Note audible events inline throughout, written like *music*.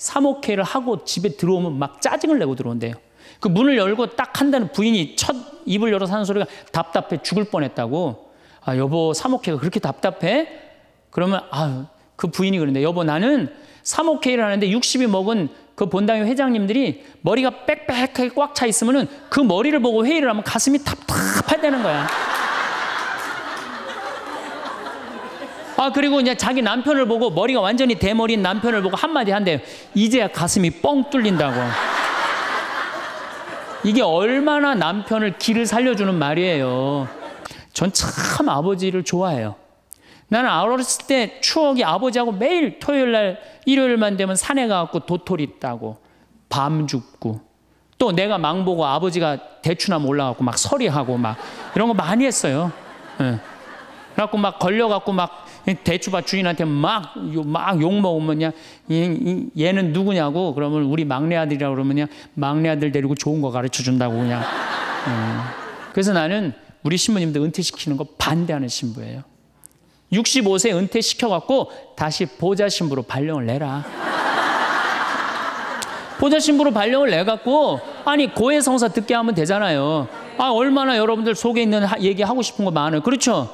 사목회를 하고 집에 들어오면 막 짜증을 내고 들어온대요. 그 문을 열고 딱 한다는 부인이 첫 입을 열어서 하는 소리가 답답해 죽을 뻔했다고. 아, 여보, 사목회가 그렇게 답답해? 그러면, 아, 그 부인이 그런데, 여보, 나는 사목회를 하는데 60이 먹은 그 본당의 회장님들이 머리가 빽빽하게 꽉 차 있으면은 그 머리를 보고 회의를 하면 가슴이 답답하다는 거야. 아, 그리고 이제 자기 남편을 보고 머리가 완전히 대머리인 남편을 보고 한마디 한대요. 이제야 가슴이 뻥 뚫린다고. 이게 얼마나 남편을 길을 살려주는 말이에요. 전 참 아버지를 좋아해요. 나는 어렸을 때 추억이 아버지하고 매일 토요일 날 일요일만 되면 산에 가갖고 도토리 따고 밤 죽고 또 내가 망보고 아버지가 대추나무 올라가고 막 서리하고 막 이런 거 많이 했어요. 네. 그래갖고 막 걸려갖고 막 대추밭 주인한테 막, 막 욕먹으면 얘는 누구냐고 그러면 우리 막내 아들이라고 그러면 막내 아들 데리고 좋은 거 가르쳐 준다고 그냥. 예. 그래서 나는 우리 신부님들 은퇴시키는 거 반대하는 신부예요. 65세 은퇴시켜갖고 다시 보좌 신부로 발령을 내라. 보좌 신부로 발령을 내갖고 아니 고해 성사 듣게 하면 되잖아요. 아 얼마나 여러분들 속에 있는 얘기 하고 싶은 거 많아요. 그렇죠?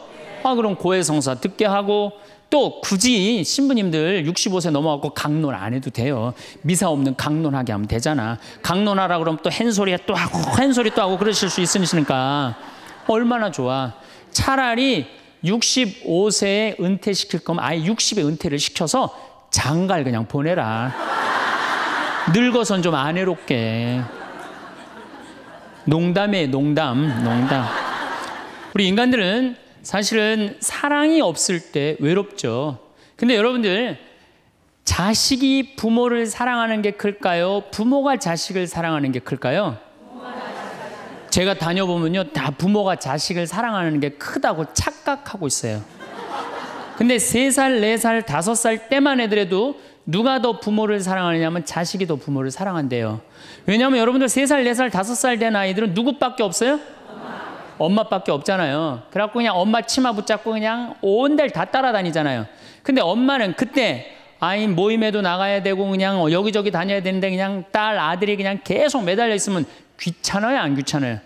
화그럼 고해성사 듣게 하고 또 굳이 신부님들 65세 넘어갖고 강론 안 해도 돼요. 미사 없는 강론하게 하면 되잖아. 강론하라 그러면 또 헨소리 또 하고 헨소리 또 하고 그러실 수있으니까 얼마나 좋아. 차라리 65세에 은퇴시킬 거면 아예 60에 은퇴를 시켜서 장갈 그냥 보내라. 늙어선 좀 아내롭게. 농담에 농담, 농담. 우리 인간들은 사실은 사랑이 없을 때 외롭죠. 근데 여러분들 자식이 부모를 사랑하는 게 클까요? 부모가 자식을 사랑하는 게 클까요? 제가 다녀보면요. 다 부모가 자식을 사랑하는 게 크다고 착각하고 있어요. 근데 3살, 4살, 5살 때만 해더라도 누가 더 부모를 사랑하느냐면 하 자식이 더 부모를 사랑한대요. 왜냐하면 여러분들 3살, 4살, 5살 된 아이들은 누구밖에 없어요? 엄마밖에 없잖아요. 그래갖고 그냥 엄마 치마 붙잡고 그냥 온 데를 다 따라다니잖아요. 근데 엄마는 그때 아이 모임에도 나가야 되고 그냥 여기저기 다녀야 되는데 그냥 딸 아들이 그냥 계속 매달려 있으면 귀찮아요 안 귀찮아요?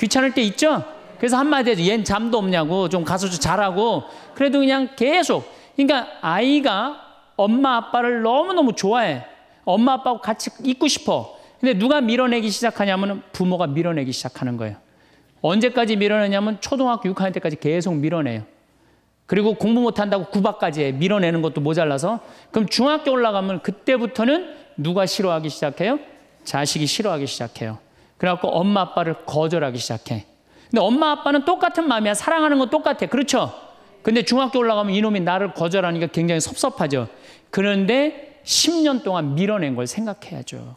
귀찮을 때 있죠? 그래서 한마디 해도 얜 잠도 없냐고 좀 가서 좀 잘하고 그래도 그냥 계속 그러니까 아이가 엄마 아빠를 너무너무 좋아해 엄마 아빠하고 같이 있고 싶어 근데 누가 밀어내기 시작하냐면 부모가 밀어내기 시작하는 거예요 언제까지 밀어내냐면 초등학교 6학년 때까지 계속 밀어내요. 그리고 공부 못한다고 9박까지 해. 밀어내는 것도 모자라서. 그럼 중학교 올라가면 그때부터는 누가 싫어하기 시작해요? 자식이 싫어하기 시작해요. 그래갖고 엄마 아빠를 거절하기 시작해. 근데 엄마 아빠는 똑같은 마음이야. 사랑하는 건 똑같아. 그렇죠? 근데 중학교 올라가면 이놈이 나를 거절하니까 굉장히 섭섭하죠. 그런데 10년 동안 밀어낸 걸 생각해야죠.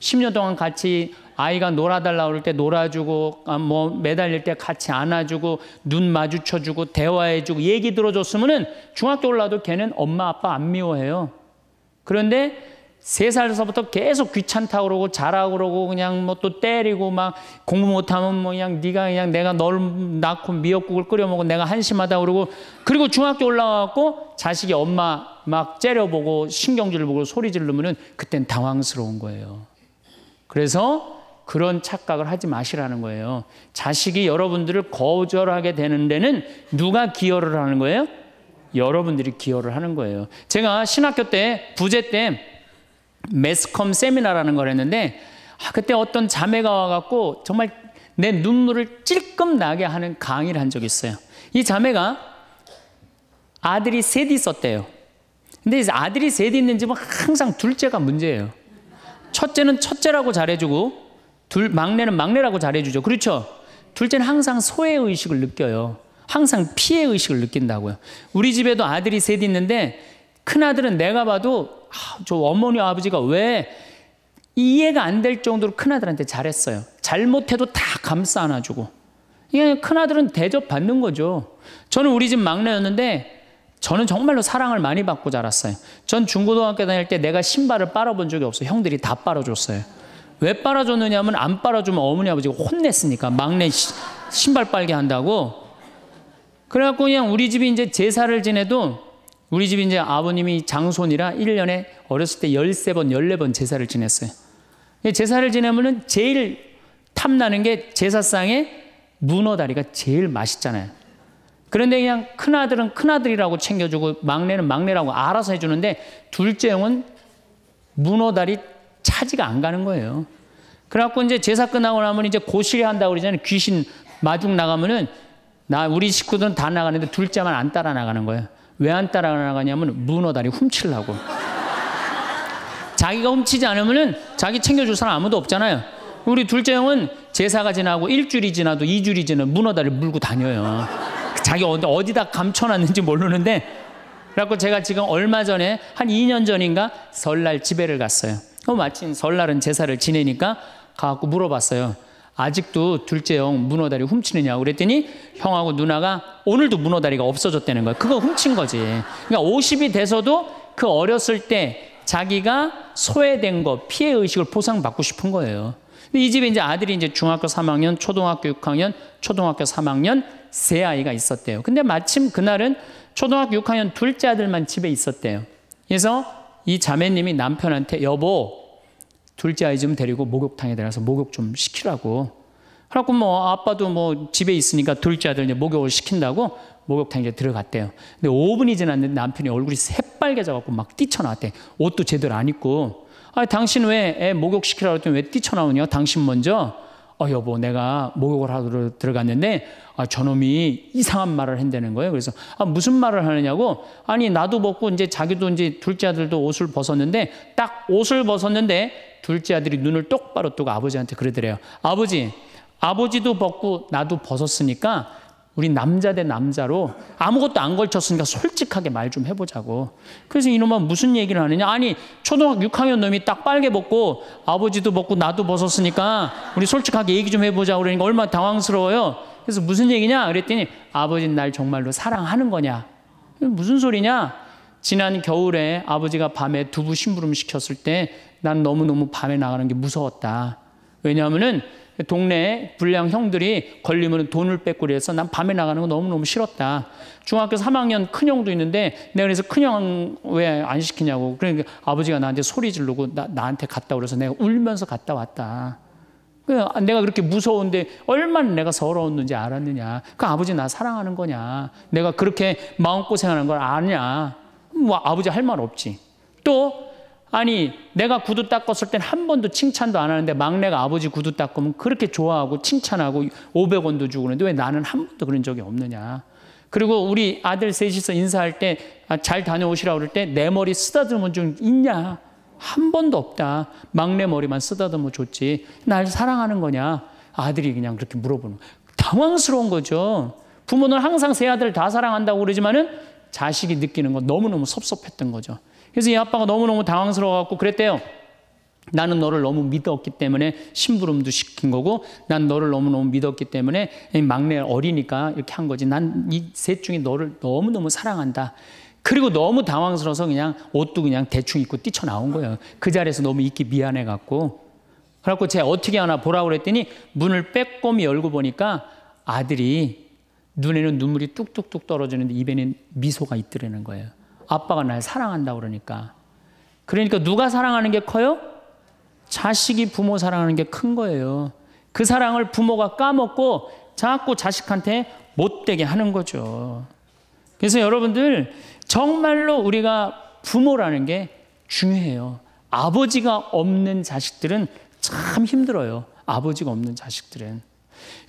10년 동안 같이 아이가 놀아달라 그럴 때 놀아주고 아, 뭐 매달릴 때 같이 안아주고 눈 마주쳐주고 대화해주고 얘기 들어줬으면은 중학교 올라도 걔는 엄마 아빠 안 미워해요. 그런데 세 살서부터 계속 귀찮다 그러고 자라 그러고 그냥 뭐 또 때리고 막 공부 못하면 뭐 그냥 네가 그냥 내가 널 낳고 미역국을 끓여 먹고 내가 한심하다 그러고 그리고 중학교 올라와갖고 자식이 엄마 막 째려보고 신경질 보고 소리 지르면은 그땐 당황스러운 거예요. 그래서 그런 착각을 하지 마시라는 거예요. 자식이 여러분들을 거절하게 되는 데는 누가 기여를 하는 거예요? 여러분들이 기여를 하는 거예요. 제가 신학교 때 부제 때 매스컴 세미나라는 걸 했는데 아, 그때 어떤 자매가 와갖고 정말 내 눈물을 찔끔 나게 하는 강의를 한 적이 있어요. 이 자매가 아들이 셋 있었대요. 근데 아들이 셋 있는 집은 뭐 항상 둘째가 문제예요. 첫째는 첫째라고 잘해주고 둘 막내는 막내라고 잘해주죠. 그렇죠? 둘째는 항상 소외 의식을 느껴요. 항상 피해 의식을 느낀다고요. 우리 집에도 아들이 셋 있는데 큰 아들은 내가 봐도 아, 저 어머니 아버지가 왜 이해가 안 될 정도로 큰 아들한테 잘했어요. 잘못해도 다 감싸 안아주고. 이게 큰 아들은 대접 받는 거죠. 저는 우리 집 막내였는데 저는 정말로 사랑을 많이 받고 자랐어요. 전 중고등학교 다닐 때 내가 신발을 빨아본 적이 없어요. 형들이 다 빨아줬어요. 왜 빨아줬느냐 하면 안 빨아주면 어머니 아버지가 혼냈으니까 막내 시, 신발 빨게 한다고. 그래갖고 그냥 우리 집이 이제 제사를 지내도 우리 집이 이제 아버님이 장손이라 1년에 어렸을 때 13번, 14번 제사를 지냈어요. 제사를 지내면은 제일 탐나는 게 제사상에 문어 다리가 제일 맛있잖아요. 그런데 그냥 큰아들은 큰아들이라고 챙겨주고 막내는 막내라고 알아서 해주는데 둘째 형은 문어 다리 차지가 안 가는 거예요. 그래갖고 이제 제사 끝나고 나면 이제 고시려 한다고 그러잖아요. 귀신 마중 나가면은 나 우리 식구들은 다 나가는데 둘째만 안 따라 나가는 거예요. 왜 안 따라 나가냐면 문어다리 훔치려고. 자기가 훔치지 않으면은 자기 챙겨줄 사람 아무도 없잖아요. 우리 둘째 형은 제사가 지나고 일주일이 지나도 이주일이 지나도 문어다리 물고 다녀요. 자기 어디다 감춰놨는지 모르는데 그래갖고 제가 지금 얼마 전에 한 2년 전인가 설날 집에를 갔어요. 어, 마침 설날은 제사를 지내니까 가갖고 물어봤어요. 아직도 둘째 형 문어다리 훔치느냐고 그랬더니 형하고 누나가 오늘도 문어다리가 없어졌다는 거야. 그거 훔친 거지. 그러니까 50이 돼서도 그 어렸을 때 자기가 소외된 거, 피해 의식을 보상받고 싶은 거예요. 근데 이 집에 이제 아들이 이제 중학교 3학년, 초등학교 6학년, 초등학교 3학년 세 아이가 있었대요. 근데 마침 그날은 초등학교 6학년 둘째 아들만 집에 있었대요. 그래서 이 자매님이 남편한테 여보 둘째 아이 좀 데리고 목욕탕에 들어가서 목욕 좀 시키라고. 그래갖고 뭐 아빠도 뭐 집에 있으니까 둘째 아들 이제 목욕을 시킨다고 목욕탕에 들어갔대요. 근데 5분이 지났는데 남편이 얼굴이 새빨개져갖고 막 뛰쳐나왔대. 옷도 제대로 안 입고. 아, 당신 왜 애 목욕시키라고 했더니 왜 뛰쳐나오냐? 당신 먼저? 어, 여보, 내가 목욕을 하러 들어갔는데, 아, 저놈이 이상한 말을 한다는 거예요. 그래서, 아, 무슨 말을 하느냐고, 아니, 나도 벗고, 이제 자기도 이제 둘째 아들도 옷을 벗었는데, 딱 옷을 벗었는데, 둘째 아들이 눈을 똑바로 뜨고 아버지한테 그러더래요. 아버지, 아버지도 벗고 나도 벗었으니까 우리 남자 대 남자로 아무것도 안 걸쳤으니까 솔직하게 말 좀 해보자고. 그래서 이놈은 무슨 얘기를 하느냐? 아니 초등학교 6학년 놈이 딱 빨개 벗고 아버지도 벗고 나도 벗었으니까 우리 솔직하게 얘기 좀 해보자 그러니까 얼마나 당황스러워요. 그래서 무슨 얘기냐? 그랬더니 아버지는 날 정말로 사랑하는 거냐? 무슨 소리냐? 지난 겨울에 아버지가 밤에 두부 심부름 시켰을 때 난 너무너무 밤에 나가는 게 무서웠다. 왜냐하면은 동네 불량 형들이 걸리면 돈을 뺏고 그래서 난 밤에 나가는 거 너무너무 싫었다. 중학교 3학년 큰형도 있는데 내가 그래서 큰 형 왜 안 시키냐고. 그러니까 아버지가 나한테 소리 지르고 나, 나한테 갔다 그래서 내가 울면서 갔다 왔다. 그 내가 그렇게 무서운데 얼마나 내가 서러웠는지 알았느냐. 그 아버지 나 사랑하는 거냐. 내가 그렇게 마음고생하는 걸 아냐. 뭐 아버지 할 말 없지. 또 아니 내가 구두 닦았을 땐 한 번도 칭찬도 안 하는데 막내가 아버지 구두 닦으면 그렇게 좋아하고 칭찬하고 500원도 주고 그러는데 왜 나는 한 번도 그런 적이 없느냐. 그리고 우리 아들 셋이서 인사할 때잘 아, 다녀오시라 그럴 때 내 머리 쓰다듬은 적 있냐. 한 번도 없다. 막내 머리만 쓰다듬어 줬지. 날 사랑하는 거냐. 아들이 그냥 그렇게 물어보는 당황스러운 거죠. 부모는 항상 새 아들 다 사랑한다고 그러지만은 자식이 느끼는 건 너무너무 섭섭했던 거죠. 그래서 이 아빠가 너무너무 당황스러워갖고 그랬대요. 나는 너를 너무 믿었기 때문에 심부름도 시킨 거고 난 너를 너무너무 믿었기 때문에 막내 어리니까 이렇게 한 거지. 난 이 셋 중에 너를 너무너무 사랑한다. 그리고 너무 당황스러워서 그냥 옷도 그냥 대충 입고 뛰쳐나온 거예요. 그 자리에서 너무 있기 미안해갖고. 그래갖고 제가 어떻게 하나 보라고 그랬더니 문을 빼꼼히 열고 보니까 아들이 눈에는 눈물이 뚝뚝뚝 떨어지는데 입에는 미소가 있더라는 거예요. 아빠가 날 사랑한다 그러니까. 그러니까 누가 사랑하는 게 커요? 자식이 부모 사랑하는 게 큰 거예요. 그 사랑을 부모가 까먹고 자꾸 자식한테 못되게 하는 거죠. 그래서 여러분들 정말로 우리가 부모라는 게 중요해요. 아버지가 없는 자식들은 참 힘들어요. 아버지가 없는 자식들은.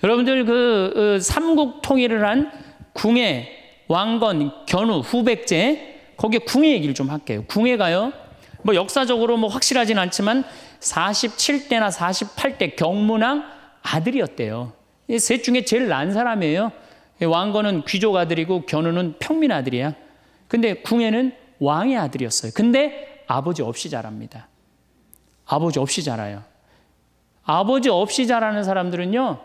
여러분들 그, 그 삼국 통일을 한 궁예, 왕건, 견우, 후백제 거기에 궁의 얘기를 좀 할게요. 궁의가요. 뭐 역사적으로 뭐 확실하진 않지만 47대나 48대 경문왕 아들이었대요. 셋 중에 제일 난 사람이에요. 왕건은 귀족 아들이고 견우는 평민 아들이야. 근데 궁예는 왕의 아들이었어요. 근데 아버지 없이 자랍니다. 아버지 없이 자라요. 아버지 없이 자라는 사람들은요,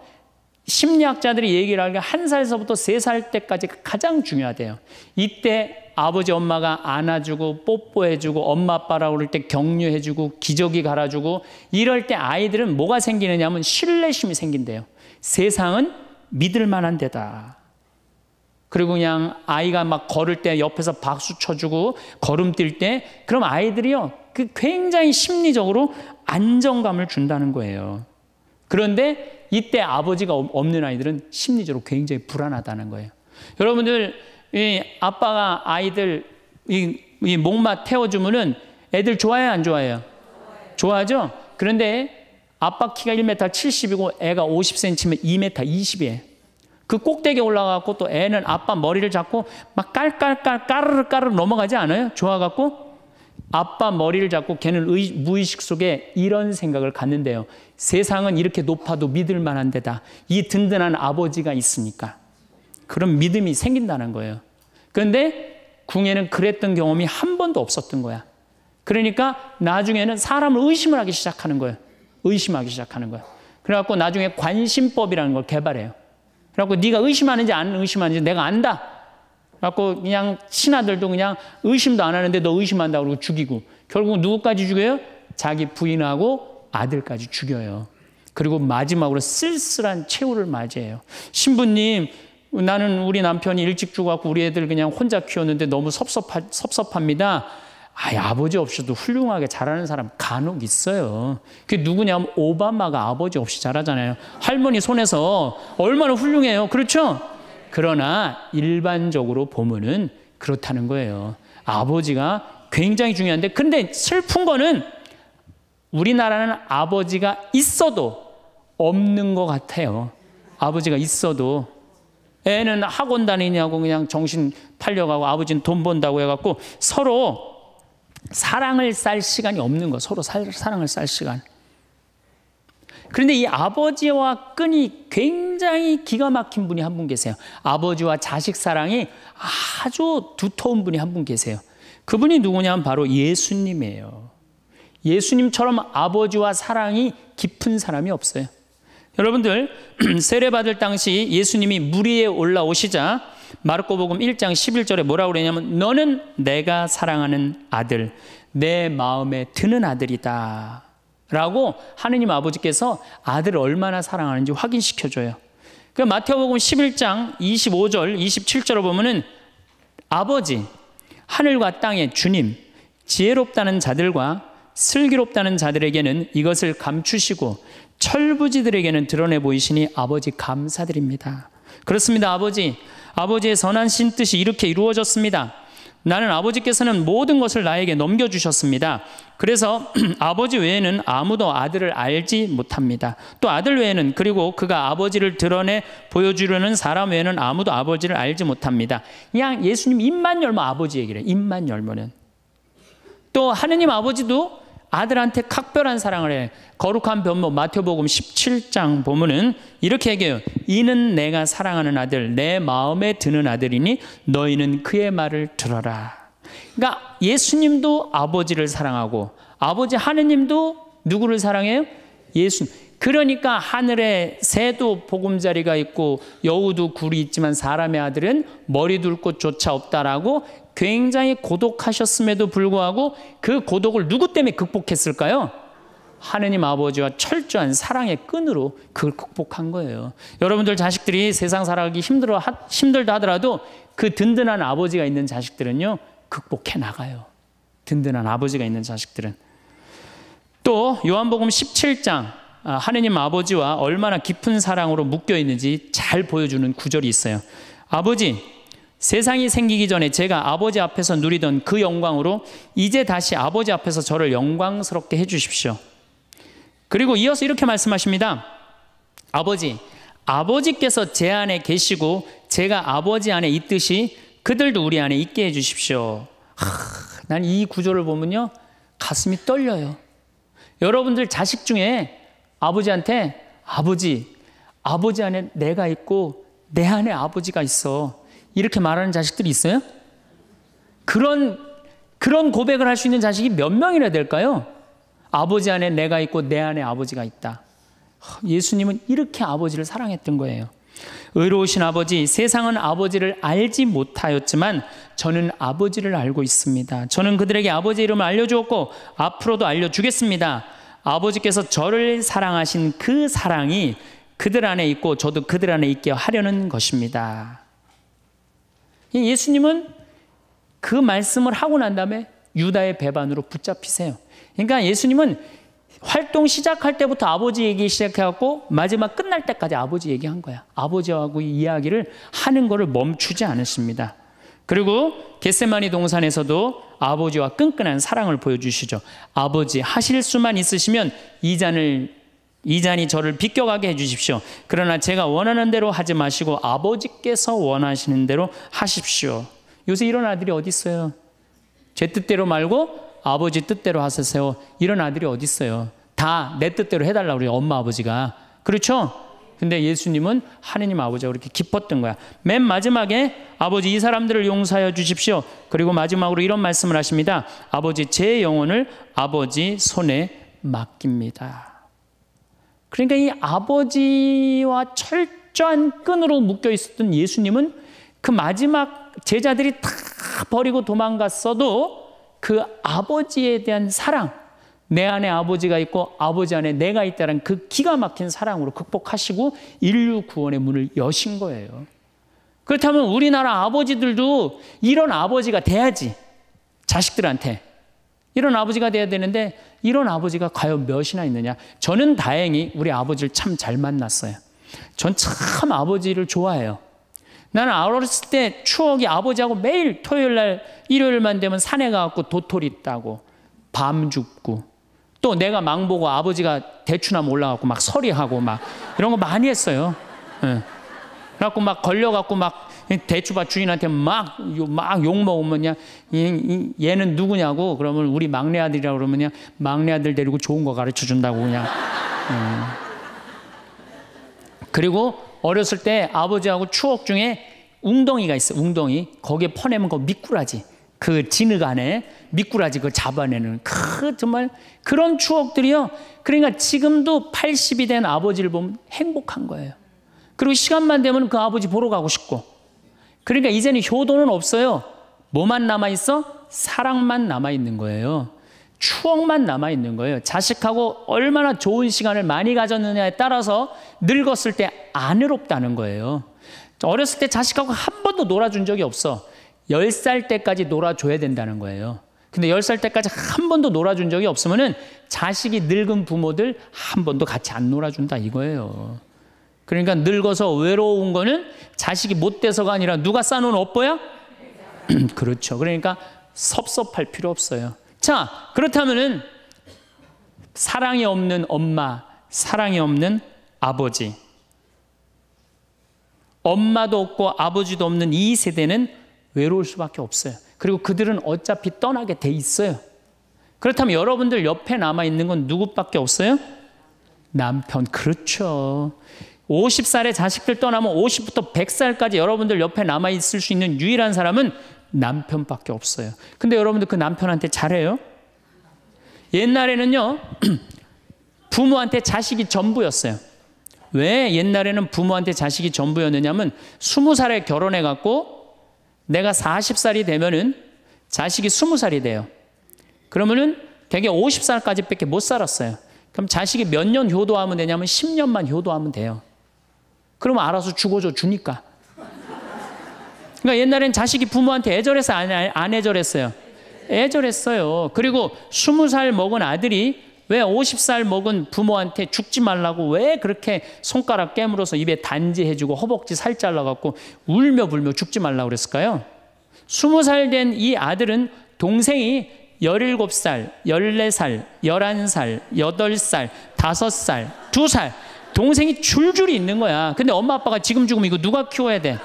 심리학자들이 얘기를 하니까한 살서부터 세 살 때까지 가장 중요하대요. 이때 아버지 엄마가 안아주고 뽀뽀해주고 엄마 아빠라고 그럴 때 격려해주고 기저귀 갈아주고 이럴 때 아이들은 뭐가 생기느냐면 신뢰심이 생긴대요. 세상은 믿을 만한 데다. 그리고 그냥 아이가 막 걸을 때 옆에서 박수 쳐주고 걸음 뛸 때 그럼 아이들이요 그 굉장히 심리적으로 안정감을 준다는 거예요. 그런데 이때 아버지가 없는 아이들은 심리적으로 굉장히 불안하다는 거예요. 여러분들 이 아빠가 아이들 이, 이 목마 태워주면은 애들 좋아해안 좋아해요? 좋아하죠. 그런데 아빠 키가 1m 70이고 애가 50cm면 2m 20이에요. 그 꼭대기에 올라가고 또 애는 아빠 머리를 잡고 막 깔깔깔 까르르 까르르 넘어가지 않아요? 좋아갖고 아빠 머리를 잡고 걔는 의, 무의식 속에 이런 생각을 갖는데요. 세상은 이렇게 높아도 믿을 만한 데다. 이 든든한 아버지가 있으니까. 그런 믿음이 생긴다는 거예요. 그런데 궁에는 그랬던 경험이 한 번도 없었던 거야. 그러니까 나중에는 사람을 의심을 하기 시작하는 거예요. 의심하기 시작하는 거예요. 그래갖고 나중에 관심법이라는 걸 개발해요. 그래갖고 네가 의심하는지 안 의심하는지 내가 안다. 그래갖고 그냥 친아들도 그냥 의심도 안 하는데 너 의심한다 그러고 죽이고 결국 누구까지 죽여요? 자기 부인하고 아들까지 죽여요. 그리고 마지막으로 쓸쓸한 최후를 맞이해요. 신부님, 나는 우리 남편이 일찍 죽어갖고 우리 애들 그냥 혼자 키웠는데 너무 섭섭하, 섭섭합니다. 아이, 아버지 없이도 훌륭하게 자라는 사람 간혹 있어요. 그게 누구냐면 오바마가 아버지 없이 자라잖아요. 할머니 손에서 얼마나 훌륭해요. 그렇죠? 그러나 일반적으로 보면은 그렇다는 거예요. 아버지가 굉장히 중요한데, 근데 슬픈 거는 우리나라는 아버지가 있어도 없는 것 같아요. 아버지가 있어도 애는 학원 다니냐고 그냥 정신 팔려가고 아버지는 돈 번다고 해갖고 서로 사랑을 쌀 시간이 없는 거 서로 살, 사랑을 쌀 시간. 그런데 이 아버지와 끈이 굉장히 기가 막힌 분이 한 분 계세요. 아버지와 자식 사랑이 아주 두터운 분이 한 분 계세요. 그분이 누구냐면 바로 예수님이에요. 예수님처럼 아버지와 사랑이 깊은 사람이 없어요. 여러분들 *clears throat* 세례받을 당시 예수님이 물 위에 올라오시자 마르코복음 1장 11절에 뭐라고 그러냐면 너는 내가 사랑하는 아들 내 마음에 드는 아들이다 라고 하느님 아버지께서 아들을 얼마나 사랑하는지 확인시켜줘요 그 마태복음 11장 25절 27절을 보면은 아버지 하늘과 땅의 주님 지혜롭다는 자들과 슬기롭다는 자들에게는 이것을 감추시고 철부지들에게는 드러내 보이시니 아버지 감사드립니다. 그렇습니다, 아버지. 아버지의 선하신 뜻이 이렇게 이루어졌습니다. 나는 아버지께서는 모든 것을 나에게 넘겨주셨습니다. 그래서 *clears throat* 아버지 외에는 아무도 아들을 알지 못합니다. 또 아들 외에는 그리고 그가 아버지를 드러내 보여주려는 사람 외에는 아무도 아버지를 알지 못합니다. 그냥 예수님 입만 열면 아버지 얘기를 해. 입만 열면은. 또 하느님 아버지도 아들한테 각별한 사랑을 해. 거룩한 변모 마태복음 17장 보면은 이렇게 얘기해요. 이는 내가 사랑하는 아들, 내 마음에 드는 아들이니 너희는 그의 말을 들어라. 그러니까 예수님도 아버지를 사랑하고 아버지 하느님도 누구를 사랑해요? 예수님. 그러니까 하늘에 새도 보금자리가 있고 여우도 굴이 있지만 사람의 아들은 머리 둘 곳조차 없다라고 굉장히 고독하셨음에도 불구하고 그 고독을 누구 때문에 극복했을까요? 하느님 아버지와 철저한 사랑의 끈으로 그걸 극복한 거예요. 여러분들 자식들이 세상 살아가기 힘들어 하, 힘들다 하더라도 그 든든한 아버지가 있는 자식들은요 극복해 나가요. 든든한 아버지가 있는 자식들은 또 요한복음 17장 아, 하느님 아버지와 얼마나 깊은 사랑으로 묶여 있는지 잘 보여주는 구절이 있어요. 아버지, 세상이 생기기 전에 제가 아버지 앞에서 누리던 그 영광으로 이제 다시 아버지 앞에서 저를 영광스럽게 해주십시오. 그리고 이어서 이렇게 말씀하십니다. 아버지, 아버지께서 제 안에 계시고 제가 아버지 안에 있듯이 그들도 우리 안에 있게 해주십시오. 난 이 구조를 보면요. 가슴이 떨려요. 여러분들 자식 중에 아버지한테 아버지, 아버지 안에 내가 있고 내 안에 아버지가 있어. 이렇게 말하는 자식들이 있어요? 그런, 그런 고백을 할 수 있는 자식이 몇 명이나 될까요? 아버지 안에 내가 있고 내 안에 아버지가 있다. 예수님은 이렇게 아버지를 사랑했던 거예요. 의로우신 아버지, 세상은 아버지를 알지 못하였지만 저는 아버지를 알고 있습니다. 저는 그들에게 아버지 이름을 알려주었고 앞으로도 알려주겠습니다. 아버지께서 저를 사랑하신 그 사랑이 그들 안에 있고 저도 그들 안에 있게 하려는 것입니다. 예수님은 그 말씀을 하고 난 다음에 유다의 배반으로 붙잡히세요. 그러니까 예수님은 활동 시작할 때부터 아버지 얘기 시작해갖고 마지막 끝날 때까지 아버지 얘기한 거야. 아버지하고 이야기를 하는 거를 멈추지 않으십니다. 그리고 겟세마니 동산에서도 아버지와 끈끈한 사랑을 보여주시죠. 아버지 하실 수만 있으시면 이 잔을 이 잔이 저를 비껴가게 해주십시오. 그러나 제가 원하는 대로 하지 마시고 아버지께서 원하시는 대로 하십시오. 요새 이런 아들이 어디 있어요? 제 뜻대로 말고 아버지 뜻대로 하세요. 이런 아들이 어디 있어요? 다 내 뜻대로 해달라 우리 엄마 아버지가 그렇죠? 근데 예수님은 하느님 아버지가 그렇게 기뻤던 거야. 맨 마지막에 아버지 이 사람들을 용서하여 주십시오. 그리고 마지막으로 이런 말씀을 하십니다. 아버지 제 영혼을 아버지 손에 맡깁니다. 그러니까 이 아버지와 철저한 끈으로 묶여 있었던 예수님은 그 마지막 제자들이 다 버리고 도망갔어도 그 아버지에 대한 사랑, 내 안에 아버지가 있고 아버지 안에 내가 있다는 그 기가 막힌 사랑으로 극복하시고 인류 구원의 문을 여신 거예요. 그렇다면 우리나라 아버지들도 이런 아버지가 돼야지. 자식들한테. 이런 아버지가 돼야 되는데 이런 아버지가 과연 몇이나 있느냐. 저는 다행히 우리 아버지를 참 잘 만났어요. 전 참 아버지를 좋아해요. 나는 어렸을 때 추억이 아버지하고 매일 토요일 날 일요일만 되면 산에 가갖고 도토리 따고 밤 줍고 또 내가 망보고 아버지가 대추나 몰라갖고 막 서리하고 막 이런 거 많이 했어요. 예. 그래갖고 막 걸려갖고 막 대추밭 주인한테 막, 욕먹으면 야, 얘는 누구냐고 그러면 우리 막내 아들이라고 그러면 막내 아들 데리고 좋은 거 가르쳐 준다고 그냥. 예. 그리고 어렸을 때 아버지하고 추억 중에 웅덩이가 있어, 웅덩이. 거기에 퍼내면 그 미꾸라지. 그 진흙 안에 미꾸라지 그 잡아내는 그 정말 그런 추억들이요. 그러니까 지금도 80이 된 아버지를 보면 행복한 거예요. 그리고 시간만 되면 그 아버지 보러 가고 싶고. 그러니까 이제는 효도는 없어요. 뭐만 남아 있어? 사랑만 남아 있는 거예요. 추억만 남아 있는 거예요. 자식하고 얼마나 좋은 시간을 많이 가졌느냐에 따라서 늙었을 때안 외롭다는 거예요. 어렸을 때 자식하고 한 번도 놀아준 적이 없어. 10살 때까지 놀아줘야 된다는 거예요. 근데 10살 때까지 한 번도 놀아준 적이 없으면은 자식이 늙은 부모들 한 번도 같이 안 놀아준다 이거예요. 그러니까 늙어서 외로운 거는 자식이 못 돼서가 아니라 누가 싸놓은 업보야? *clears throat* 그렇죠. 그러니까 섭섭할 필요 없어요. 자, 그렇다면은 사랑이 없는 엄마, 사랑이 없는 아버지. 엄마도 없고 아버지도 없는 이 세대는 외로울 수밖에 없어요. 그리고 그들은 어차피 떠나게 돼 있어요. 그렇다면 여러분들 옆에 남아 있는 건 누구밖에 없어요? 남편. 그렇죠. 50살에 자식들 떠나면 50부터 100살까지 여러분들 옆에 남아 있을 수 있는 유일한 사람은 남편밖에 없어요. 근데 여러분들 그 남편한테 잘해요? 옛날에는요. *clears throat* 부모한테 자식이 전부였어요. 왜 옛날에는 부모한테 자식이 전부였느냐면 20살에 결혼해 갖고 내가 40살이 되면은 자식이 20살이 돼요. 그러면은 대개 50살까지밖에 못 살았어요. 그럼 자식이 몇 년 효도하면 되냐면 10년만 효도하면 돼요. 그러면 알아서 죽어줘 주니까. 그러니까 옛날엔 자식이 부모한테 애절해서 안, 안 애절했어요. 애절했어요. 그리고 20살 먹은 아들이 왜 50살 먹은 부모한테 죽지 말라고 왜 그렇게 손가락 깨물어서 입에 단지 해주고 허벅지 살 잘라갖고 울며 불며 죽지 말라고 그랬을까요? 20살 된 이 아들은 동생이 17살, 14살, 11살, 8살, 5살, 2살 동생이 줄줄이 있는 거야. 근데 엄마 아빠가 지금 죽으면 이거 누가 키워야 돼?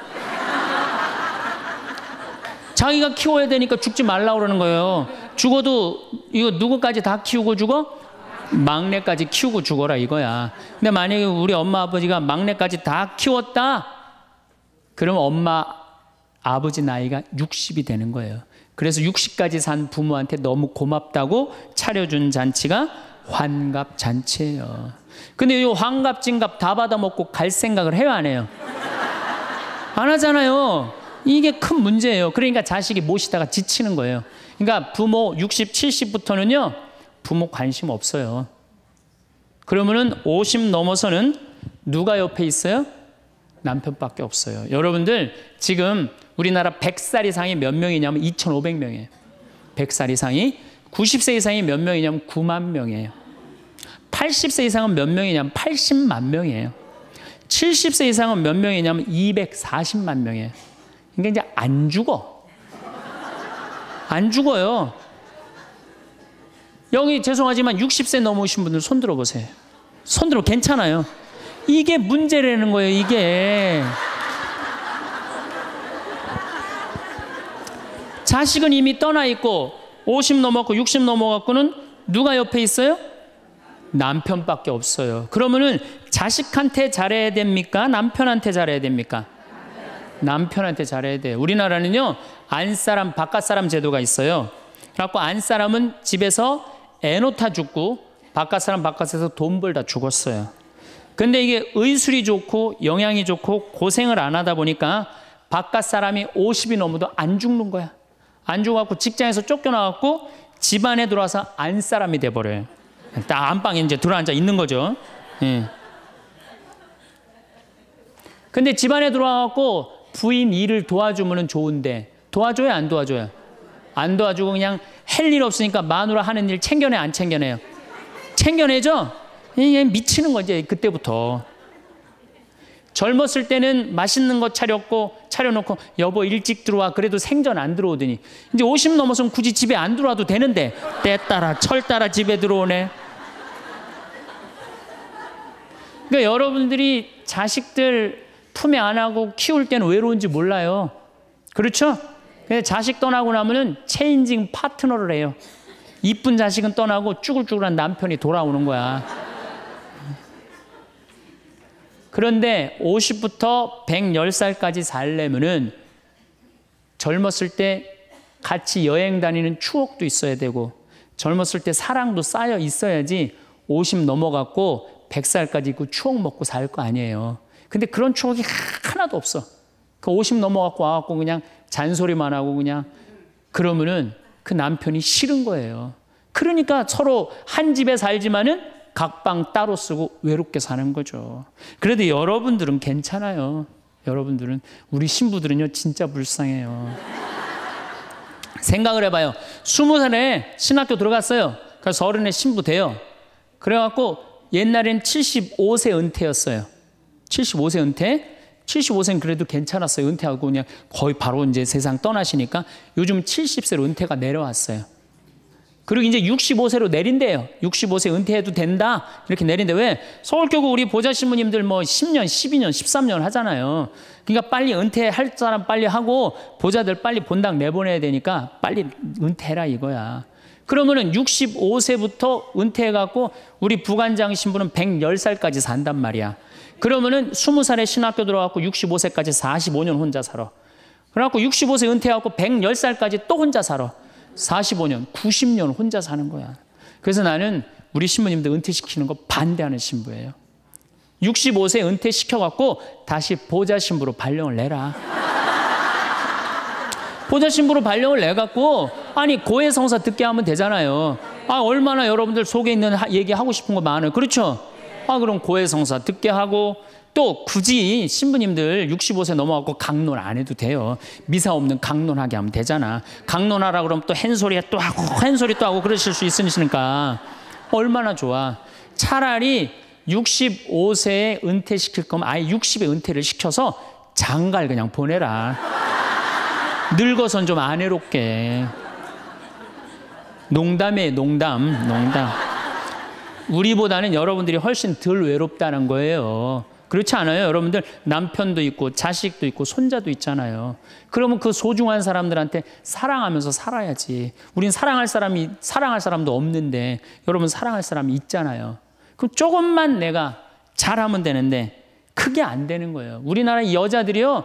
자기가 키워야 되니까 죽지 말라 고 그러는 거예요. 죽어도 이거 누구까지 다 키우고 죽어? 막내까지 키우고 죽어라 이거야. 근데 만약에 우리 엄마 아버지가 막내까지 다 키웠다. 그럼 엄마 아버지 나이가 60이 되는 거예요. 그래서 60까지 산 부모한테 너무 고맙다고 차려준 잔치가 환갑 잔치예요. 근데 이 환갑 진갑 다 받아먹고 갈 생각을 해요 안 해요? 안 하잖아요. 이게 큰 문제예요. 그러니까 자식이 모시다가 지치는 거예요. 그러니까 부모 60, 70부터는요. 부모 관심 없어요. 그러면은 50 넘어서는 누가 옆에 있어요? 남편밖에 없어요. 여러분들 지금 우리나라 100살 이상이 몇 명이냐면 2,500명이에요. 100살 이상이 90세 이상이 몇 명이냐면 9만 명이에요. 80세 이상은 몇 명이냐면 80만 명이에요. 70세 이상은 몇 명이냐면 240만 명이에요. 그러니까 이제 안 죽어. 안 죽어요. 여기 죄송하지만 60세 넘으신 분들 손 들어보세요. 손 들어 괜찮아요. 이게 문제라는 거예요. 이게 자식은 이미 떠나 있고 50 넘었고 60 넘어갔고는 누가 옆에 있어요? 남편밖에 없어요. 그러면은 자식한테 잘해야 됩니까? 남편한테 잘해야 됩니까? 남편한테 잘해야 돼요. 우리나라는요, 안 사람, 바깥 사람 제도가 있어요. 그래갖고 안 사람은 집에서 애노타 죽고 바깥 사람 바깥에서 돈 벌다 죽었어요. 근데 이게 의술이 좋고 영향이 좋고 고생을 안 하다 보니까 바깥 사람이 50이 넘어도 안 죽는 거야. 안죽어고 직장에서 쫓겨나갖고 집안에 들어와서 안 사람이 돼버려요. 딱 안방에 이제 들어앉아 있는 거죠. 예. 근데 집안에 들어와갖고 부인 일을 도와주면 좋은데 도와줘야 안 도와줘야? 안 도와주고 그냥 할 일 없으니까 마누라 하는 일 챙겨내 안 챙겨내요? 챙겨내죠? 이게 미치는 거지 그때부터. 젊었을 때는 맛있는 거 차렸고 차려놓고 여보 일찍 들어와 그래도 생전 안 들어오더니 이제 50넘어서 굳이 집에 안 들어와도 되는데 때 따라 철 따라 집에 들어오네. 그러니까 여러분들이 자식들 품에 안하고 키울 때는 외로운지 몰라요. 그렇죠? 자식 떠나고 나면은 체인징 파트너를 해요. 이쁜 자식은 떠나고 쭈글쭈글한 남편이 돌아오는 거야. 그런데 50부터 110살까지 살려면은 젊었을 때 같이 여행 다니는 추억도 있어야 되고 젊었을 때 사랑도 쌓여 있어야지 50 넘어갔고 100살까지 있고 추억 먹고 살 거 아니에요. 근데 그런 추억이 하나도 없어. 그 50 넘어갖고 와갖고 그냥 잔소리만 하고 그냥 그러면은 그 남편이 싫은 거예요. 그러니까 서로 한 집에 살지만은 각방 따로 쓰고 외롭게 사는 거죠. 그래도 여러분들은 괜찮아요. 여러분들은 우리 신부들은요 진짜 불쌍해요. 생각을 해봐요. 스무 살에 신학교 들어갔어요. 그래서 서른에 신부 돼요. 그래갖고 옛날엔 75세 은퇴였어요. 75세 은퇴. 75세는 그래도 괜찮았어요. 은퇴하고 그냥 거의 바로 이제 세상 떠나시니까 요즘 70세로 은퇴가 내려왔어요. 그리고 이제 65세로 내린대요. 65세 은퇴해도 된다. 이렇게 내린대. 왜? 서울교구 우리 보좌신부님들 뭐 10년, 12년, 13년 하잖아요. 그러니까 빨리 은퇴할 사람 빨리 하고 보좌들 빨리 본당 내보내야 되니까 빨리 은퇴해라 이거야. 그러면은 65세부터 은퇴해갖고 우리 부관장 신부는 110살까지 산단 말이야. 그러면은 20살에 신학교 들어갔고 65세까지 45년 혼자 살아. 그래갖고 65세 은퇴하고 110살까지 또 혼자 살아. 45년, 90년 혼자 사는 거야. 그래서 나는 우리 신부님들 은퇴시키는 거 반대하는 신부예요. 65세 은퇴시켜갖고 다시 보좌 신부로 발령을 내라. *laughs* 보좌 신부로 발령을 내갖고 아니 고해성사 듣게 하면 되잖아요. 아 얼마나 여러분들 속에 있는 얘기 하고 싶은 거 많아요. 그렇죠? 아, 그럼 고해성사 듣게 하고 또 굳이 신부님들 65세 넘어갖고 강론 안 해도 돼요. 미사 없는 강론하게 하면 되잖아. 강론하라 그러면 또 헨소리 또 하고 헨소리 또 하고 그러실 수 있으니까 얼마나 좋아. 차라리 65세에 은퇴시킬 거면 아예 60에 은퇴를 시켜서 장갈 그냥 보내라. 늙어선 좀 아내롭게. 농담에 농담, 농담. 우리보다는 여러분들이 훨씬 덜 외롭다는 거예요. 그렇지 않아요? 여러분들 남편도 있고 자식도 있고 손자도 있잖아요. 그러면 그 소중한 사람들한테 사랑하면서 살아야지. 우린 사랑할 사람이 사랑할 사람도 없는데 여러분 사랑할 사람이 있잖아요. 그럼 조금만 내가 잘하면 되는데 크게 안 되는 거예요. 우리나라 여자들이요.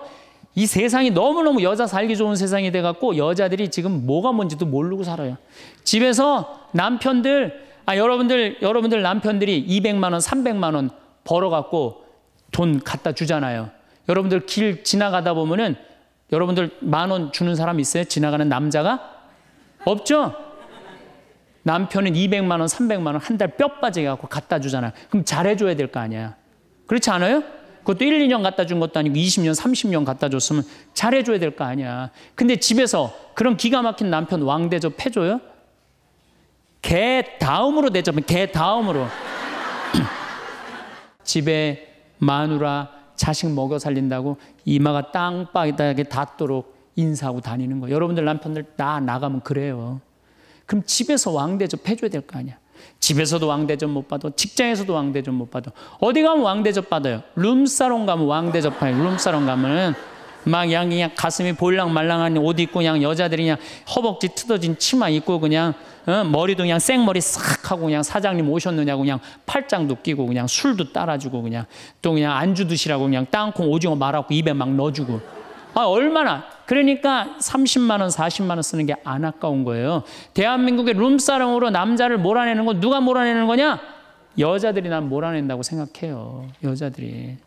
이 세상이 너무너무 여자 살기 좋은 세상이 돼 갖고 여자들이 지금 뭐가 뭔지도 모르고 살아요. 집에서 남편들 아, 여러분들, 여러분들 남편들이 200만원, 300만원 벌어갖고 돈 갖다 주잖아요. 여러분들 길 지나가다 보면은 여러분들 만 원 주는 사람 있어요? 지나가는 남자가? 없죠? 남편은 200만원, 300만원 한 달 뼈 빠지게 갖고 갖다 주잖아요. 그럼 잘해줘야 될 거 아니야. 그렇지 않아요? 그것도 1, 2년 갖다 준 것도 아니고 20년, 30년 갖다 줬으면 잘해줘야 될 거 아니야. 근데 집에서 그런 기가 막힌 남편 왕대접 해줘요? 개 다음으로 대접해. 개 다음으로. 집에 마누라 자식 먹여 살린다고 이마가 땅바닥에 닿도록 인사하고 다니는 거. 여러분들 남편들 다 나가면 그래요. 그럼 집에서 왕대접 해줘야 될 거 아니야. 집에서도 왕대접 못 받아, 직장에서도 왕대접 못 받아. 어디 가면 왕대접 받아요. 룸사롱 가면 왕대접 해요 룸사롱 가면 막양이 그냥 가슴이 볼랑 말랑한 옷 입고 그냥 여자들이 그냥 허벅지 트어진 치마 입고 그냥 어? 머리도 그냥 생머리 싹 하고 그냥 사장님 오셨느냐고 그냥 팔짱도 끼고 그냥 술도 따라주고 그냥 또 그냥 안주 드시라고 그냥 땅콩 오징어 말하고 입에 막 넣어주고 아 얼마나 그러니까 30만 원, 40만 원 쓰는 게 안 아까운 거예요. 대한민국의 룸사롱으로 남자를 몰아내는 건 누가 몰아내는 거냐? 여자들이 난 몰아낸다고 생각해요. 여자들이.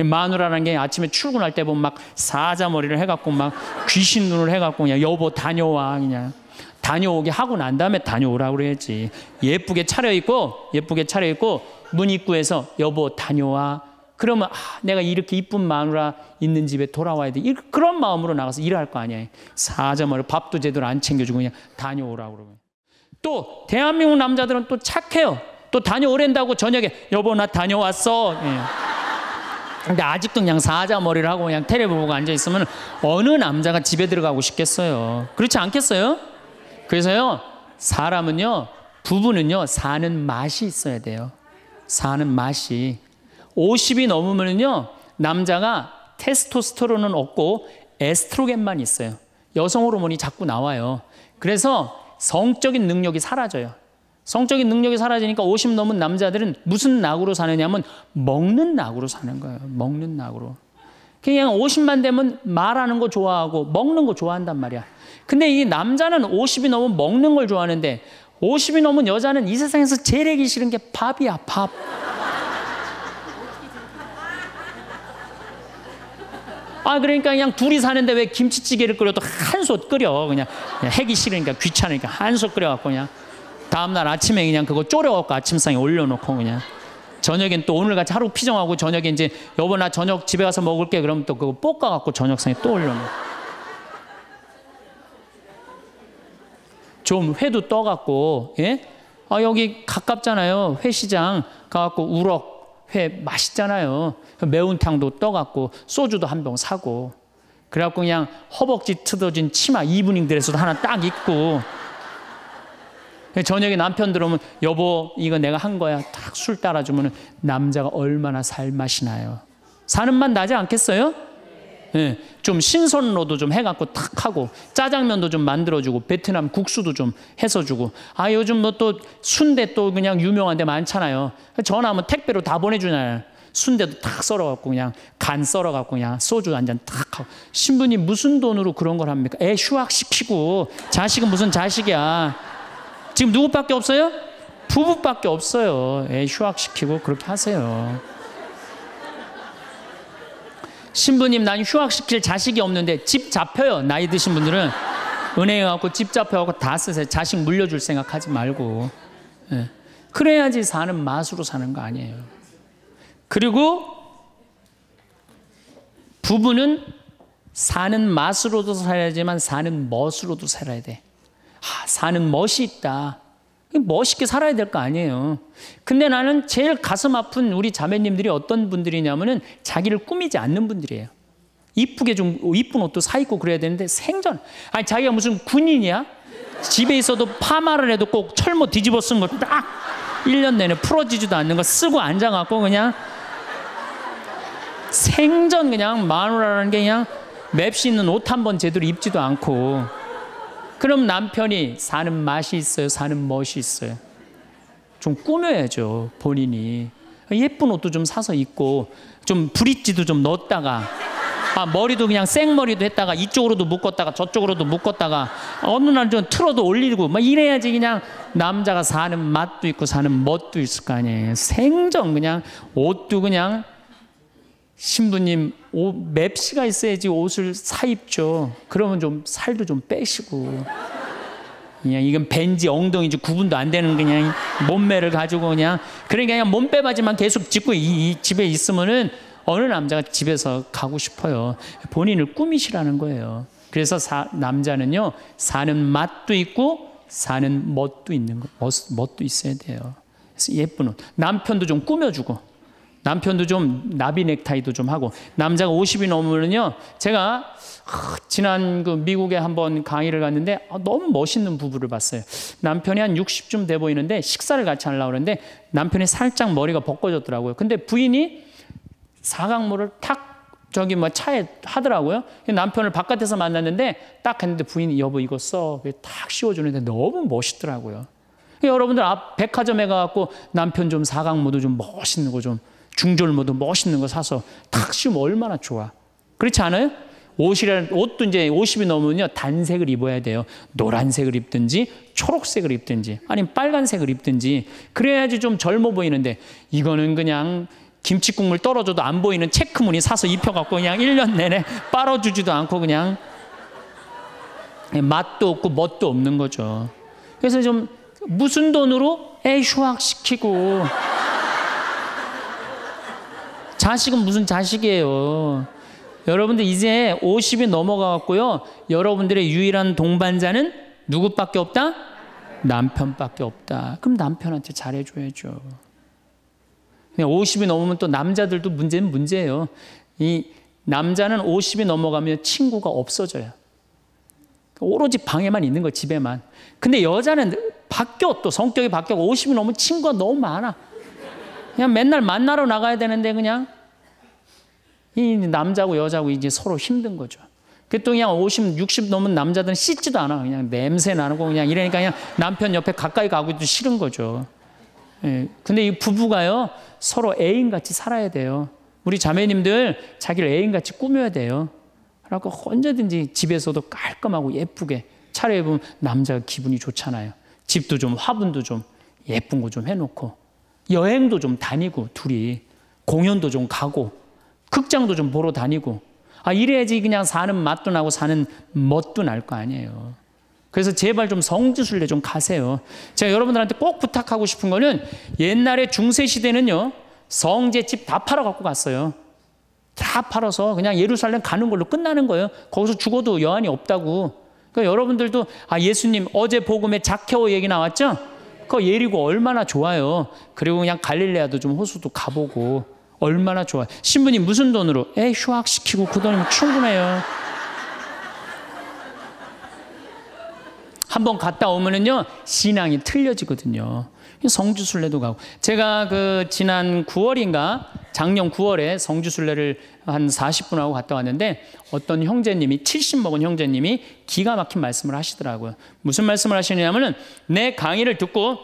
마누라라는 게 아침에 출근할 때 보면 막 사자머리를 해갖고 막 귀신 눈을 해갖고 그냥 여보 다녀와 그냥 다녀오게 하고 난 다음에 다녀오라고 그래야지. 예쁘게 차려입고, 예쁘게 차려입고, 문 입구에서 여보 다녀와. 그러면 아, 내가 이렇게 이쁜 마누라 있는 집에 돌아와야 돼. 그런 마음으로 나가서 일할 거 아니야. 사자마자 밥도 제대로 안 챙겨주고 그냥 다녀오라고 그러면. 또 대한민국 남자들은 또 착해요. 또 다녀오랜다고 저녁에 여보 나 다녀왔어. 예. 근데 아직도 그냥 사자 머리를 하고 그냥 테레비 보고 앉아 있으면 어느 남자가 집에 들어가고 싶겠어요. 그렇지 않겠어요? 그래서요, 사람은요, 부부는요, 사는 맛이 있어야 돼요. 사는 맛이. 50이 넘으면요, 남자가 테스토스테론은 없고 에스트로겐만 있어요. 여성 호르몬이 자꾸 나와요. 그래서 성적인 능력이 사라져요. 성적인 능력이 사라지니까 50 넘은 남자들은 무슨 낙으로 사느냐면 하 먹는 낙으로 사는 거예요. 먹는 낙으로. 그냥 50만 되면 말하는 거 좋아하고 먹는 거 좋아한단 말이야. 근데 이 남자는 50이 넘으면 먹는 걸 좋아하는데 50이 넘은 여자는 이 세상에서 제일 하기 싫은 게 밥이야, 밥. 아, 그러니까 그냥 둘이 사는데 왜 김치찌개를 끓여도 한 솥 끓여. 그냥, 그냥 하기 싫으니까 귀찮으니까 한 솥 끓여갖고 그냥. 다음날 아침에 그냥 그거 졸여갖고 아침상에 올려놓고 그냥. 저녁엔 또 오늘 같이 하루 피정하고 저녁에 이제 여보 나 저녁 집에 가서 먹을게 그러면 또 그거 볶아 갖고 저녁상에 또 올려놓. 좀 회도 떠 갖고 예? 아 여기 가깝잖아요. 회시장 가 갖고 우럭 회 맛있잖아요. 매운탕도 떠 갖고 소주도 한 병 사고 그래갖고 그냥 허벅지 트어진 치마 이브닝 드레스도 하나 딱 입고 저녁에 남편 들어오면 여보 이거 내가 한 거야. 딱술 따라주면 남자가 얼마나 살맛이 나요. 사는 맛 나지 않겠어요? 예, 좀 신선로도 좀 해갖고 탁 하고 짜장면도 좀 만들어주고 베트남 국수도 좀 해서 주고 아 요즘 뭐 또 순대 또 그냥 유명한 데 많잖아요 전화하면 택배로 다보내주나요 순대도 탁 썰어갖고 그냥 간 썰어갖고 그냥 소주 한 잔 탁 하고 신부님 무슨 돈으로 그런 걸 합니까 애 휴학시키고 자식은 무슨 자식이야 지금 누구밖에 없어요? 부부밖에 없어요. 애 예, 휴학시키고 그렇게 하세요. 신부님 난 휴학시킬 자식이 없는데 집 잡혀요. 나이 드신 분들은 은행에 갖고 집 잡혀갖고 다 쓰세요. 자식 물려줄 생각하지 말고. 예. 그래야지 사는 맛으로 사는 거 아니에요. 그리고 부부는 사는 맛으로도 살아야지만 사는 멋으로도 살아야 돼. 아, 사는 멋이 있다. 멋있게 살아야 될 거 아니에요. 근데 나는 제일 가슴 아픈 우리 자매님들이 어떤 분들이냐면은 자기를 꾸미지 않는 분들이에요. 이쁘게 좀 이쁜 옷도 사 입고 그래야 되는데 생전 아니 자기가 무슨 군인이야? 집에 있어도 파마를 해도 꼭 철모 뒤집어 쓴 거 딱 1년 내내 풀어지지도 않는 거 쓰고 앉아 갖고 그냥 생전 그냥 마누라라는 게 그냥 맵시 있는 옷 한 번 제대로 입지도 않고 그럼 남편이 사는 맛이 있어요? 사는 멋이 있어요? 좀 꾸며야죠, 본인이. 예쁜 옷도 좀 사서 입고, 좀 브릿지도 좀 넣었다가, 아, 머리도 그냥 생머리도 했다가, 이쪽으로도 묶었다가, 저쪽으로도 묶었다가, 어느 날 좀 틀어도 올리고, 막 이래야지 그냥 남자가 사는 맛도 있고, 사는 멋도 있을 거 아니에요. 생전 그냥 옷도 그냥 신부님 옷, 맵시가 있어야지 옷을 사 입죠. 그러면 좀 살도 좀 빼시고. 그냥 이건 벤지 엉덩이지 구분도 안 되는 그냥 몸매를 가지고 그냥 그러니까 그냥 몸빼바지만 계속 짚고 이, 이 집에 있으면은 어느 남자가 집에서 가고 싶어요. 본인을 꾸미시라는 거예요. 그래서 사, 남자는요 사는 맛도 있고 사는 멋도 있는 거 멋, 멋도 있어야 돼요. 그래서 예쁜 옷 남편도 좀 꾸며주고 남편도 좀 나비 넥타이도 좀 하고 남자가 50이 넘으면요 제가 지난 그 미국에 한번 강의를 갔는데 아, 너무 멋있는 부부를 봤어요 남편이 한 60쯤 돼 보이는데 식사를 같이 하려고 그러는데 남편이 살짝 머리가 벗겨졌더라고요 근데 부인이 사각모를 탁 저기 뭐 차에 하더라고요 남편을 바깥에서 만났는데 딱 했는데 부인이 여보 이거 써 탁 씌워주는데 너무 멋있더라고요 여러분들 앞 백화점에 가갖고 남편 좀 사각모도 좀 멋있는 거좀 중절모도 멋있는 거 사서 탁 씌우면 얼마나 좋아. 그렇지 않아요? 옷이라 옷도 이제 50이 넘으면요 단색을 입어야 돼요. 노란색을 입든지 초록색을 입든지 아니면 빨간색을 입든지 그래야지 좀 젊어 보이는데 이거는 그냥 김치 국물 떨어져도 안 보이는 체크무늬 사서 입혀갖고 그냥 1년 내내 빨아주지도 않고 그냥 맛도 없고 멋도 없는 거죠. 그래서 좀 무슨 돈으로 에이 휴학시키고 자식은 무슨 자식이에요. 여러분들 이제 50이 넘어가갖고요. 여러분들의 유일한 동반자는 누구밖에 없다? 남편밖에 없다. 그럼 남편한테 잘해줘야죠. 50이 넘으면 또 남자들도 문제는 문제예요. 이 남자는 50이 넘어가면 친구가 없어져요. 오로지 방에만 있는 거 집에만. 근데 여자는 바뀌어 또 성격이 바뀌어 50이 넘으면 친구가 너무 많아. 그냥 맨날 만나러 나가야 되는데 그냥 이 남자고 여자고 이제 서로 힘든 거죠. 그 또 그냥 50, 60 넘은 남자들은 씻지도 않아. 그냥 냄새 나고 그냥 이러니까 그냥 남편 옆에 가까이 가기도 싫은 거죠. 예. 근데 이 부부가요 서로 애인 같이 살아야 돼요. 우리 자매님들 자기를 애인 같이 꾸며야 돼요. 그래고 언제든지 집에서도 깔끔하고 예쁘게 차려입으면 남자가 기분이 좋잖아요. 집도 좀 화분도 좀 예쁜 거 좀 해놓고 여행도 좀 다니고 둘이 공연도 좀 가고 극장도 좀 보러 다니고 아 이래야지 그냥 사는 맛도 나고 사는 멋도 날 거 아니에요. 그래서 제발 좀 성지순례 좀 가세요. 제가 여러분들한테 꼭 부탁하고 싶은 거는 옛날에 중세 시대는요 성제집 다 팔아 갖고 갔어요. 다 팔아서 그냥 예루살렘 가는 걸로 끝나는 거예요. 거기서 죽어도 여한이 없다고. 그러니까 여러분들도 아 예수님 어제 복음에 자케오 얘기 나왔죠? 그 예리고 얼마나 좋아요. 그리고 그냥 갈릴레아도 좀 호수도 가보고 얼마나 좋아요. 신부님 무슨 돈으로? 에 휴학 시키고 그 돈이면 충분해요. 한번 갔다 오면은요 신앙이 틀려지거든요. 성주순례도 가고 제가 그 지난 9월인가 작년 9월에 성주순례를 한 40분 하고 갔다 왔는데 어떤 형제님이 70 먹은 형제님이 기가 막힌 말씀을 하시더라고요. 무슨 말씀을 하시냐면은 내 강의를 듣고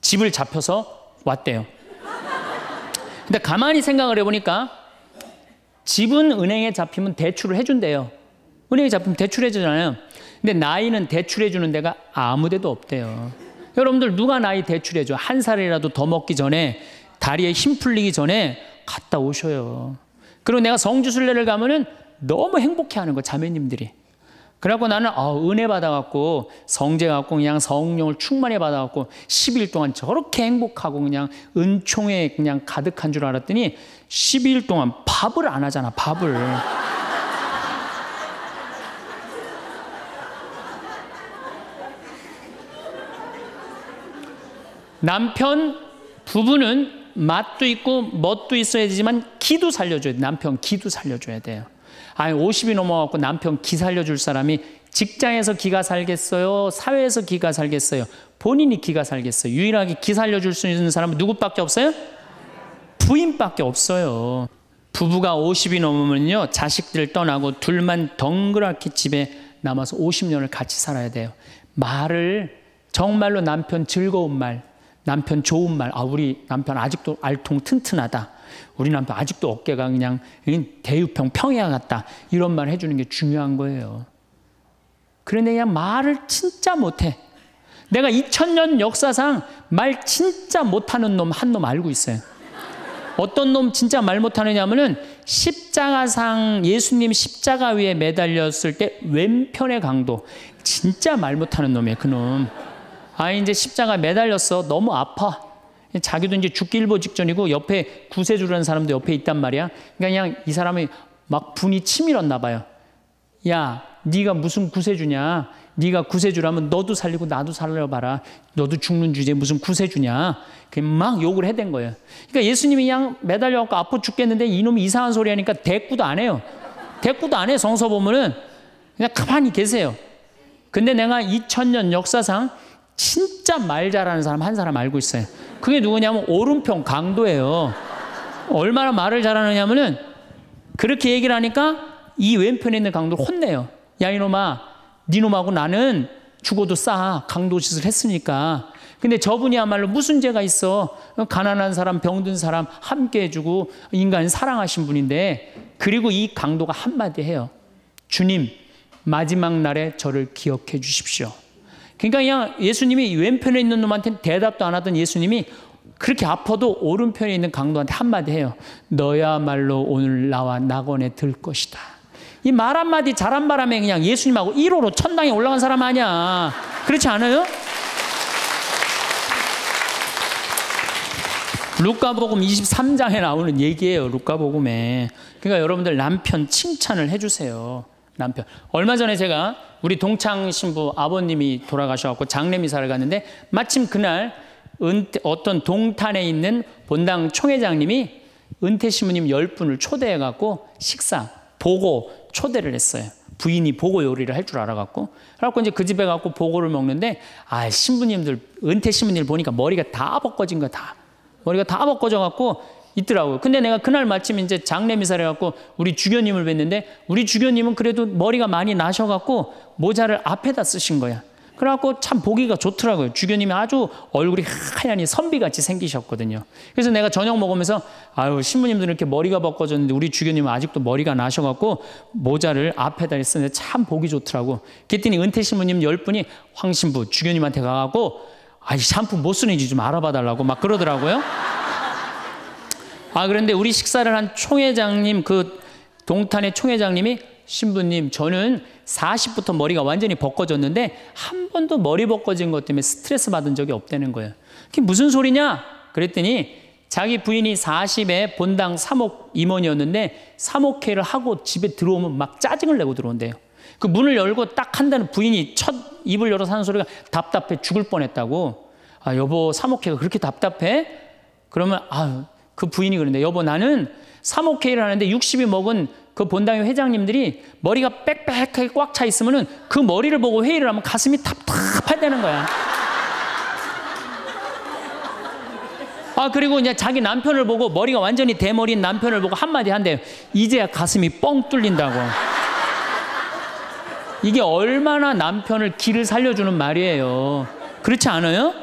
집을 잡혀서 왔대요. 근데 가만히 생각을 해보니까 집은 은행에 잡히면 대출을 해준대요. 은행에 잡히면 대출해주잖아요. 근데 나이는 대출해주는 데가 아무 데도 없대요. 여러분들 누가 나이 대출해줘? 한 살이라도 더 먹기 전에 다리에 힘 풀리기 전에 갔다 오셔요. 그리고 내가 성주순례를 가면은 너무 행복해하는 거 자매님들이. 그래갖고 나는 어, 은혜 받아갖고 성제 갖고 그냥 성령을 충만히 받아갖고 10일 동안 저렇게 행복하고 그냥 은총에 그냥 가득한 줄 알았더니 12일 동안 밥을 안 하잖아 밥을. 남편 부부는 맛도 있고 멋도 있어야 되지만 기도 살려줘야 돼. 남편 기도 살려줘야 돼요. 아니 50이 넘어갖고 남편 기 살려줄 사람이 직장에서 기가 살겠어요? 사회에서 기가 살겠어요? 본인이 기가 살겠어요? 유일하게 기 살려줄 수 있는 사람은 누구밖에 없어요? 부인밖에 없어요. 부부가 50이 넘으면요. 자식들 떠나고 둘만 덩그랗게 집에 남아서 50년을 같이 살아야 돼요. 말을 정말로 남편 즐거운 말 남편 좋은 말, 아, 우리 남편 아직도 알통 튼튼하다. 우리 남편 아직도 어깨가 그냥 대유평 평야 같다. 이런 말 해주는 게 중요한 거예요. 그런데 그냥 말을 진짜 못해. 내가 2000년 역사상 말 진짜 못하는 놈 한 놈 알고 있어요. 어떤 놈 진짜 말 못하느냐면은 십자가상 예수님 십자가 위에 매달렸을 때 왼편의 강도 진짜 말 못하는 놈이에요. 그놈. 아 이제 십자가 매달렸어. 너무 아파. 자기도 이제 죽기 일보 직전이고 옆에 구세주라는 사람도 옆에 있단 말이야. 그러니까 그냥 이 사람이 막 분이 치밀었나 봐요. 야, 네가 무슨 구세주냐? 네가 구세주라면 너도 살리고 나도 살려봐라. 너도 죽는 주제 에 무슨 구세주냐? 그막 욕을 해댄 거예요. 그러니까 예수님이 그냥 매달려갖고 아파 죽겠는데 이놈이 이상한 소리 하니까 대꾸도 안 해요. 대꾸도 안 해. 성서 보면은 그냥 가만히 계세요. 근데 내가 2000년 역사상 진짜 말 잘하는 사람 한 사람 알고 있어요. 그게 누구냐면 오른편 강도예요. 얼마나 말을 잘하느냐면은 그렇게 얘기를 하니까 이 왼편에 있는 강도를 혼내요. 야 이놈아, 니놈하고 네 나는 죽어도 싸. 강도 짓을 했으니까. 근데 저분이야말로 무슨 죄가 있어. 가난한 사람, 병든 사람 함께 해주고 인간 사랑하신 분인데 그리고 이 강도가 한마디 해요. 주님, 마지막 날에 저를 기억해 주십시오. 그러니까 그냥 예수님이 왼편에 있는 놈한테 대답도 안 하던 예수님이 그렇게 아파도 오른편에 있는 강도한테 한마디 해요. 너야말로 오늘 나와 낙원에 들 것이다. 이 말 한마디 잘한 바람에 그냥 예수님하고 1호로 천당에 올라간 사람 아니야. 그렇지 않아요? 루카복음 23장에 나오는 얘기예요. 루카복음에. 그러니까 여러분들 남편 칭찬을 해주세요. 남편. 얼마 전에 제가 우리 동창 신부 아버님이 돌아가셔갖고 장례 미사를 갔는데 마침 그날 은퇴, 어떤 동탄에 있는 본당 총회장님이 은퇴 신부님 열분을 초대해갖고 식사, 보고 초대를 했어요. 부인이 보고 요리를 할 줄 알아갖고. 그래갖고 이제 그 집에 갖고 보고를 먹는데, 아, 신부님들, 은퇴 신부님을 보니까 머리가 다 벗겨진 거 다. 머리가 다 벗겨져갖고 있더라고요. 근데 내가 그날 마침 이제 장례 미사를 갖고 우리 주교님을 뵀는데 우리 주교님은 그래도 머리가 많이 나셔 갖고 모자를 앞에다 쓰신 거야. 그래갖고 참 보기가 좋더라고요. 주교님이 아주 얼굴이 하얀이 선비같이 생기셨거든요. 그래서 내가 저녁 먹으면서 아유 신부님들 이렇게 머리가 벗겨졌는데 우리 주교님은 아직도 머리가 나셔갖고 모자를 앞에다 쓰는데 참 보기 좋더라고. 그랬더니 은퇴 신부님 열 분이 황신부 주교님한테 가갖고 아이 샴푸 못 쓰는지 좀 알아봐달라고 막 그러더라고요. 아, 그런데 우리 식사를 한 총회장님, 그 동탄의 총회장님이 신부님, 저는 40부터 머리가 완전히 벗겨졌는데 한 번도 머리 벗겨진 것 때문에 스트레스 받은 적이 없다는 거예요. 그게 무슨 소리냐? 그랬더니 자기 부인이 40에 본당 3억 임원이었는데 3억회를 하고 집에 들어오면 막 짜증을 내고 들어온대요. 그 문을 열고 딱 한다는 부인이 첫 입을 열어서 하는 소리가 답답해 죽을 뻔했다고. 아, 여보, 3억회가 그렇게 답답해? 그러면, 아유, 그 부인이 그러는데 여보 나는 사모케이를 하는데 60이 먹은 그 본당의 회장님들이 머리가 빽빽하게 꽉 차 있으면은 그 머리를 보고 회의를 하면 가슴이 탑탑하다는 거야. 아 그리고 이제 자기 남편을 보고 머리가 완전히 대머리인 남편을 보고 한마디 한대요. 이제야 가슴이 뻥 뚫린다고. 이게 얼마나 남편을 길을 살려주는 말이에요. 그렇지 않아요?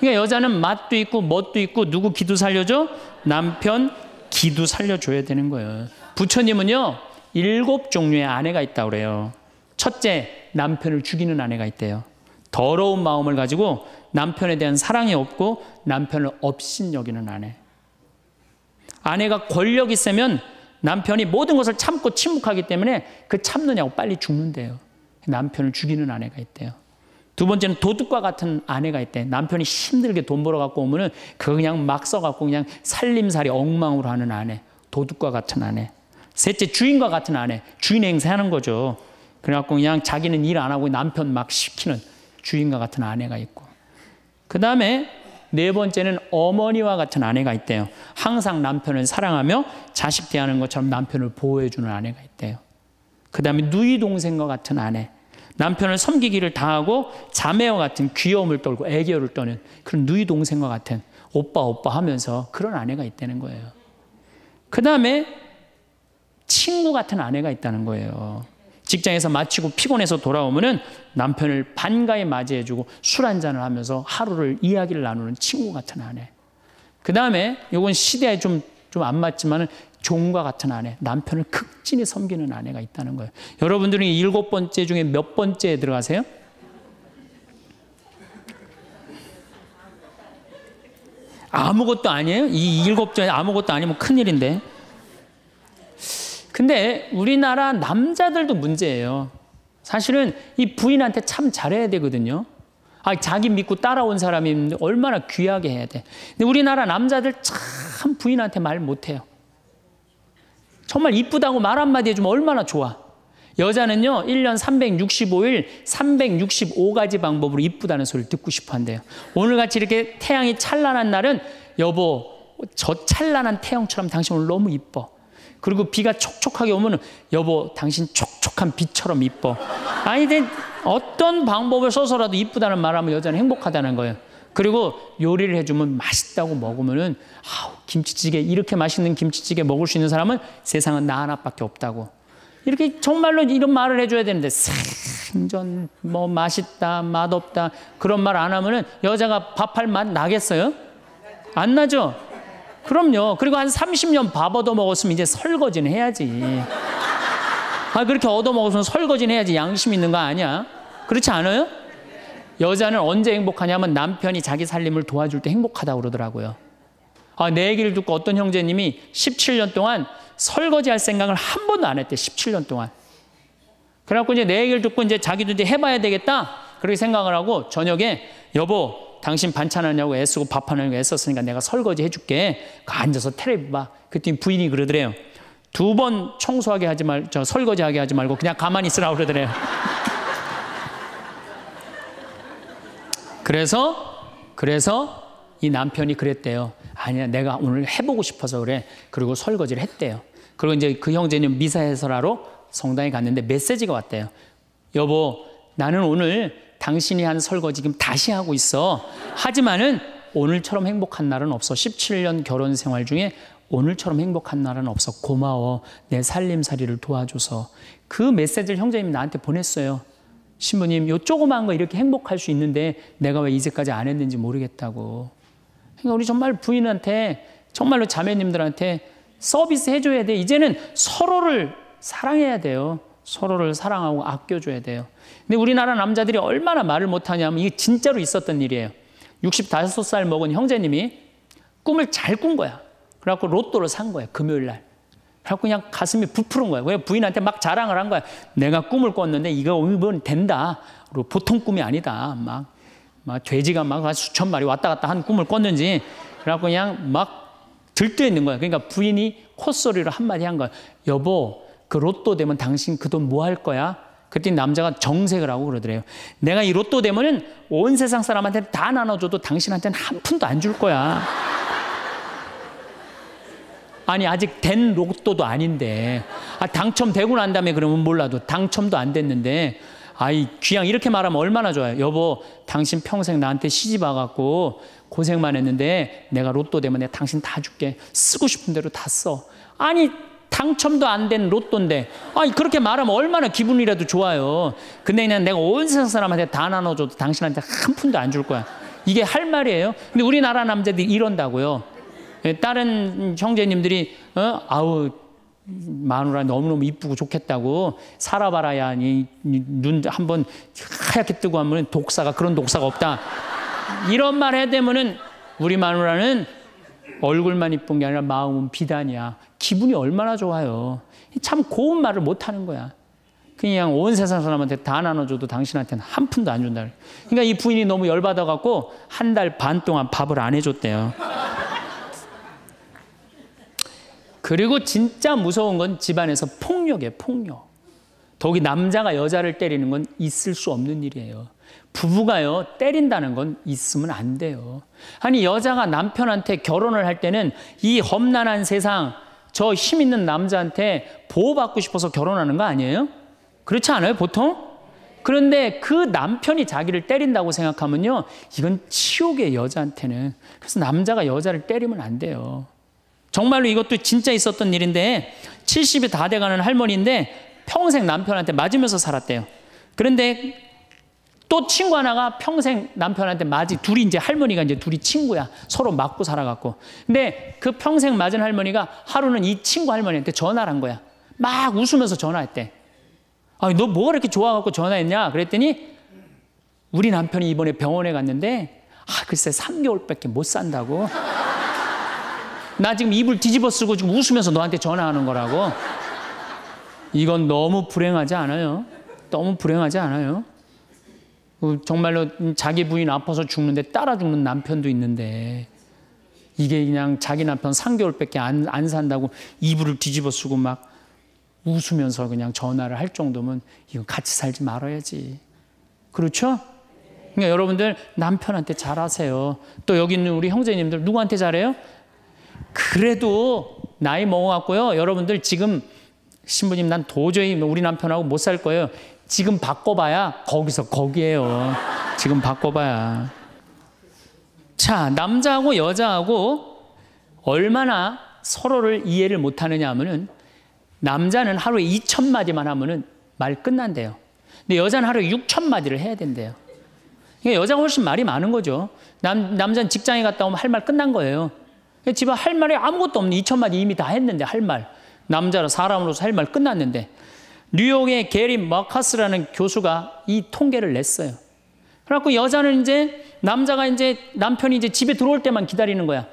그러니까 여자는 맛도 있고 멋도 있고 누구 기도 살려줘? 남편 기도 살려줘야 되는 거예요. 부처님은요, 일곱 종류의 아내가 있다고 그래요. 첫째, 남편을 죽이는 아내가 있대요. 더러운 마음을 가지고 남편에 대한 사랑이 없고 남편을 업신 여기는 아내. 아내가 권력이 세면 남편이 모든 것을 참고 침묵하기 때문에 그 참느냐고 빨리 죽는데요. 남편을 죽이는 아내가 있대요. 두 번째는 도둑과 같은 아내가 있대. 남편이 힘들게 돈 벌어 갖고 오면은 그 그냥 막써 갖고 그냥 살림살이 엉망으로 하는 아내. 도둑과 같은 아내. 셋째 주인과 같은 아내. 주인 행세하는 거죠. 그래 갖고 그냥 자기는 일 안 하고 남편 막 시키는 주인과 같은 아내가 있고. 그다음에 네 번째는 어머니와 같은 아내가 있대요. 항상 남편을 사랑하며 자식 대하는 것처럼 남편을 보호해 주는 아내가 있대요. 그다음에 누이 동생과 같은 아내. 남편을 섬기기를 당하고 자매와 같은 귀여움을 떨고 애교를 떠는 그런 누이 동생과 같은 오빠 오빠 하면서 그런 아내가 있다는 거예요. 그 다음에 친구 같은 아내가 있다는 거예요. 직장에서 마치고 피곤해서 돌아오면은 남편을 반가에 맞이해주고 술 한잔을 하면서 하루를 이야기를 나누는 친구 같은 아내. 그 다음에 요건 시대에 좀, 좀 안 맞지만은 종과 같은 아내, 남편을 극진히 섬기는 아내가 있다는 거예요. 여러분들은 일곱 번째 중에 몇 번째에 들어가세요? 아무것도 아니에요? 이 일곱 째 아무것도 아니면 큰일인데. 근데 우리나라 남자들도 문제예요. 사실은 이 부인한테 참 잘해야 되거든요. 아, 자기 믿고 따라온 사람이 얼마나 귀하게 해야 돼. 근데 우리나라 남자들 참 부인한테 말 못해요. 정말 이쁘다고 말 한마디 해주면 얼마나 좋아. 여자는요, 1년 365일, 365가지 방법으로 이쁘다는 소리를 듣고 싶어 한대요. 오늘같이 이렇게 태양이 찬란한 날은, 여보, 저 찬란한 태양처럼 당신 오늘 너무 이뻐. 그리고 비가 촉촉하게 오면 여보, 당신 촉촉한 비처럼 이뻐. 아니, 어떤 방법을 써서라도 이쁘다는 말하면 여자는 행복하다는 거예요. 그리고 요리를 해주면 맛있다고 먹으면은 아우 김치찌개 이렇게 맛있는 김치찌개 먹을 수 있는 사람은 세상은 나 하나밖에 없다고 이렇게 정말로 이런 말을 해줘야 되는데 생전 뭐 맛있다 맛없다 그런 말 안 하면은 여자가 밥할 맛 나겠어요? 안 나죠? 그럼요. 그리고 한 30년 밥 얻어 먹었으면 이제 설거지는 해야지. 아 그렇게 얻어 먹었으면 설거지는 해야지 양심 있는 거 아니야? 그렇지 않아요? 여자는 언제 행복하냐면 남편이 자기 살림을 도와줄 때 행복하다고 그러더라고요. 아, 내 얘기를 듣고 어떤 형제님이 17년 동안 설거지 할 생각을 한 번도 안 했대, 17년 동안. 그래갖고 이제 내 얘기를 듣고 이제 자기도 이제 해봐야 되겠다. 그렇게 생각을 하고 저녁에 여보, 당신 반찬하냐고 애쓰고 밥하냐고 애썼으니까 내가 설거지 해줄게. 앉아서 테레비 봐. 그랬더니 부인이 그러더래요. 두 번 청소하게 하지 말, 저 설거지하게 하지 말고 그냥 가만히 있으라고 그러더래요. 그래서 그래서 이 남편이 그랬대요. 아니야, 내가 오늘 해보고 싶어서 그래. 그리고 설거지를 했대요. 그리고 이제 그 형제는 미사 해설하러 성당에 갔는데 메시지가 왔대요. 여보, 나는 오늘 당신이 한 설거지 지금 다시 하고 있어. 하지만은 오늘처럼 행복한 날은 없어. 17년 결혼 생활 중에 오늘처럼 행복한 날은 없어. 고마워. 내 살림살이를 도와줘서. 그 메시지를 형제님이 나한테 보냈어요. 신부님, 요 조그만 거 이렇게 행복할 수 있는데 내가 왜 이제까지 안 했는지 모르겠다고. 그러니까 우리 정말 부인한테, 정말로 자매님들한테 서비스 해줘야 돼. 이제는 서로를 사랑해야 돼요. 서로를 사랑하고 아껴줘야 돼요. 근데 우리나라 남자들이 얼마나 말을 못하냐면 이게 진짜로 있었던 일이에요. 65살 먹은 형제님이 꿈을 잘 꾼 거야. 그래갖고 로또를 산 거야, 금요일 날. 하고 그냥 가슴이 부풀은 거예요. 왜 부인한테 막 자랑을 한 거야. 내가 꿈을 꿨는데 이거 오면 된다. 그리고 보통 꿈이 아니다. 막, 막 돼지가 막 수천 마리 왔다 갔다 한 꿈을 꿨는지. 그래갖 그냥 막 들떠 있는 거야. 그러니까 부인이 콧소리로 한마디 한 거야. 여보, 그 로또 되면 당신 그 돈 뭐 할 거야? 그때 남자가 정색을 하고 그러더래요. 내가 이 로또 되면은 온 세상 사람한테 다 나눠줘도 당신한테는 한 푼도 안 줄 거야. 아니 아직 된 로또도 아닌데 아, 당첨되고 난 다음에 그러면 몰라도 당첨도 안 됐는데 아이 귀양 이렇게 말하면 얼마나 좋아요 여보 당신 평생 나한테 시집 와갖고 고생만 했는데 내가 로또 되면 내가 당신 다 줄게 쓰고 싶은 대로 다 써 아니 당첨도 안 된 로또인데 아니 그렇게 말하면 얼마나 기분이라도 좋아요 근데 그냥 내가 온 세상 사람한테 다 나눠줘도 당신한테 한 푼도 안 줄 거야 이게 할 말이에요 근데 우리나라 남자들이 이런다고요 예, 다른 형제님들이 어? 아우 마누라 너무너무 이쁘고 좋겠다고 살아봐라야 눈 한 번 하얗게 뜨고 하면 독사가 그런 독사가 없다 이런 말해야되면은 우리 마누라는 얼굴만 이쁜 게 아니라 마음은 비단이야 기분이 얼마나 좋아요 참 고운 말을 못 하는 거야 그냥 온 세상 사람한테 다 나눠줘도 당신한테는 한 푼도 안 준다 그러니까 이 부인이 너무 열받아갖고 한 달 반 동안 밥을 안 해줬대요 그리고 진짜 무서운 건 집안에서 폭력이에요, 폭력. 더이 남자가 여자를 때리는 건 있을 수 없는 일이에요. 부부가요, 때린다는 건 있으면 안 돼요. 아니, 여자가 남편한테 결혼을 할 때는 이 험난한 세상, 저 힘 있는 남자한테 보호받고 싶어서 결혼하는 거 아니에요? 그렇지 않아요, 보통? 그런데 그 남편이 자기를 때린다고 생각하면요, 이건 치욕의 여자한테는. 그래서 남자가 여자를 때리면 안 돼요. 정말로 이것도 진짜 있었던 일인데 70이 다 돼가는 할머니인데 평생 남편한테 맞으면서 살았대요. 그런데 또 친구 하나가 평생 남편한테 맞이 둘이 이제 할머니가 이제 둘이 친구야 서로 맞고 살아갔고 근데 그 평생 맞은 할머니가 하루는 이 친구 할머니한테 전화를 한 거야 막 웃으면서 전화했대 아너 뭐가 이렇게 좋아갖고 전화했냐 그랬더니 우리 남편이 이번에 병원에 갔는데 아 글쎄 3개월밖에 못 산다고 나 지금 입을 뒤집어 쓰고 지금 웃으면서 너한테 전화하는 거라고. 이건 너무 불행하지 않아요? 너무 불행하지 않아요? 그 정말로 자기 부인 아파서 죽는데 따라 죽는 남편도 있는데 이게 그냥 자기 남편 3개월밖에 안, 안 산다고 이불을 뒤집어 쓰고 막 웃으면서 그냥 전화를 할 정도면 이거 같이 살지 말아야지. 그렇죠? 그러니까 여러분들 남편한테 잘하세요. 또 여기 있는 우리 형제님들 누구한테 잘해요? 그래도 나이 먹어갖고요. 여러분들 지금 신부님 난 도저히 우리 남편하고 못 살 거예요. 지금 바꿔봐야 거기서 거기에요. 지금 바꿔봐야. 자, 남자하고 여자하고 얼마나 서로를 이해를 못하느냐 하면은 남자는 하루에 2천 마디만 하면은 말 끝난대요. 근데 여자는 하루에 6천 마디를 해야 된대요. 그러니까 여자가 훨씬 말이 많은 거죠. 남, 남자는 직장에 갔다 오면 할 말 끝난 거예요. 집에 할 말이 아무것도 없는 2천 마디 이미 다 했는데 할 말. 남자로 사람으로서 할 말 끝났는데 뉴욕의 게리 마카스라는 교수가 이 통계를 냈어요. 그래갖고 여자는 이제 남자가 이제 남편이 이제 집에 들어올 때만 기다리는 거야.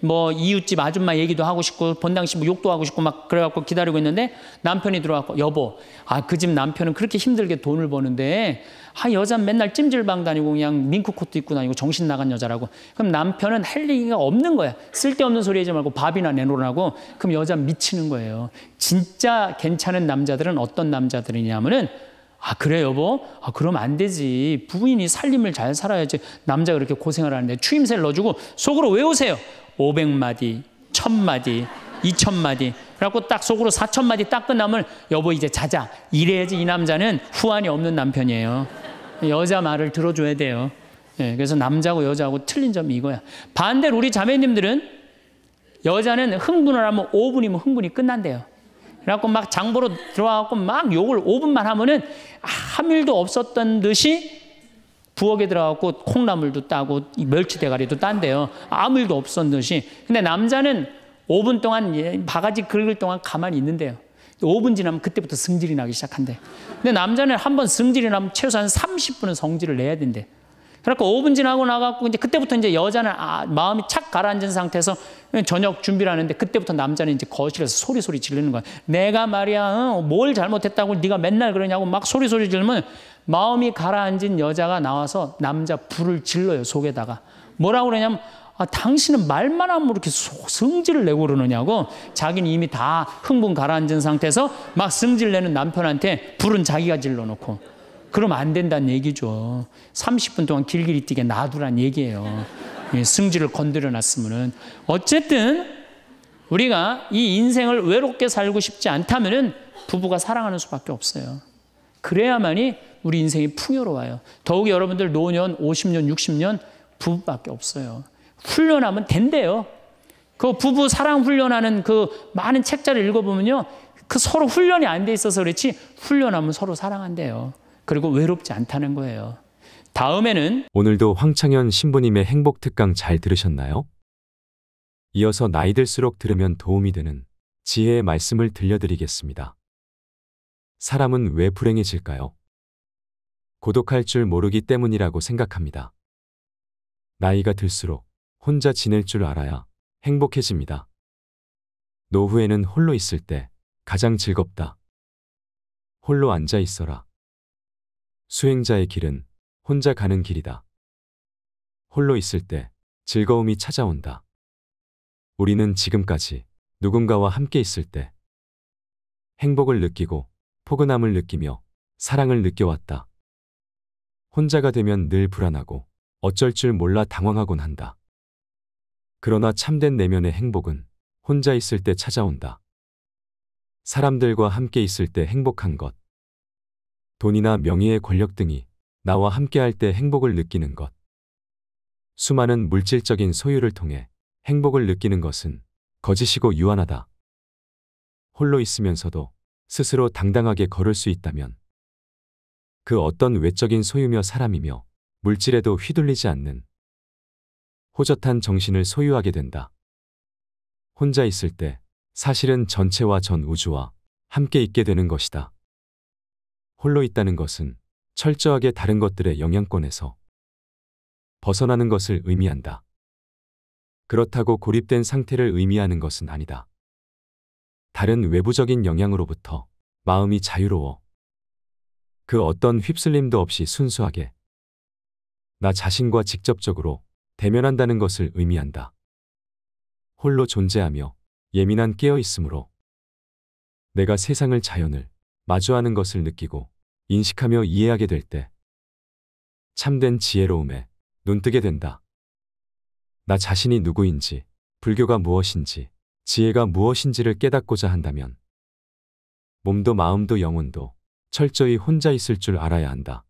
뭐 이웃집 아줌마 얘기도 하고 싶고 본당씨 뭐 욕도 하고 싶고 막 그래갖고 기다리고 있는데 남편이 들어왔고 여보 아 그 집 남편은 그렇게 힘들게 돈을 버는데 아 여자 맨날 찜질방 다니고 그냥 밍크 코트 입고 다니고 정신 나간 여자라고 그럼 남편은 할 얘기가 없는 거야 쓸데없는 소리 하지 말고 밥이나 내놓으라고 그럼 여자 미치는 거예요 진짜 괜찮은 남자들은 어떤 남자들이냐면은 아, 그래, 여보? 아, 그럼 안 되지. 부인이 살림을 잘 살아야지. 남자 가 그렇게 고생을 하는데 추임새를 넣어주고 속으로 외우세요. 500마디, 1000마디, 2000마디. 그래갖고 딱 속으로 4000마디 딱 끝나면 여보 이제 자자. 이래야지 이 남자는 후환이 없는 남편이에요. 여자 말을 들어줘야 돼요. 예, 그래서 남자고 여자하고 틀린 점이 이거야. 반대로 우리 자매님들은 여자는 흥분을 하면 5분이면 흥분이 끝난대요. 그래갖고 막 장보러 들어와갖고 막 욕을 5분만 하면은 한 일도 없었던 듯이 부엌에 들어가고 콩나물도 따고 멸치 대가리도 딴대요. 아무 일도 없었던 듯이. 근데 남자는 5분 동안 예, 바가지 긁을 동안 가만히 있는데요. 5분 지나면 그때부터 승질이 나기 시작한대. 근데 남자는 한 번 승질이 나면 최소한 30분은 성질을 내야 된대. 그러니까 5분 지나고 나갔고 이제 그때부터 이제 여자는 아, 마음이 착 가라앉은 상태에서 저녁 준비를 하는데 그때부터 남자는 이제 거실에서 소리 소리 지르는 거야. 내가 말이야 어, 뭘 잘못했다고 네가 맨날 그러냐고 막 소리 소리 지르면 마음이 가라앉은 여자가 나와서 남자 불을 질러요 속에다가. 뭐라고 그러냐면 아, 당신은 말만 하면 이렇게 소, 성질을 내고 그러느냐고 자기는 이미 다 흥분 가라앉은 상태에서 막 성질 내는 남편한테 불은 자기가 질러놓고 그럼 안 된다는 얘기죠. 30분 동안 길길이 뛰게 놔두란 얘기예요. 예, 승질을 건드려 놨으면은. 어쨌든 우리가 이 인생을 외롭게 살고 싶지 않다면은 부부가 사랑하는 수밖에 없어요. 그래야만이 우리 인생이 풍요로워요. 더욱 여러분들 노년 50년, 60년 부부밖에 없어요. 훈련하면 된대요. 그 부부 사랑 훈련하는 그 많은 책자를 읽어보면요. 그 서로 훈련이 안 돼 있어서 그렇지 훈련하면 서로 사랑한대요. 그리고 외롭지 않다는 거예요. 다음에는 오늘도 황창현 신부님의 행복 특강 잘 들으셨나요? 이어서 나이 들수록 들으면 도움이 되는 지혜의 말씀을 들려드리겠습니다. 사람은 왜 불행해질까요? 고독할 줄 모르기 때문이라고 생각합니다. 나이가 들수록 혼자 지낼 줄 알아야 행복해집니다. 노후에는 홀로 있을 때 가장 즐겁다. 홀로 앉아 있어라. 수행자의 길은 혼자 가는 길이다. 홀로 있을 때 즐거움이 찾아온다. 우리는 지금까지 누군가와 함께 있을 때 행복을 느끼고 포근함을 느끼며 사랑을 느껴왔다. 혼자가 되면 늘 불안하고 어쩔 줄 몰라 당황하곤 한다. 그러나 참된 내면의 행복은 혼자 있을 때 찾아온다. 사람들과 함께 있을 때 행복한 것, 돈이나 명예의 권력 등이 나와 함께할 때 행복을 느끼는 것. 수많은 물질적인 소유를 통해 행복을 느끼는 것은 거짓이고 유한하다. 홀로 있으면서도 스스로 당당하게 걸을 수 있다면 그 어떤 외적인 소유며 사람이며 물질에도 휘둘리지 않는 호젓한 정신을 소유하게 된다. 혼자 있을 때 사실은 전체와 전 우주와 함께 있게 되는 것이다. 홀로 있다는 것은 철저하게 다른 것들의 영향권에서 벗어나는 것을 의미한다. 그렇다고 고립된 상태를 의미하는 것은 아니다. 다른 외부적인 영향으로부터 마음이 자유로워 그 어떤 휩쓸림도 없이 순수하게 나 자신과 직접적으로 대면한다는 것을 의미한다. 홀로 존재하며 예민한 깨어있으므로 내가 세상을 자연을 마주하는 것을 느끼고 인식하며 이해하게 될 때 참된 지혜로움에 눈뜨게 된다. 나 자신이 누구인지, 불교가 무엇인지, 지혜가 무엇인지를 깨닫고자 한다면 몸도 마음도 영혼도 철저히 혼자 있을 줄 알아야 한다.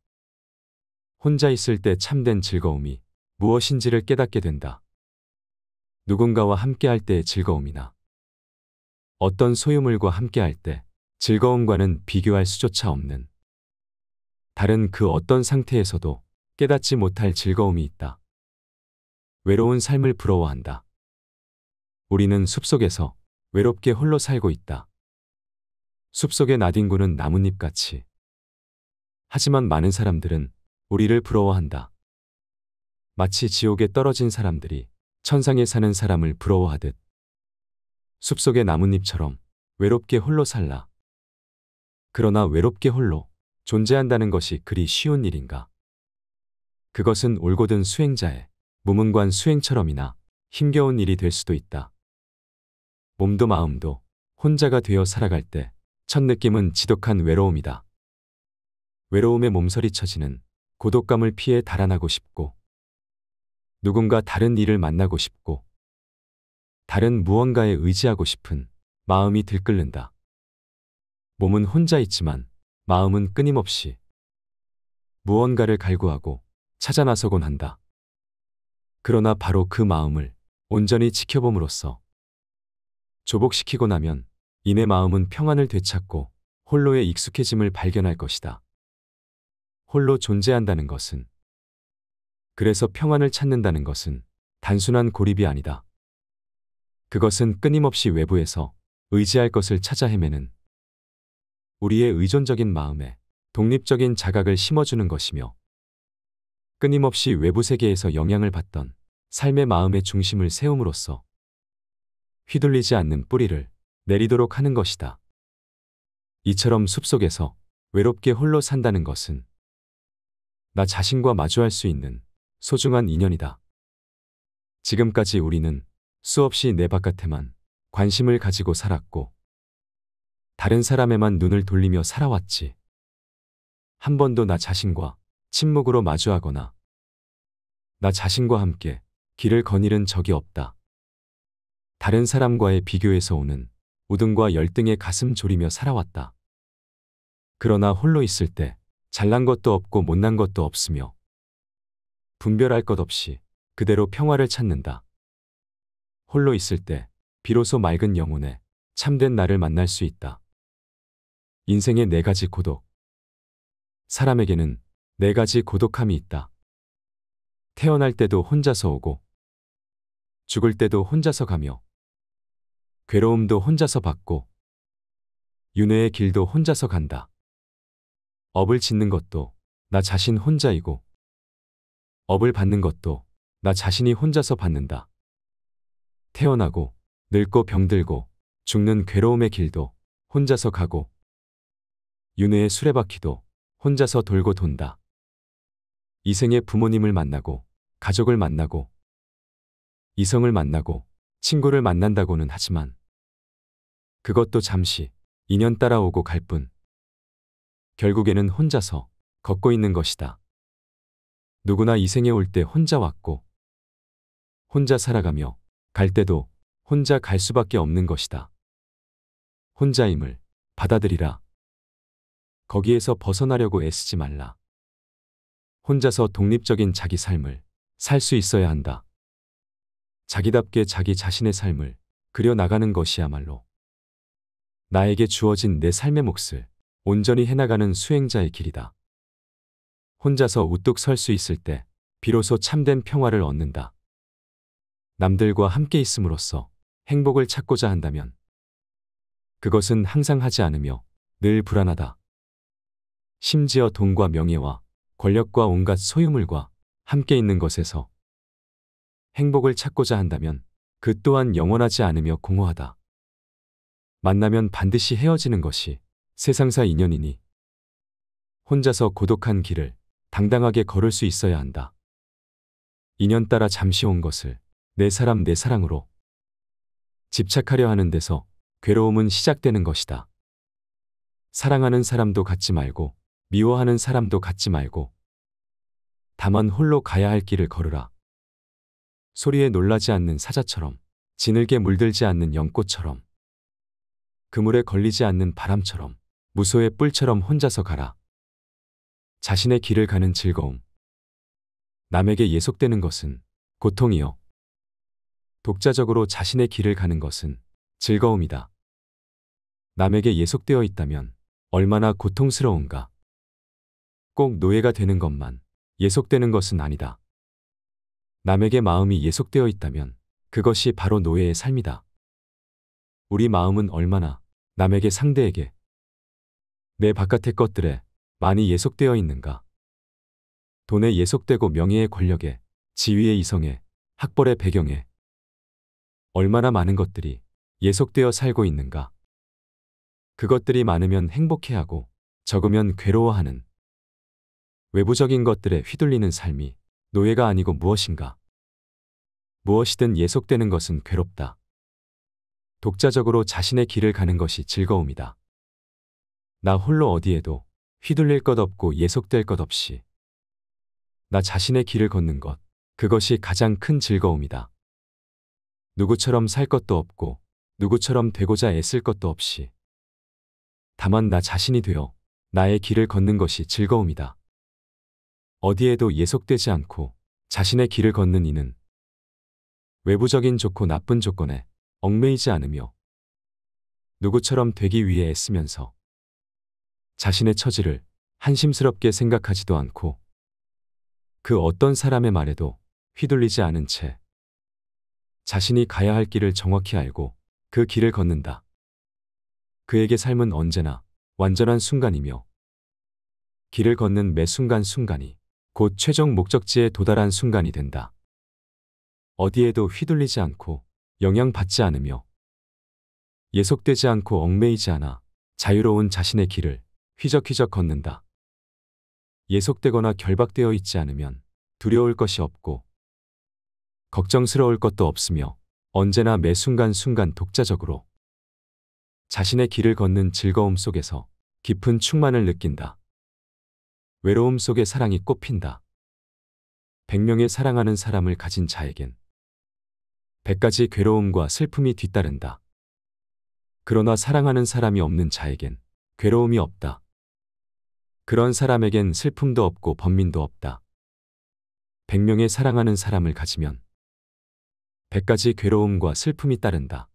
혼자 있을 때 참된 즐거움이 무엇인지를 깨닫게 된다. 누군가와 함께할 때의 즐거움이나 어떤 소유물과 함께할 때 즐거움과는 비교할 수조차 없는 다른 그 어떤 상태에서도 깨닫지 못할 즐거움이 있다. 외로운 삶을 부러워한다. 우리는 숲속에서 외롭게 홀로 살고 있다. 숲속의 나뒹구는 나뭇잎같이. 하지만 많은 사람들은 우리를 부러워한다. 마치 지옥에 떨어진 사람들이 천상에 사는 사람을 부러워하듯 숲속의 나뭇잎처럼 외롭게 홀로 살라. 그러나 외롭게 홀로 존재한다는 것이 그리 쉬운 일인가? 그것은 올곧은 수행자의 무문관 수행처럼이나 힘겨운 일이 될 수도 있다. 몸도 마음도 혼자가 되어 살아갈 때 첫 느낌은 지독한 외로움이다. 외로움에 몸서리 쳐지는 고독감을 피해 달아나고 싶고 누군가 다른 일을 만나고 싶고 다른 무언가에 의지하고 싶은 마음이 들끓는다. 몸은 혼자 있지만 마음은 끊임없이 무언가를 갈구하고 찾아 나서곤 한다. 그러나 바로 그 마음을 온전히 지켜봄으로써 조복시키고 나면 이내 마음은 평안을 되찾고 홀로의 익숙해짐을 발견할 것이다. 홀로 존재한다는 것은 그래서 평안을 찾는다는 것은 단순한 고립이 아니다. 그것은 끊임없이 외부에서 의지할 것을 찾아 헤매는 우리의 의존적인 마음에 독립적인 자각을 심어주는 것이며 끊임없이 외부 세계에서 영향을 받던 삶의 마음의 중심을 세움으로써 휘둘리지 않는 뿌리를 내리도록 하는 것이다. 이처럼 숲속에서 외롭게 홀로 산다는 것은 나 자신과 마주할 수 있는 소중한 인연이다. 지금까지 우리는 수없이 내 바깥에만 관심을 가지고 살았고 다른 사람에만 눈을 돌리며 살아왔지. 한 번도 나 자신과 침묵으로 마주하거나 나 자신과 함께 길을 거닐은 적이 없다. 다른 사람과의 비교에서 오는 우등과 열등의 가슴 졸이며 살아왔다. 그러나 홀로 있을 때 잘난 것도 없고 못난 것도 없으며 분별할 것 없이 그대로 평화를 찾는다. 홀로 있을 때 비로소 맑은 영혼에 참된 나를 만날 수 있다. 인생의 네 가지 고독. 사람에게는 네 가지 고독함이 있다. 태어날 때도 혼자서 오고, 죽을 때도 혼자서 가며, 괴로움도 혼자서 받고, 윤회의 길도 혼자서 간다. 업을 짓는 것도 나 자신 혼자이고, 업을 받는 것도 나 자신이 혼자서 받는다. 태어나고, 늙고 병들고, 죽는 괴로움의 길도 혼자서 가고, 윤회의 수레바퀴도 혼자서 돌고 돈다. 이생에 부모님을 만나고 가족을 만나고 이성을 만나고 친구를 만난다고는 하지만 그것도 잠시 인연 따라오고 갈 뿐. 결국에는 혼자서 걷고 있는 것이다. 누구나 이생에 올 때 혼자 왔고 혼자 살아가며 갈 때도 혼자 갈 수밖에 없는 것이다. 혼자임을 받아들이라. 거기에서 벗어나려고 애쓰지 말라. 혼자서 독립적인 자기 삶을 살 수 있어야 한다. 자기답게 자기 자신의 삶을 그려나가는 것이야말로 나에게 주어진 내 삶의 몫을 온전히 해나가는 수행자의 길이다. 혼자서 우뚝 설 수 있을 때 비로소 참된 평화를 얻는다. 남들과 함께 있음으로써 행복을 찾고자 한다면 그것은 항상 하지 않으며 늘 불안하다. 심지어 돈과 명예와 권력과 온갖 소유물과 함께 있는 것에서 행복을 찾고자 한다면 그 또한 영원하지 않으며 공허하다. 만나면 반드시 헤어지는 것이 세상사 인연이니 혼자서 고독한 길을 당당하게 걸을 수 있어야 한다. 인연 따라 잠시 온 것을 내 사람 내 사랑으로 집착하려 하는 데서 괴로움은 시작되는 것이다. 사랑하는 사람도 갖지 말고 미워하는 사람도 갖지 말고 다만 홀로 가야 할 길을 걸으라. 소리에 놀라지 않는 사자처럼 지늘게 물들지 않는 연꽃처럼 그물에 걸리지 않는 바람처럼 무소의 뿔처럼 혼자서 가라. 자신의 길을 가는 즐거움. 남에게 예속되는 것은 고통이요. 독자적으로 자신의 길을 가는 것은 즐거움이다. 남에게 예속되어 있다면 얼마나 고통스러운가. 꼭 노예가 되는 것만 예속되는 것은 아니다. 남에게 마음이 예속되어 있다면 그것이 바로 노예의 삶이다. 우리 마음은 얼마나 남에게 상대에게 내 바깥의 것들에 많이 예속되어 있는가. 돈에 예속되고 명예의 권력에 지위의 이성에 학벌의 배경에 얼마나 많은 것들이 예속되어 살고 있는가. 그것들이 많으면 행복해하고 적으면 괴로워하는 외부적인 것들에 휘둘리는 삶이 노예가 아니고 무엇인가. 무엇이든 예속되는 것은 괴롭다. 독자적으로 자신의 길을 가는 것이 즐거움이다. 나 홀로 어디에도 휘둘릴 것 없고 예속될 것 없이 나 자신의 길을 걷는 것, 그것이 가장 큰 즐거움이다. 누구처럼 살 것도 없고 누구처럼 되고자 애쓸 것도 없이 다만 나 자신이 되어 나의 길을 걷는 것이 즐거움이다. 어디에도 예속되지 않고 자신의 길을 걷는 이는 외부적인 좋고 나쁜 조건에 얽매이지 않으며 누구처럼 되기 위해 애쓰면서 자신의 처지를 한심스럽게 생각하지도 않고 그 어떤 사람의 말에도 휘둘리지 않은 채 자신이 가야 할 길을 정확히 알고 그 길을 걷는다. 그에게 삶은 언제나 완전한 순간이며 길을 걷는 매 순간순간이 곧 최종 목적지에 도달한 순간이 된다. 어디에도 휘둘리지 않고 영향받지 않으며 예속되지 않고 얽매이지 않아 자유로운 자신의 길을 휘적휘적 걷는다. 예속되거나 결박되어 있지 않으면 두려울 것이 없고 걱정스러울 것도 없으며 언제나 매 순간순간 독자적으로 자신의 길을 걷는 즐거움 속에서 깊은 충만을 느낀다. 외로움 속에 사랑이 꽃핀다. 100명의 사랑하는 사람을 가진 자에겐 100가지 괴로움과 슬픔이 뒤따른다. 그러나 사랑하는 사람이 없는 자에겐 괴로움이 없다. 그런 사람에겐 슬픔도 없고 번민도 없다. 100명의 사랑하는 사람을 가지면 100가지 괴로움과 슬픔이 따른다.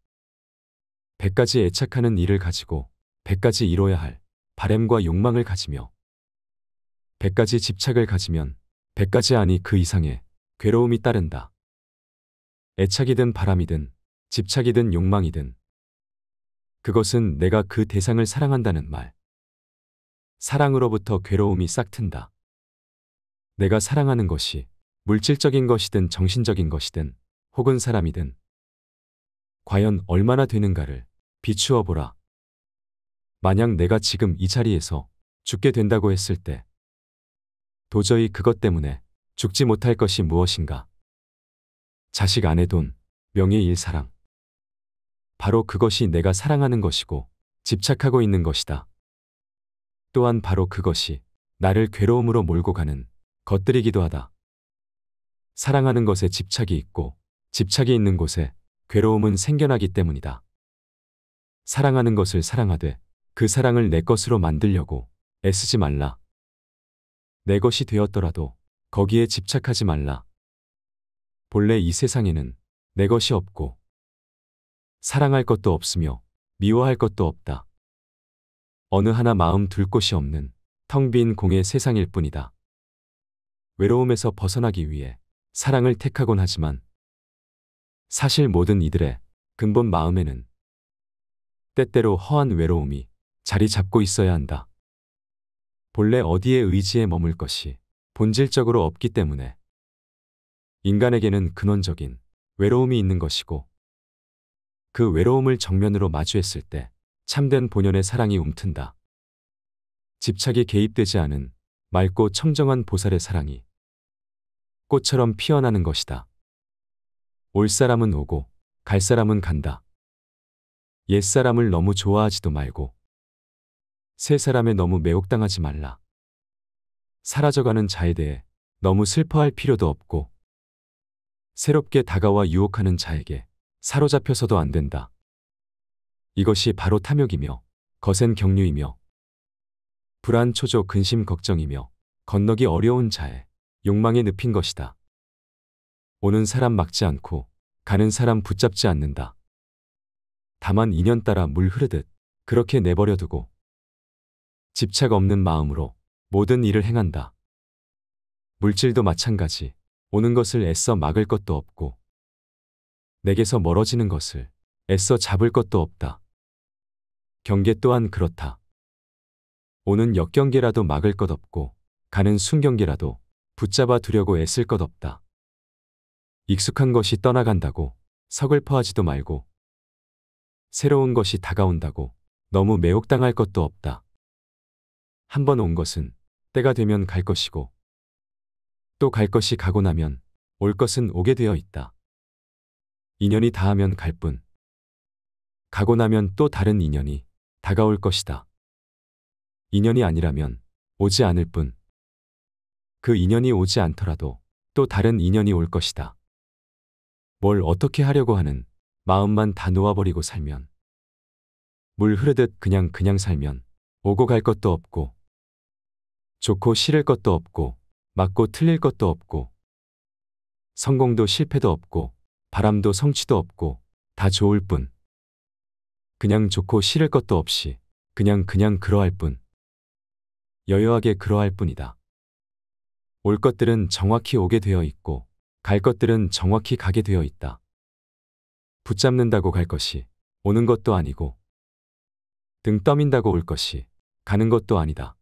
100가지 애착하는 일을 가지고 100가지 이뤄야 할 바램과 욕망을 가지며 100가지 집착을 가지면 100가지 아니 그 이상의 괴로움이 따른다. 애착이든 바람이든 집착이든 욕망이든 그것은 내가 그 대상을 사랑한다는 말. 사랑으로부터 괴로움이 싹튼다. 내가 사랑하는 것이 물질적인 것이든 정신적인 것이든 혹은 사람이든 과연 얼마나 되는가를 비추어 보라. 만약 내가 지금 이 자리에서 죽게 된다고 했을 때 도저히 그것 때문에 죽지 못할 것이 무엇인가. 자식 아내 돈, 명예 일 사랑. 바로 그것이 내가 사랑하는 것이고 집착하고 있는 것이다. 또한 바로 그것이 나를 괴로움으로 몰고 가는 것들이기도 하다. 사랑하는 것에 집착이 있고 집착이 있는 곳에 괴로움은 생겨나기 때문이다. 사랑하는 것을 사랑하되 그 사랑을 내 것으로 만들려고 애쓰지 말라. 내 것이 되었더라도 거기에 집착하지 말라. 본래 이 세상에는 내 것이 없고 사랑할 것도 없으며 미워할 것도 없다. 어느 하나 마음 둘 곳이 없는 텅 빈 공의 세상일 뿐이다. 외로움에서 벗어나기 위해 사랑을 택하곤 하지만 사실 모든 이들의 근본 마음에는 때때로 허한 외로움이 자리 잡고 있어야 한다. 본래 어디에 의지에 머물 것이 본질적으로 없기 때문에 인간에게는 근원적인 외로움이 있는 것이고 그 외로움을 정면으로 마주했을 때 참된 본연의 사랑이 움튼다. 집착이 개입되지 않은 맑고 청정한 보살의 사랑이 꽃처럼 피어나는 것이다. 올 사람은 오고 갈 사람은 간다. 옛사람을 너무 좋아하지도 말고 세 사람에 너무 매혹당하지 말라. 사라져가는 자에 대해 너무 슬퍼할 필요도 없고 새롭게 다가와 유혹하는 자에게 사로잡혀서도 안 된다. 이것이 바로 탐욕이며 거센 경류이며 불안, 초조, 근심, 걱정이며 건너기 어려운 자에 욕망에 눕힌 것이다. 오는 사람 막지 않고 가는 사람 붙잡지 않는다. 다만 인연 따라 물 흐르듯 그렇게 내버려두고 집착 없는 마음으로 모든 일을 행한다. 물질도 마찬가지. 오는 것을 애써 막을 것도 없고 내게서 멀어지는 것을 애써 잡을 것도 없다. 경계 또한 그렇다. 오는 역경계라도 막을 것 없고 가는 순경계라도 붙잡아 두려고 애쓸 것 없다. 익숙한 것이 떠나간다고 서글퍼하지도 말고 새로운 것이 다가온다고 너무 매혹당할 것도 없다. 한번온 것은 때가 되면 갈 것이고 또 갈 것이 가고 나면 올 것은 오게 되어 있다. 인연이 다하면 갈 뿐. 가고 나면 또 다른 인연이 다가올 것이다. 인연이 아니라면 오지 않을 뿐. 그 인연이 오지 않더라도 또 다른 인연이 올 것이다. 뭘 어떻게 하려고 하는 마음만 다 놓아버리고 살면 물 흐르듯 그냥 그냥 살면 오고 갈 것도 없고 좋고 싫을 것도 없고 맞고 틀릴 것도 없고 성공도 실패도 없고 바람도 성취도 없고 다 좋을 뿐 그냥 좋고 싫을 것도 없이 그냥 그냥 그러할 뿐 여유하게 그러할 뿐이다. 올 것들은 정확히 오게 되어 있고 갈 것들은 정확히 가게 되어 있다. 붙잡는다고 갈 것이 오는 것도 아니고 등 떠민다고 올 것이 가는 것도 아니다.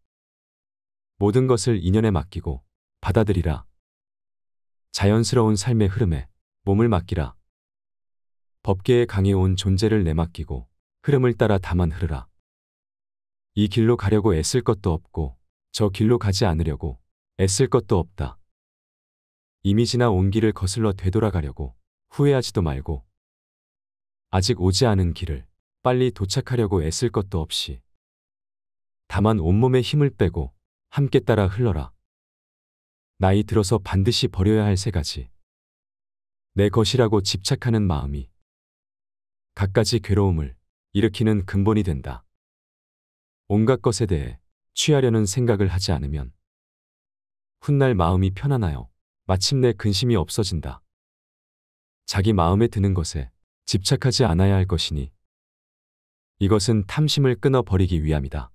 모든 것을 인연에 맡기고 받아들이라. 자연스러운 삶의 흐름에 몸을 맡기라. 법계에 강해온 존재를 내맡기고 흐름을 따라 다만 흐르라. 이 길로 가려고 애쓸 것도 없고 저 길로 가지 않으려고 애쓸 것도 없다. 이미 지나 온 길을 거슬러 되돌아가려고 후회하지도 말고 아직 오지 않은 길을 빨리 도착하려고 애쓸 것도 없이 다만 온몸에 힘을 빼고 함께 따라 흘러라. 나이 들어서 반드시 버려야 할 세 가지. 내 것이라고 집착하는 마음이 갖가지 괴로움을 일으키는 근본이 된다. 온갖 것에 대해 취하려는 생각을 하지 않으면 훗날 마음이 편안하여 마침내 근심이 없어진다. 자기 마음에 드는 것에 집착하지 않아야 할 것이니 이것은 탐심을 끊어버리기 위함이다.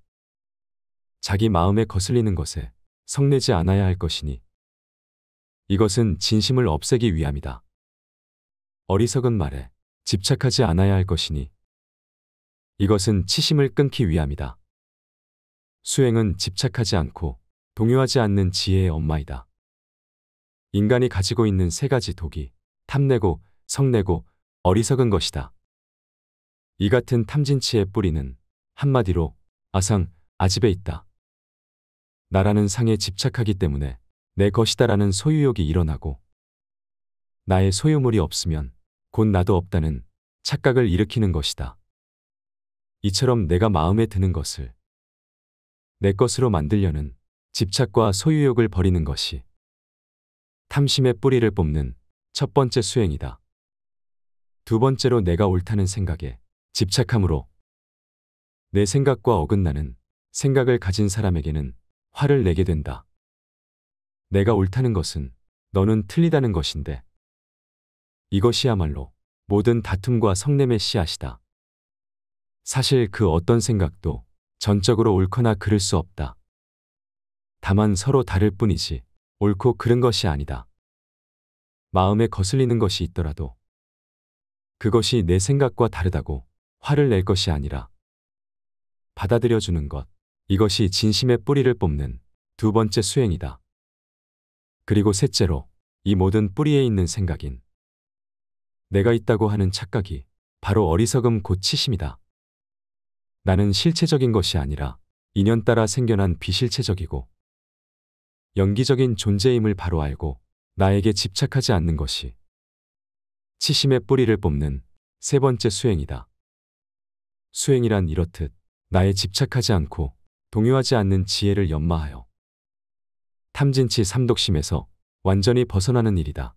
자기 마음에 거슬리는 것에 성내지 않아야 할 것이니 이것은 진심을 없애기 위함이다. 어리석은 말에 집착하지 않아야 할 것이니 이것은 치심을 끊기 위함이다. 수행은 집착하지 않고 동요하지 않는 지혜의 엄마이다. 인간이 가지고 있는 세 가지 독이 탐내고 성내고 어리석은 것이다. 이 같은 탐진치의 뿌리는 한마디로 아상, 아집에 있다. 나라는 상에 집착하기 때문에 내 것이다라는 소유욕이 일어나고 나의 소유물이 없으면 곧 나도 없다는 착각을 일으키는 것이다. 이처럼 내가 마음에 드는 것을 내 것으로 만들려는 집착과 소유욕을 버리는 것이 탐심의 뿌리를 뽑는 첫 번째 수행이다. 두 번째로 내가 옳다는 생각에 집착함으로 내 생각과 어긋나는 생각을 가진 사람에게는 화를 내게 된다. 내가 옳다는 것은 너는 틀리다는 것인데 이것이야말로 모든 다툼과 성냄의 씨앗이다. 사실 그 어떤 생각도 전적으로 옳거나 그를 수 없다. 다만 서로 다를 뿐이지 옳고 그른 것이 아니다. 마음에 거슬리는 것이 있더라도 그것이 내 생각과 다르다고 화를 낼 것이 아니라 받아들여주는 것, 이것이 진심의 뿌리를 뽑는 두 번째 수행이다. 그리고 셋째로 이 모든 뿌리에 있는 생각인 내가 있다고 하는 착각이 바로 어리석음 고치심이다. 나는 실체적인 것이 아니라 인연 따라 생겨난 비실체적이고 연기적인 존재임을 바로 알고 나에게 집착하지 않는 것이 치심의 뿌리를 뽑는 세 번째 수행이다. 수행이란 이렇듯 나에 집착하지 않고 동요하지 않는 지혜를 연마하여 탐진치 삼독심에서 완전히 벗어나는 일이다.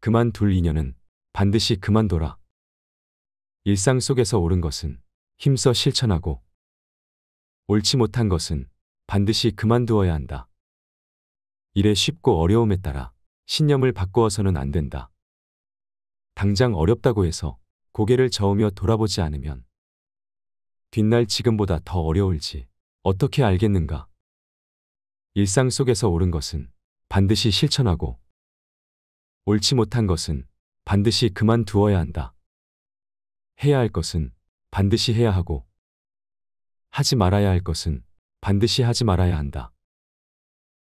그만둘 인연은 반드시 그만둬라. 일상 속에서 옳은 것은 힘써 실천하고 옳지 못한 것은 반드시 그만두어야 한다. 일의 쉽고 어려움에 따라 신념을 바꾸어서는 안 된다. 당장 어렵다고 해서 고개를 저으며 돌아보지 않으면 뒷날 지금보다 더 어려울지 어떻게 알겠는가? 일상 속에서 옳은 것은 반드시 실천하고 옳지 못한 것은 반드시 그만두어야 한다. 해야 할 것은 반드시 해야 하고 하지 말아야 할 것은 반드시 하지 말아야 한다.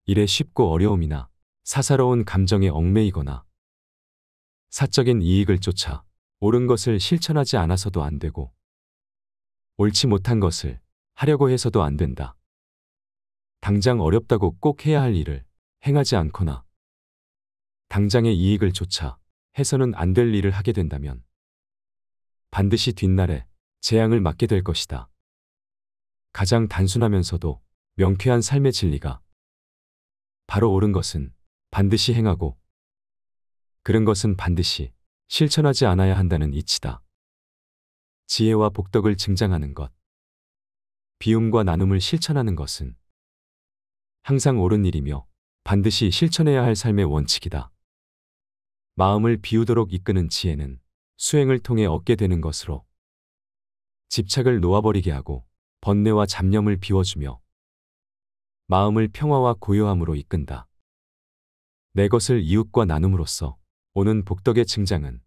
일에 쉽고 어려움이나 사사로운 감정에 얽매이거나 사적인 이익을 쫓아 옳은 것을 실천하지 않아서도 안 되고 옳지 못한 것을 하려고 해서도 안 된다. 당장 어렵다고 꼭 해야 할 일을 행하지 않거나 당장의 이익을 조차 해서는 안 될 일을 하게 된다면 반드시 뒷날에 재앙을 맞게 될 것이다. 가장 단순하면서도 명쾌한 삶의 진리가 바로 옳은 것은 반드시 행하고 그런 것은 반드시 실천하지 않아야 한다는 이치다. 지혜와 복덕을 증장하는 것, 비움과 나눔을 실천하는 것은 항상 옳은 일이며 반드시 실천해야 할 삶의 원칙이다. 마음을 비우도록 이끄는 지혜는 수행을 통해 얻게 되는 것으로 집착을 놓아버리게 하고 번뇌와 잡념을 비워주며 마음을 평화와 고요함으로 이끈다. 내 것을 이웃과 나눔으로써 오는 복덕의 증장은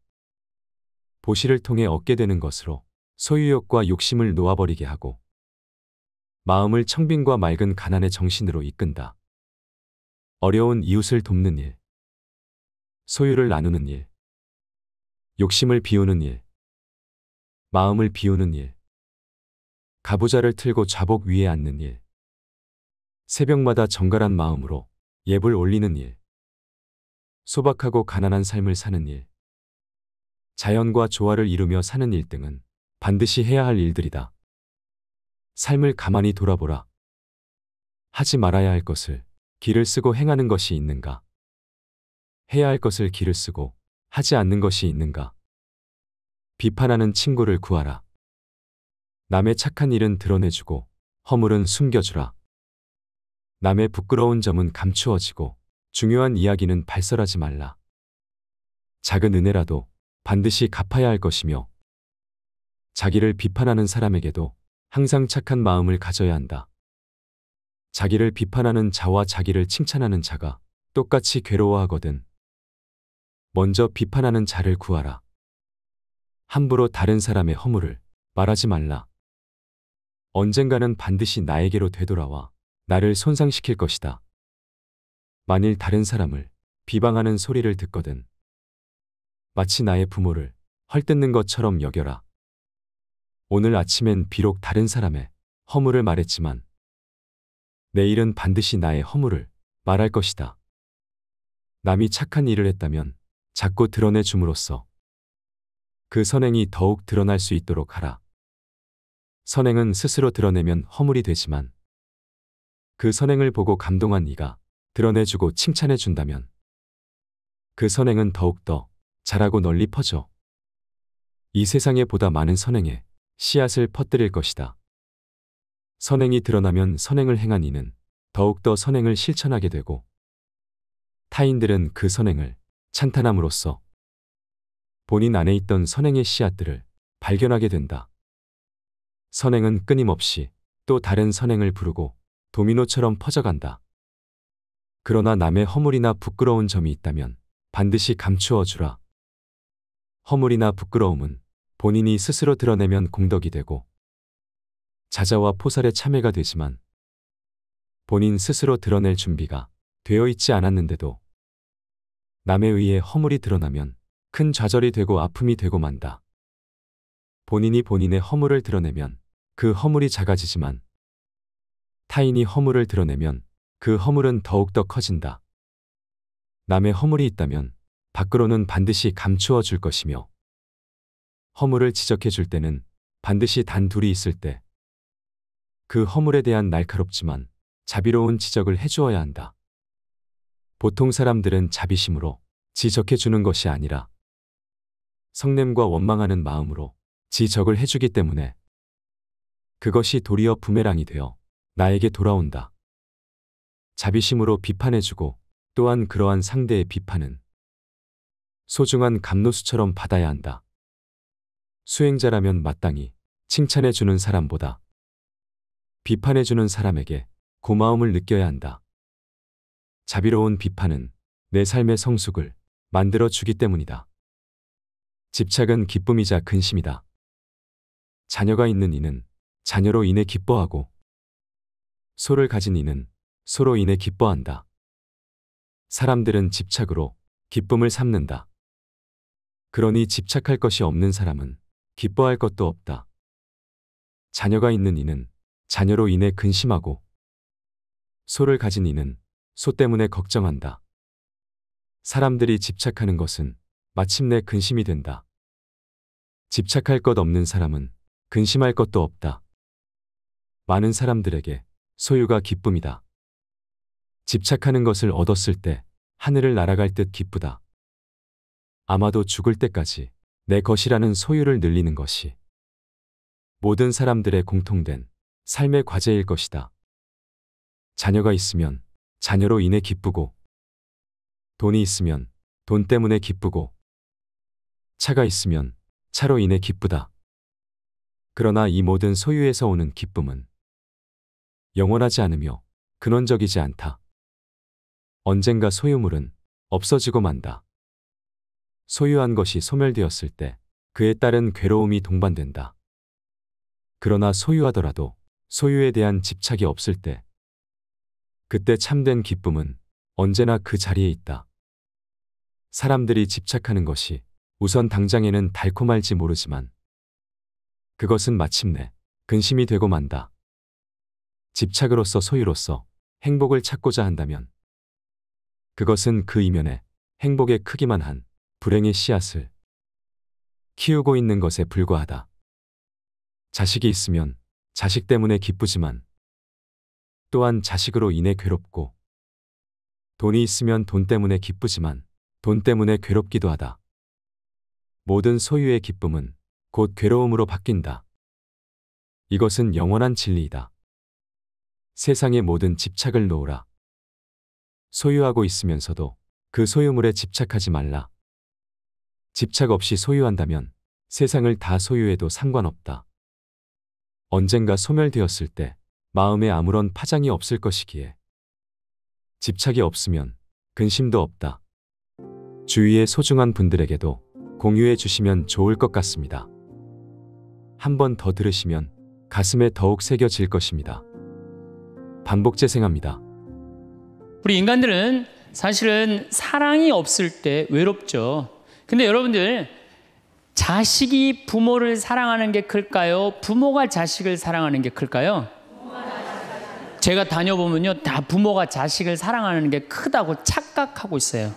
보시를 통해 얻게 되는 것으로 소유욕과 욕심을 놓아버리게 하고 마음을 청빈과 맑은 가난의 정신으로 이끈다. 어려운 이웃을 돕는 일, 소유를 나누는 일, 욕심을 비우는 일, 마음을 비우는 일, 가부좌를 틀고 좌복 위에 앉는 일, 새벽마다 정갈한 마음으로 예불 올리는 일, 소박하고 가난한 삶을 사는 일, 자연과 조화를 이루며 사는 일 등은 반드시 해야 할 일들이다. 삶을 가만히 돌아보라. 하지 말아야 할 것을 길을 쓰고 행하는 것이 있는가? 해야 할 것을 길을 쓰고 하지 않는 것이 있는가? 비판하는 친구를 구하라. 남의 착한 일은 드러내주고 허물은 숨겨주라. 남의 부끄러운 점은 감추어지고 중요한 이야기는 발설하지 말라. 작은 은혜라도 반드시 갚아야 할 것이며 자기를 비판하는 사람에게도 항상 착한 마음을 가져야 한다. 자기를 비판하는 자와 자기를 칭찬하는 자가 똑같이 괴로워하거든. 먼저 비판하는 자를 구하라. 함부로 다른 사람의 허물을 말하지 말라. 언젠가는 반드시 나에게로 되돌아와 나를 손상시킬 것이다. 만일 다른 사람을 비방하는 소리를 듣거든. 마치 나의 부모를 헐뜯는 것처럼 여겨라. 오늘 아침엔 비록 다른 사람의 허물을 말했지만 내일은 반드시 나의 허물을 말할 것이다. 남이 착한 일을 했다면 자꾸 드러내 줌으로써 그 선행이 더욱 드러날 수 있도록 하라. 선행은 스스로 드러내면 허물이 되지만 그 선행을 보고 감동한 이가 드러내주고 칭찬해 준다면 그 선행은 더욱더 자라고 널리 퍼져 이 세상에 보다 많은 선행에 씨앗을 퍼뜨릴 것이다. 선행이 드러나면 선행을 행한 이는 더욱더 선행을 실천하게 되고 타인들은 그 선행을 찬탄함으로써 본인 안에 있던 선행의 씨앗들을 발견하게 된다. 선행은 끊임없이 또 다른 선행을 부르고 도미노처럼 퍼져간다. 그러나 남의 허물이나 부끄러운 점이 있다면 반드시 감추어 주라. 허물이나 부끄러움은 본인이 스스로 드러내면 공덕이 되고 자자와 포살의 참회가 되지만 본인 스스로 드러낼 준비가 되어 있지 않았는데도 남에 의해 허물이 드러나면 큰 좌절이 되고 아픔이 되고 만다. 본인이 본인의 허물을 드러내면 그 허물이 작아지지만 타인이 허물을 드러내면 그 허물은 더욱더 커진다. 남의 허물이 있다면 밖으로는 반드시 감추어 줄 것이며 허물을 지적해 줄 때는 반드시 단 둘이 있을 때 그 허물에 대한 날카롭지만 자비로운 지적을 해주어야 한다. 보통 사람들은 자비심으로 지적해 주는 것이 아니라 성냄과 원망하는 마음으로 지적을 해주기 때문에 그것이 도리어 부메랑이 되어 나에게 돌아온다. 자비심으로 비판해주고 또한 그러한 상대의 비판은 소중한 감노수처럼 받아야 한다. 수행자라면 마땅히 칭찬해 주는 사람보다 비판해 주는 사람에게 고마움을 느껴야 한다. 자비로운 비판은 내 삶의 성숙을 만들어 주기 때문이다. 집착은 기쁨이자 근심이다. 자녀가 있는 이는 자녀로 인해 기뻐하고 소를 가진 이는 소로 인해 기뻐한다. 사람들은 집착으로 기쁨을 삼는다. 그러니 집착할 것이 없는 사람은 기뻐할 것도 없다. 자녀가 있는 이는 자녀로 인해 근심하고 소를 가진 이는 소 때문에 걱정한다. 사람들이 집착하는 것은 마침내 근심이 된다. 집착할 것 없는 사람은 근심할 것도 없다. 많은 사람들에게 소유가 기쁨이다. 집착하는 것을 얻었을 때 하늘을 날아갈 듯 기쁘다. 아마도 죽을 때까지 내 것이라는 소유를 늘리는 것이 모든 사람들의 공통된 삶의 과제일 것이다. 자녀가 있으면 자녀로 인해 기쁘고 돈이 있으면 돈 때문에 기쁘고 차가 있으면 차로 인해 기쁘다. 그러나 이 모든 소유에서 오는 기쁨은 영원하지 않으며 근원적이지 않다. 언젠가 소유물은 없어지고 만다. 소유한 것이 소멸되었을 때 그에 따른 괴로움이 동반된다. 그러나 소유하더라도 소유에 대한 집착이 없을 때 그때 참된 기쁨은 언제나 그 자리에 있다. 사람들이 집착하는 것이 우선 당장에는 달콤할지 모르지만 그것은 마침내 근심이 되고 만다. 집착으로서 소유로서 행복을 찾고자 한다면 그것은 그 이면에 행복의 크기만 한 불행의 씨앗을 키우고 있는 것에 불과하다. 자식이 있으면 자식 때문에 기쁘지만 또한 자식으로 인해 괴롭고 돈이 있으면 돈 때문에 기쁘지만 돈 때문에 괴롭기도 하다. 모든 소유의 기쁨은 곧 괴로움으로 바뀐다. 이것은 영원한 진리이다. 세상의 모든 집착을 놓으라. 소유하고 있으면서도 그 소유물에 집착하지 말라. 집착 없이 소유한다면 세상을 다 소유해도 상관없다. 언젠가 소멸되었을 때 마음에 아무런 파장이 없을 것이기에 집착이 없으면 근심도 없다. 주위의 소중한 분들에게도 공유해 주시면 좋을 것 같습니다. 한 번 더 들으시면 가슴에 더욱 새겨질 것입니다. 반복 재생합니다. 우리 인간들은 사실은 사랑이 없을 때 외롭죠. 근데 여러분들 자식이 부모를 사랑하는 게 클까요? 부모가 자식을 사랑하는 게 클까요? 제가 다녀보면요. 다 부모가 자식을 사랑하는 게 크다고 착각하고 있어요.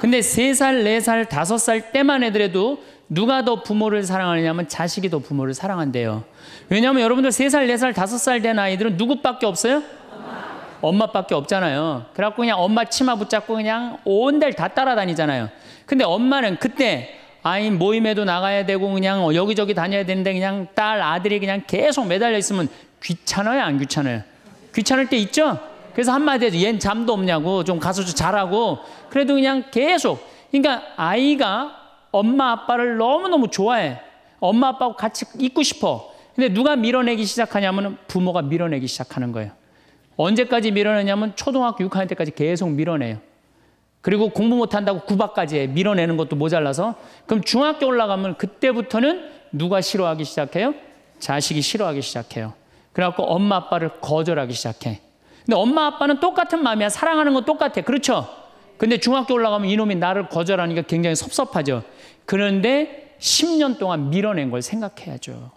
근데 3살, 4살, 5살 때만 해더라도 누가 더 부모를 사랑하느냐면 자식이 더 부모를 사랑한대요. 왜냐하면 여러분들 3살, 4살, 5살 된 아이들은 누구밖에 없어요? 엄마. 엄마밖에 없잖아요. 그래갖고 그냥 엄마 치마 붙잡고 그냥 온 데를 다 따라다니잖아요. 근데 엄마는 그때 아이 모임에도 나가야 되고 그냥 여기저기 다녀야 되는데 그냥 딸 아들이 그냥 계속 매달려 있으면 귀찮아요 안 귀찮아요? 귀찮을 때 있죠? 그래서 한마디 해도얜 잠도 없냐고 좀 가서 좀 자라고 그래도 그냥 계속 그러니까 아이가 엄마 아빠를 너무너무 좋아해 엄마 아빠하고 같이 있고 싶어 근데 누가 밀어내기 시작하냐면 부모가 밀어내기 시작하는 거예요 언제까지 밀어내냐면 초등학교 6학년 때까지 계속 밀어내요 그리고 공부 못한다고 구박까지 밀어내는 것도 모자라서 그럼 중학교 올라가면 그때부터는 누가 싫어하기 시작해요? 자식이 싫어하기 시작해요. 그래갖고 엄마 아빠를 거절하기 시작해. 근데 엄마 아빠는 똑같은 마음이야. 사랑하는 건 똑같아. 그렇죠? 근데 중학교 올라가면 이놈이 나를 거절하니까 굉장히 섭섭하죠. 그런데 10년 동안 밀어낸 걸 생각해야죠.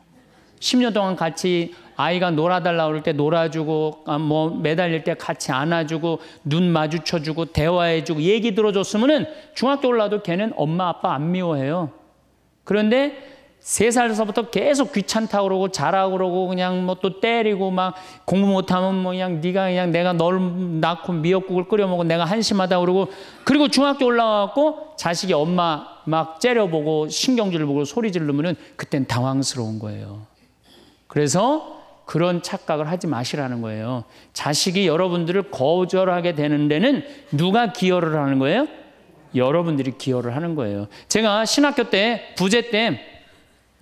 10년 동안 같이 아이가 놀아달라 그럴 때 놀아주고 아, 뭐 매달릴 때 같이 안아주고 눈 마주쳐주고 대화해주고 얘기 들어줬으면은 중학교 올라도 걔는 엄마 아빠 안 미워해요. 그런데 세 살서부터 에 계속 귀찮다 그러고 자라 그러고 그냥 뭐 또 때리고 막 공부 못하면 뭐 그냥 네가 그냥 내가 널 낳고 미역국을 끓여 먹고 내가 한심하다 그러고 그리고 중학교 올라와갖고 자식이 엄마 막 째려보고 신경질 을 보고 소리 지르면은 그땐 당황스러운 거예요. 그래서 그런 착각을 하지 마시라는 거예요. 자식이 여러분들을 거절하게 되는 데는 누가 기여를 하는 거예요? 여러분들이 기여를 하는 거예요. 제가 신학교 때, 부제 때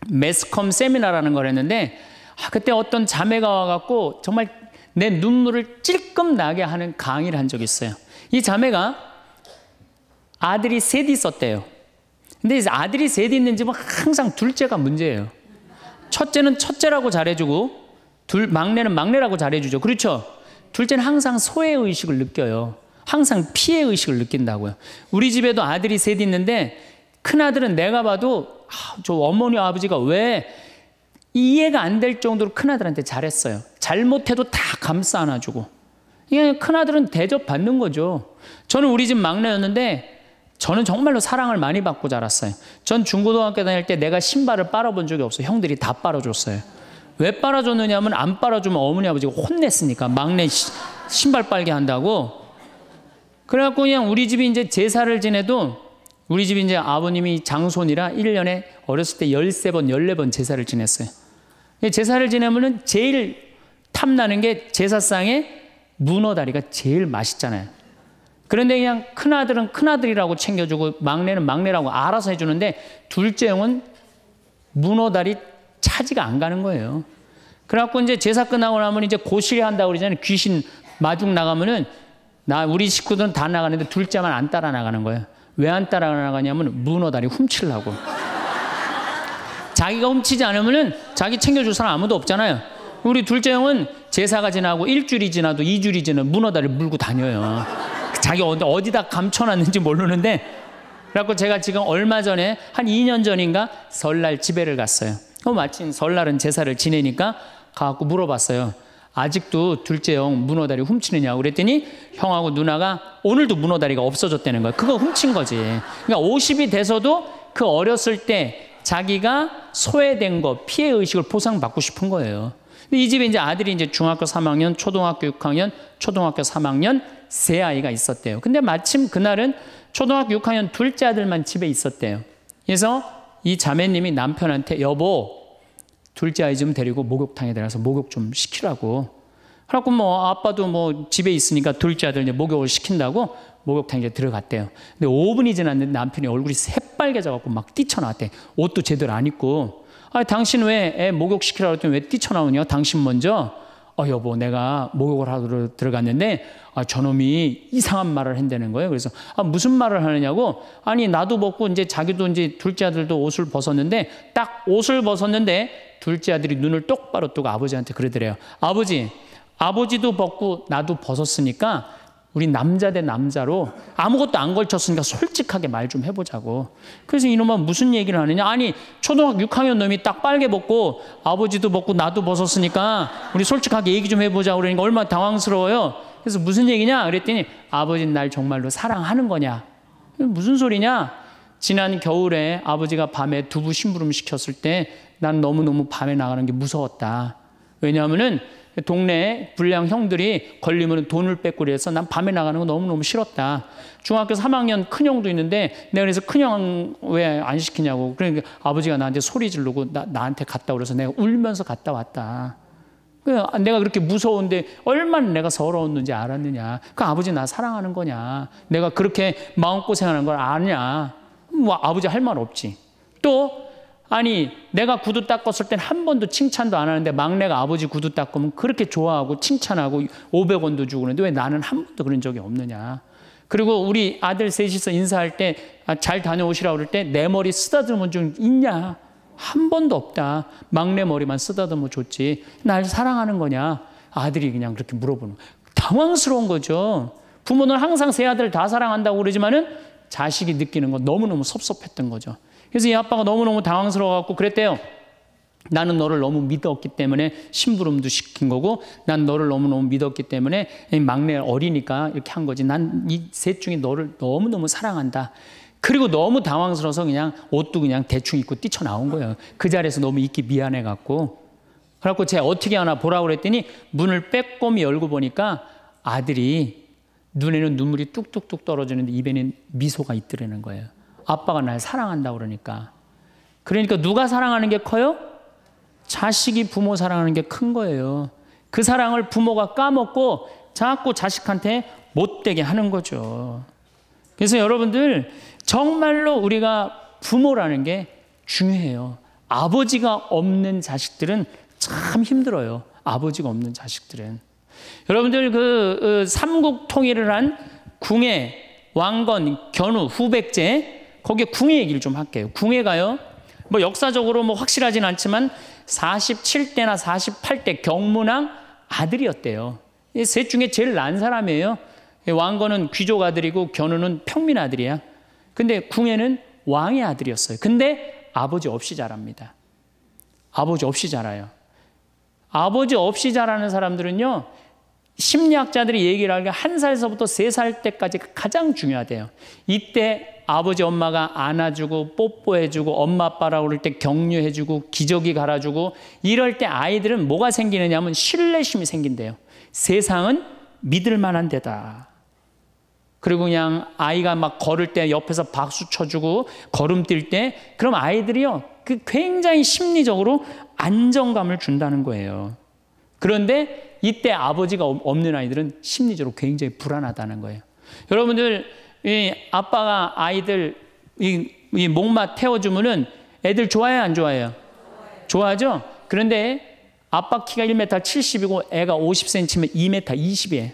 매스컴 세미나라는 걸 했는데 아, 그때 어떤 자매가 와갖고 정말 내 눈물을 찔끔 나게 하는 강의를 한 적이 있어요. 이 자매가 아들이 셋 있었대요. 근데 아들이 셋 있는 집은 뭐 항상 둘째가 문제예요. 첫째는 첫째라고 잘해주고 둘 막내는 막내라고 잘해주죠. 그렇죠? 둘째는 항상 소외 의식을 느껴요. 항상 피해 의식을 느낀다고요. 우리 집에도 아들이 셋 있는데 큰 아들은 내가 봐도 아, 저 어머니 아버지가 왜 이해가 안 될 정도로 큰 아들한테 잘했어요. 잘못해도 다 감싸 안아주고. 이게 큰 아들은 대접 받는 거죠. 저는 우리 집 막내였는데 저는 정말로 사랑을 많이 받고 자랐어요. 전 중고등학교 다닐 때 내가 신발을 빨아본 적이 없어요. 형들이 다 빨아줬어요. 왜 빨아줬느냐 하면 안 빨아주면 어머니 아버지가 혼냈으니까 막내 신발 빨게 한다고 그래갖고 그냥 우리 집이 이제 제사를 지내도 우리 집이 이제 아버님이 장손이라 1년에 어렸을 때 13번, 14번 제사를 지냈어요. 제사를 지내면은 제일 탐나는 게 제사상에 문어 다리가 제일 맛있잖아요. 그런데 그냥 큰아들은 큰아들이라고 챙겨주고 막내는 막내라고 알아서 해주는데 둘째 형은 문어 다리 차지가 안 가는 거예요. 그래갖고 이제 제사 끝나고 나면 이제 고시리 한다고 그러잖아요. 귀신 마중 나가면은 나 우리 식구들은 다 나가는데 둘째만 안 따라 나가는 거예요. 왜 안 따라 나가냐면 문어 다리 훔치려고. 자기가 훔치지 않으면은 자기 챙겨줄 사람 아무도 없잖아요. 우리 둘째 형은 제사가 지나고 일주일이 지나도 이주일이 지나 문어 다리를 물고 다녀요. 자기 어디다 감춰놨는지 모르는데 그래갖고 제가 지금 얼마 전에 한 2년 전인가 설날 집에를 갔어요. 어, 마침 설날은 제사를 지내니까 가갖고 물어봤어요. 아직도 둘째 형 문어다리 훔치느냐고 그랬더니 형하고 누나가 오늘도 문어다리가 없어졌다는 거야. 그거 훔친 거지. 그러니까 50이 돼서도 그 어렸을 때 자기가 소외된 거, 피해 의식을 보상받고 싶은 거예요. 근데 이 집에 이제 아들이 이제 중학교 3학년, 초등학교 6학년, 초등학교 3학년 세 아이가 있었대요. 근데 마침 그날은 초등학교 6학년 둘째 아들만 집에 있었대요. 그래서 이 자매님이 남편한테 여보 둘째 아이 좀 데리고 목욕탕에 들어가서 목욕 좀 시키라고. 그래갖고 뭐 아빠도 뭐 집에 있으니까 둘째 아들 이제 목욕을 시킨다고 목욕탕에 들어갔대요. 근데 5분이 지났는데 남편이 얼굴이 새빨개져갖고 막 뛰쳐나왔대. 옷도 제대로 안 입고. 아, 당신 왜 애 목욕시키라고 했더니 왜 뛰쳐나오냐? 당신 먼저. 어, 여보, 내가 목욕을 하러 들어갔는데, 아, 저놈이 이상한 말을 한다는 거예요. 그래서, 아, 무슨 말을 하느냐고, 아니, 나도 벗고, 이제 자기도 이제 둘째 아들도 옷을 벗었는데, 딱 옷을 벗었는데, 둘째 아들이 눈을 똑바로 뜨고 아버지한테 그러더래요. 아버지, 아버지도 벗고 나도 벗었으니까, 우리 남자 대 남자로 아무것도 안 걸쳤으니까 솔직하게 말 좀 해보자고. 그래서 이놈은 무슨 얘기를 하느냐? 아니 초등학교 6학년 놈이 딱 빨개 벗고 아버지도 벗고 나도 벗었으니까 우리 솔직하게 얘기 좀 해보자 그러니까 얼마나 당황스러워요. 그래서 무슨 얘기냐? 그랬더니 아버지날 정말로 사랑하는 거냐? 무슨 소리냐? 지난 겨울에 아버지가 밤에 두부 심부름 시켰을 때 난 너무너무 밤에 나가는 게 무서웠다. 왜냐하면은 동네 불량 형들이 걸리면 돈을 뺏고 그래서 난 밤에 나가는 거 너무너무 싫었다. 중학교 3학년 큰형도 있는데 내가 그래서 큰형 왜 안 시키냐고. 그러니까 아버지가 나한테 소리 지르고 나, 나한테 갔다 그래서 내가 울면서 갔다 왔다. 그 내가 그렇게 무서운데 얼마나 내가 서러웠는지 알았느냐. 그 아버지 나 사랑하는 거냐. 내가 그렇게 마음고생하는 걸 아냐. 뭐 아버지 할 말 없지. 또 아니 내가 구두 닦았을 땐 한 번도 칭찬도 안 하는데 막내가 아버지 구두 닦으면 그렇게 좋아하고 칭찬하고 500원도 주고 그러는데 왜 나는 한 번도 그런 적이 없느냐. 그리고 우리 아들 셋이서 인사할 때잘 아, 다녀오시라고 그럴 때 내 머리 쓰다듬은 좀 있냐. 한 번도 없다. 막내 머리만 쓰다듬어 줬지. 날 사랑하는 거냐. 아들이 그냥 그렇게 물어보는 거야. 당황스러운 거죠. 부모는 항상 새 아들 다 사랑한다고 그러지만은 자식이 느끼는 건 너무너무 섭섭했던 거죠. 그래서 이 아빠가 너무너무 당황스러워갖고 그랬대요. 나는 너를 너무 믿었기 때문에 심부름도 시킨 거고, 난 너를 너무너무 믿었기 때문에 막내 어리니까 이렇게 한 거지. 난 이 셋 중에 너를 너무너무 사랑한다. 그리고 너무 당황스러워서 그냥 옷도 그냥 대충 입고 뛰쳐나온 거예요. 그 자리에서 너무 있기 미안해갖고. 그래갖고 제가 어떻게 하나 보라고 그랬더니 문을 빼꼼히 열고 보니까 아들이 눈에는 눈물이 뚝뚝뚝 떨어지는데 입에는 미소가 있더라는 거예요. 아빠가 날 사랑한다 그러니까. 그러니까 누가 사랑하는 게 커요? 자식이 부모 사랑하는 게 큰 거예요. 그 사랑을 부모가 까먹고 자꾸 자식한테 못되게 하는 거죠. 그래서 여러분들 정말로 우리가 부모라는 게 중요해요. 아버지가 없는 자식들은 참 힘들어요. 아버지가 없는 자식들은. 여러분들 그 어, 삼국 통일을 한 궁예, 왕건, 견우, 후백제 거기에 궁의 얘기를 좀 할게요. 궁의가요. 뭐 역사적으로 뭐 확실하진 않지만 47대나 48대 경문왕 아들이었대요. 셋 중에 제일 난 사람이에요. 왕건은 귀족 아들이고 견우는 평민 아들이야. 근데 궁에는 왕의 아들이었어요. 근데 아버지 없이 자랍니다. 아버지 없이 자라요. 아버지 없이 자라는 사람들은요, 심리학자들이 얘기를 하기에 한 살서부터 세 살 때까지 가장 중요하대요. 이때 아버지 엄마가 안아주고 뽀뽀해주고 엄마 아빠라고 그럴 때 격려해주고 기저귀 갈아주고 이럴 때 아이들은 뭐가 생기느냐면 하 신뢰심이 생긴대요. 세상은 믿을 만한 데다. 그리고 그냥 아이가 막 걸을 때 옆에서 박수 쳐주고 걸음 뛸 때 그럼 아이들이요 그 굉장히 심리적으로 안정감을 준다는 거예요. 그런데 이때 아버지가 없는 아이들은 심리적으로 굉장히 불안하다는 거예요. 여러분들 이 아빠가 아이들 이, 이 목마 태워주면은 애들 좋아해요, 안 좋아해요? 좋아하죠? 그런데 아빠 키가 1m 70이고 애가 50cm면 2m 20이에요.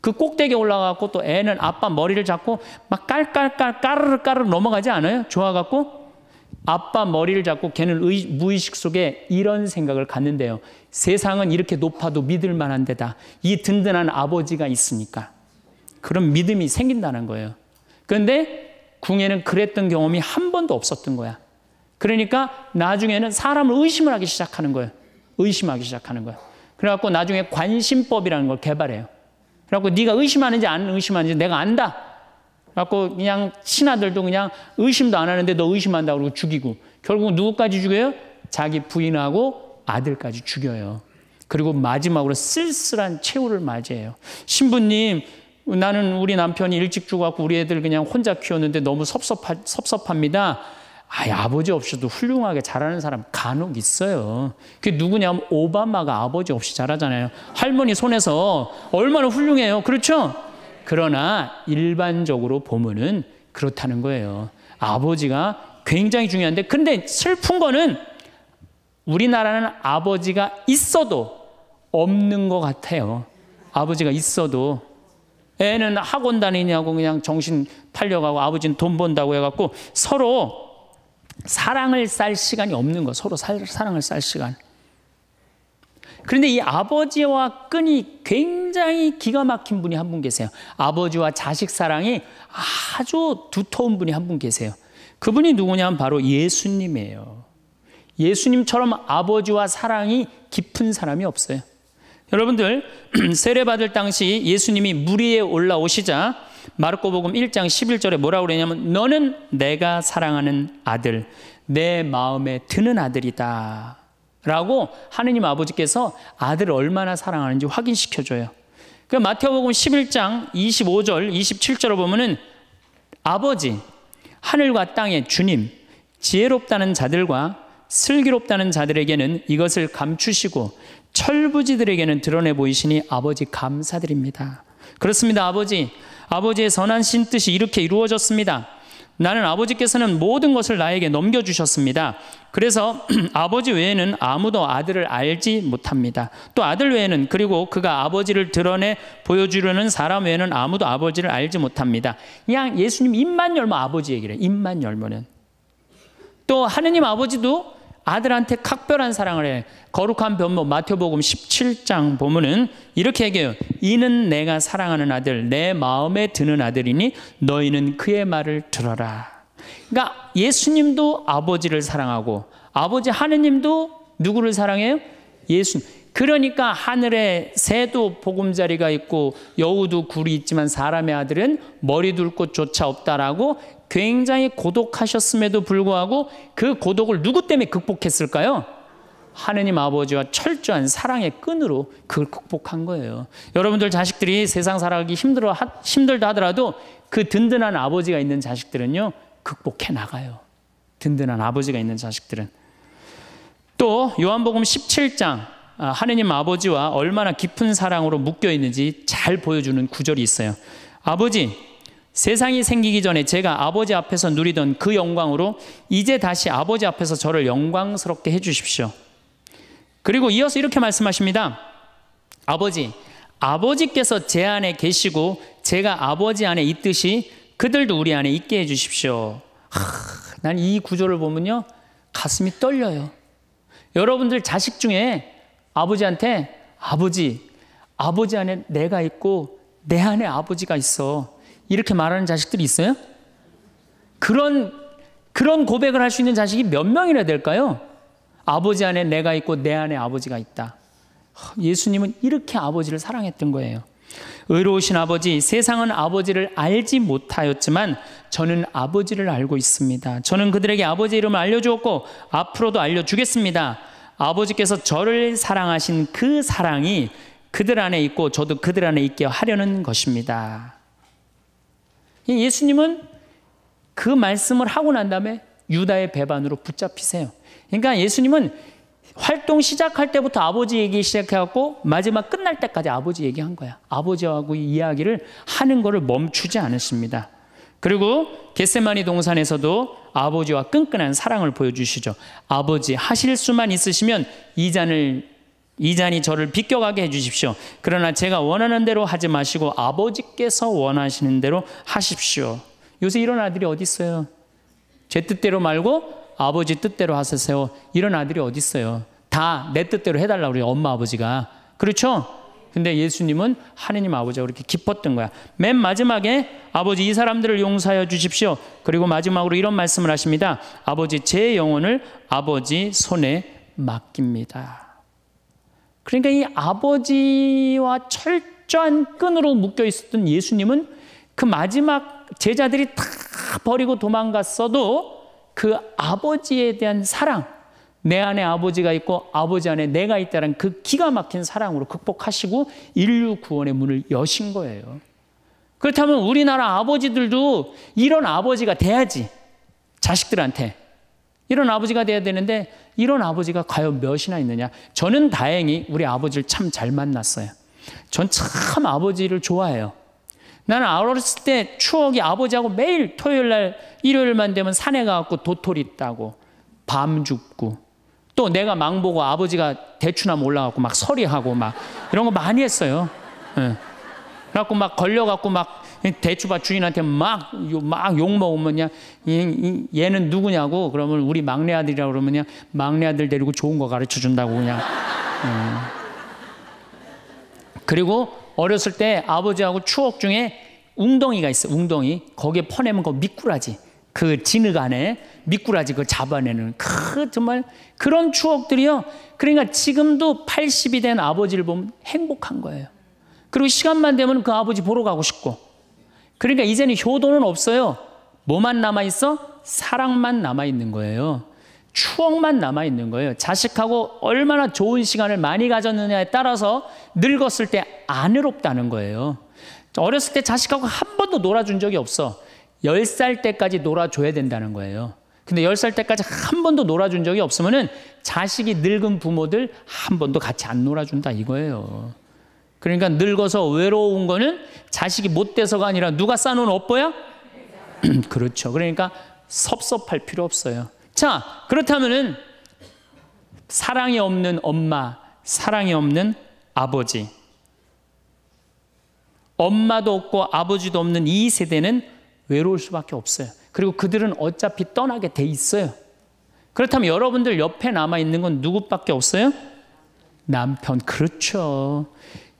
그 꼭대기에 올라가고 또 애는 아빠 머리를 잡고 막 깔깔깔 까르르 까르르 넘어가지 않아요? 좋아갖고 아빠 머리를 잡고 걔는 의, 무의식 속에 이런 생각을 갖는데요. 세상은 이렇게 높아도 믿을 만한 데다. 이 든든한 아버지가 있으니까. 그런 믿음이 생긴다는 거예요. 그런데 궁에는 그랬던 경험이 한 번도 없었던 거야. 그러니까 나중에는 사람을 의심을 하기 시작하는 거예요. 의심하기 시작하는 거예 그래갖고 나중에 관심법이라는 걸 개발해요. 그래갖고 네가 의심하는지 안 의심하는지 내가 안다. 그래갖고 그냥 친아들도 그냥 의심도 안 하는데 너의심한다 그러고 죽이고 결국 누구까지 죽여요? 자기 부인하고 아들까지 죽여요. 그리고 마지막으로 쓸쓸한 최후를 맞이해요. 신부님, 나는 우리 남편이 일찍 죽어갖고 우리 애들 그냥 혼자 키웠는데 너무 섭섭하, 섭섭합니다. 아이, 아버지 없이도 훌륭하게 자라는 사람 간혹 있어요. 그게 누구냐면 오바마가 아버지 없이 자라잖아요. 할머니 손에서 얼마나 훌륭해요. 그렇죠? 그러나 일반적으로 보면은 그렇다는 거예요. 아버지가 굉장히 중요한데 근데 슬픈 거는 우리나라는 아버지가 있어도 없는 것 같아요. 아버지가 있어도 애는 학원 다니냐고 그냥 정신 팔려가고 아버지는 돈 번다고 해갖고 서로 사랑을 쌀 시간이 없는 거 서로 살, 사랑을 쌀 시간. 그런데 이 아버지와 끈이 굉장히 기가 막힌 분이 한 분 계세요. 아버지와 자식 사랑이 아주 두터운 분이 한 분 계세요. 그분이 누구냐면 바로 예수님이에요. 예수님처럼 아버지와 사랑이 깊은 사람이 없어요. 여러분들 *clears throat* 세례받을 당시 예수님이 물 위에 올라오시자 마르코복음 1장 11절에 뭐라고 그러냐면 너는 내가 사랑하는 아들 내 마음에 드는 아들이다 라고 하느님 아버지께서 아들을 얼마나 사랑하는지 확인시켜줘요 그 마태복음 11장 25절 27절을 보면은 아버지 하늘과 땅의 주님 지혜롭다는 자들과 슬기롭다는 자들에게는 이것을 감추시고 철부지들에게는 드러내 보이시니 아버지 감사드립니다. 그렇습니다. 아버지, 아버지의 선한 신 뜻이 이렇게 이루어졌습니다. 나는 아버지께서는 모든 것을 나에게 넘겨주셨습니다. 그래서 *clears throat* 아버지 외에는 아무도 아들을 알지 못합니다. 또 아들 외에는 그리고 그가 아버지를 드러내 보여주려는 사람 외에는 아무도 아버지를 알지 못합니다. 그냥 예수님 입만 열면 아버지 얘기를 해. 입만 열면은. 또 하느님 아버지도 아들한테 각별한 사랑을 해. 거룩한 변모 마태복음 17장 보면은 이렇게 얘기해요. 이는 내가 사랑하는 아들, 내 마음에 드는 아들이니 너희는 그의 말을 들어라. 그러니까 예수님도 아버지를 사랑하고 아버지 하느님도 누구를 사랑해요? 예수. 님 그러니까 하늘에 새도 보금자리가 있고 여우도 굴이 있지만 사람의 아들은 머리 둘 곳조차 없다라고 굉장히 고독하셨음에도 불구하고 그 고독을 누구 때문에 극복했을까요? 하느님 아버지와 철저한 사랑의 끈으로 그걸 극복한 거예요. 여러분들 자식들이 세상 살아가기 힘들어 하, 힘들다 하더라도 그 든든한 아버지가 있는 자식들은요 극복해 나가요. 든든한 아버지가 있는 자식들은 또 요한복음 17장 아, 하느님 아버지와 얼마나 깊은 사랑으로 묶여 있는지 잘 보여주는 구절이 있어요. 아버지 세상이 생기기 전에 제가 아버지 앞에서 누리던 그 영광으로 이제 다시 아버지 앞에서 저를 영광스럽게 해주십시오. 그리고 이어서 이렇게 말씀하십니다. 아버지, 아버지께서 제 안에 계시고 제가 아버지 안에 있듯이 그들도 우리 안에 있게 해주십시오. 난 이 구조를 보면요. 가슴이 떨려요. 여러분들 자식 중에 아버지한테 아버지, 아버지 안에 내가 있고 내 안에 아버지가 있어. 이렇게 말하는 자식들이 있어요? 그런 그런 고백을 할 수 있는 자식이 몇 명이나 될까요? 아버지 안에 내가 있고 내 안에 아버지가 있다. 예수님은 이렇게 아버지를 사랑했던 거예요. 의로우신 아버지, 세상은 아버지를 알지 못하였지만 저는 아버지를 알고 있습니다. 저는 그들에게 아버지 이름을 알려주었고 앞으로도 알려주겠습니다. 아버지께서 저를 사랑하신 그 사랑이 그들 안에 있고 저도 그들 안에 있게 하려는 것입니다. 예수님은 그 말씀을 하고 난 다음에 유다의 배반으로 붙잡히세요. 그러니까 예수님은 활동 시작할 때부터 아버지 얘기 시작해갖고 마지막 끝날 때까지 아버지 얘기한 거야. 아버지하고 이야기를 하는 거를 멈추지 않았습니다. 그리고 겟세마니 동산에서도 아버지와 끈끈한 사랑을 보여주시죠. 아버지 하실 수만 있으시면 이 잔을 이 잔이 저를 비껴가게 해주십시오. 그러나 제가 원하는 대로 하지 마시고 아버지께서 원하시는 대로 하십시오. 요새 이런 아들이 어디 있어요? 제 뜻대로 말고 아버지 뜻대로 하세요. 이런 아들이 어디 있어요? 다 내 뜻대로 해달라 우리 엄마 아버지가 그렇죠? 근데 예수님은 하느님 아버지가 그렇게 기뻤던 거야. 맨 마지막에 아버지 이 사람들을 용서하여 주십시오. 그리고 마지막으로 이런 말씀을 하십니다. 아버지 제 영혼을 아버지 손에 맡깁니다. 그러니까 이 아버지와 철저한 끈으로 묶여 있었던 예수님은 그 마지막 제자들이 다 버리고 도망갔어도 그 아버지에 대한 사랑, 내 안에 아버지가 있고 아버지 안에 내가 있다는 그 기가 막힌 사랑으로 극복하시고 인류 구원의 문을 여신 거예요. 그렇다면 우리나라 아버지들도 이런 아버지가 돼야지. 자식들한테. 이런 아버지가 돼야 되는데 이런 아버지가 과연 몇이나 있느냐? 저는 다행히 우리 아버지를 참 잘 만났어요. 전 참 아버지를 좋아해요. 나는 어렸을 때 추억이 아버지하고 매일 토요일 날 일요일만 되면 산에 가갖고 도토리 따고 밤 죽고 또 내가 망보고 아버지가 대추나무 올라가고 막 서리하고 막 이런 거 많이 했어요. 예. 그래갖고 막 걸려갖고 막 대추밭 주인한테 막, 막 욕먹으면 얘는 누구냐고 그러면 우리 막내 아들이라고 그러면 막내 아들 데리고 좋은 거 가르쳐 준다고 그냥. 예. 그리고 어렸을 때 아버지하고 추억 중에 웅덩이가 있어, 웅덩이. 거기에 퍼내면 그 미꾸라지. 그 진흙 안에 미꾸라지 그 잡아내는 그 정말 그런 추억들이요. 그러니까 지금도 80이 된 아버지를 보면 행복한 거예요. 그리고 시간만 되면 그 아버지 보러 가고 싶고 그러니까 이제는 효도는 없어요. 뭐만 남아있어? 사랑만 남아있는 거예요. 추억만 남아있는 거예요. 자식하고 얼마나 좋은 시간을 많이 가졌느냐에 따라서 늙었을 때안 외롭다는 거예요. 어렸을 때 자식하고 한 번도 놀아준 적이 없어. 10살 때까지 놀아줘야 된다는 거예요. 근데 10살 때까지 한 번도 놀아준 적이 없으면은 자식이 늙은 부모들 한 번도 같이 안 놀아준다 이거예요. 그러니까 늙어서 외로운 거는 자식이 못 돼서가 아니라 누가 싸놓은 업보야? *clears throat* 그렇죠. 그러니까 섭섭할 필요 없어요. 자, 그렇다면은 사랑이 없는 엄마, 사랑이 없는 아버지. 엄마도 없고 아버지도 없는 이 세대는 외로울 수밖에 없어요. 그리고 그들은 어차피 떠나게 돼 있어요. 그렇다면 여러분들 옆에 남아 있는 건 누구밖에 없어요? 남편. 그렇죠.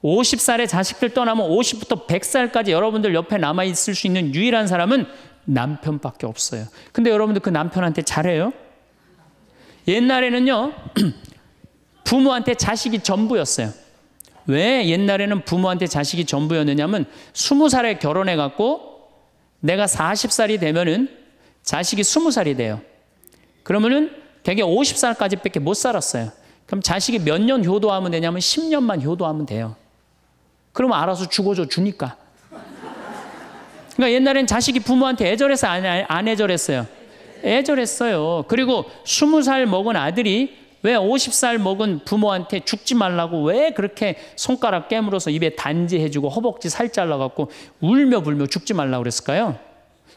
5 0살에 자식들 떠나면 50부터 100살까지 여러분들 옆에 남아 있을 수 있는 유일한 사람은 남편밖에 없어요. 근데 여러분들 그 남편한테 잘해요? 옛날에는요. *clears throat* 부모한테 자식이 전부였어요. 왜 옛날에는 부모한테 자식이 전부였느냐면 20살에 결혼해 갖고 내가 40살이 되면은 자식이 20살이 돼요. 그러면은 되게 50살까지밖에 못 살았어요. 그럼 자식이 몇 년 효도하면 되냐면 10년만 효도하면 돼요. 그러면 알아서 죽어줘 주니까. 그러니까 옛날엔 자식이 부모한테 애절해서 안, 애절했어요? 애절했어요. 그리고 스무 살 먹은 아들이 왜 50살 먹은 부모한테 죽지 말라고 왜 그렇게 손가락 깨물어서 입에 단지 해주고 허벅지 살 잘라갖고 울며 불며 죽지 말라고 그랬을까요?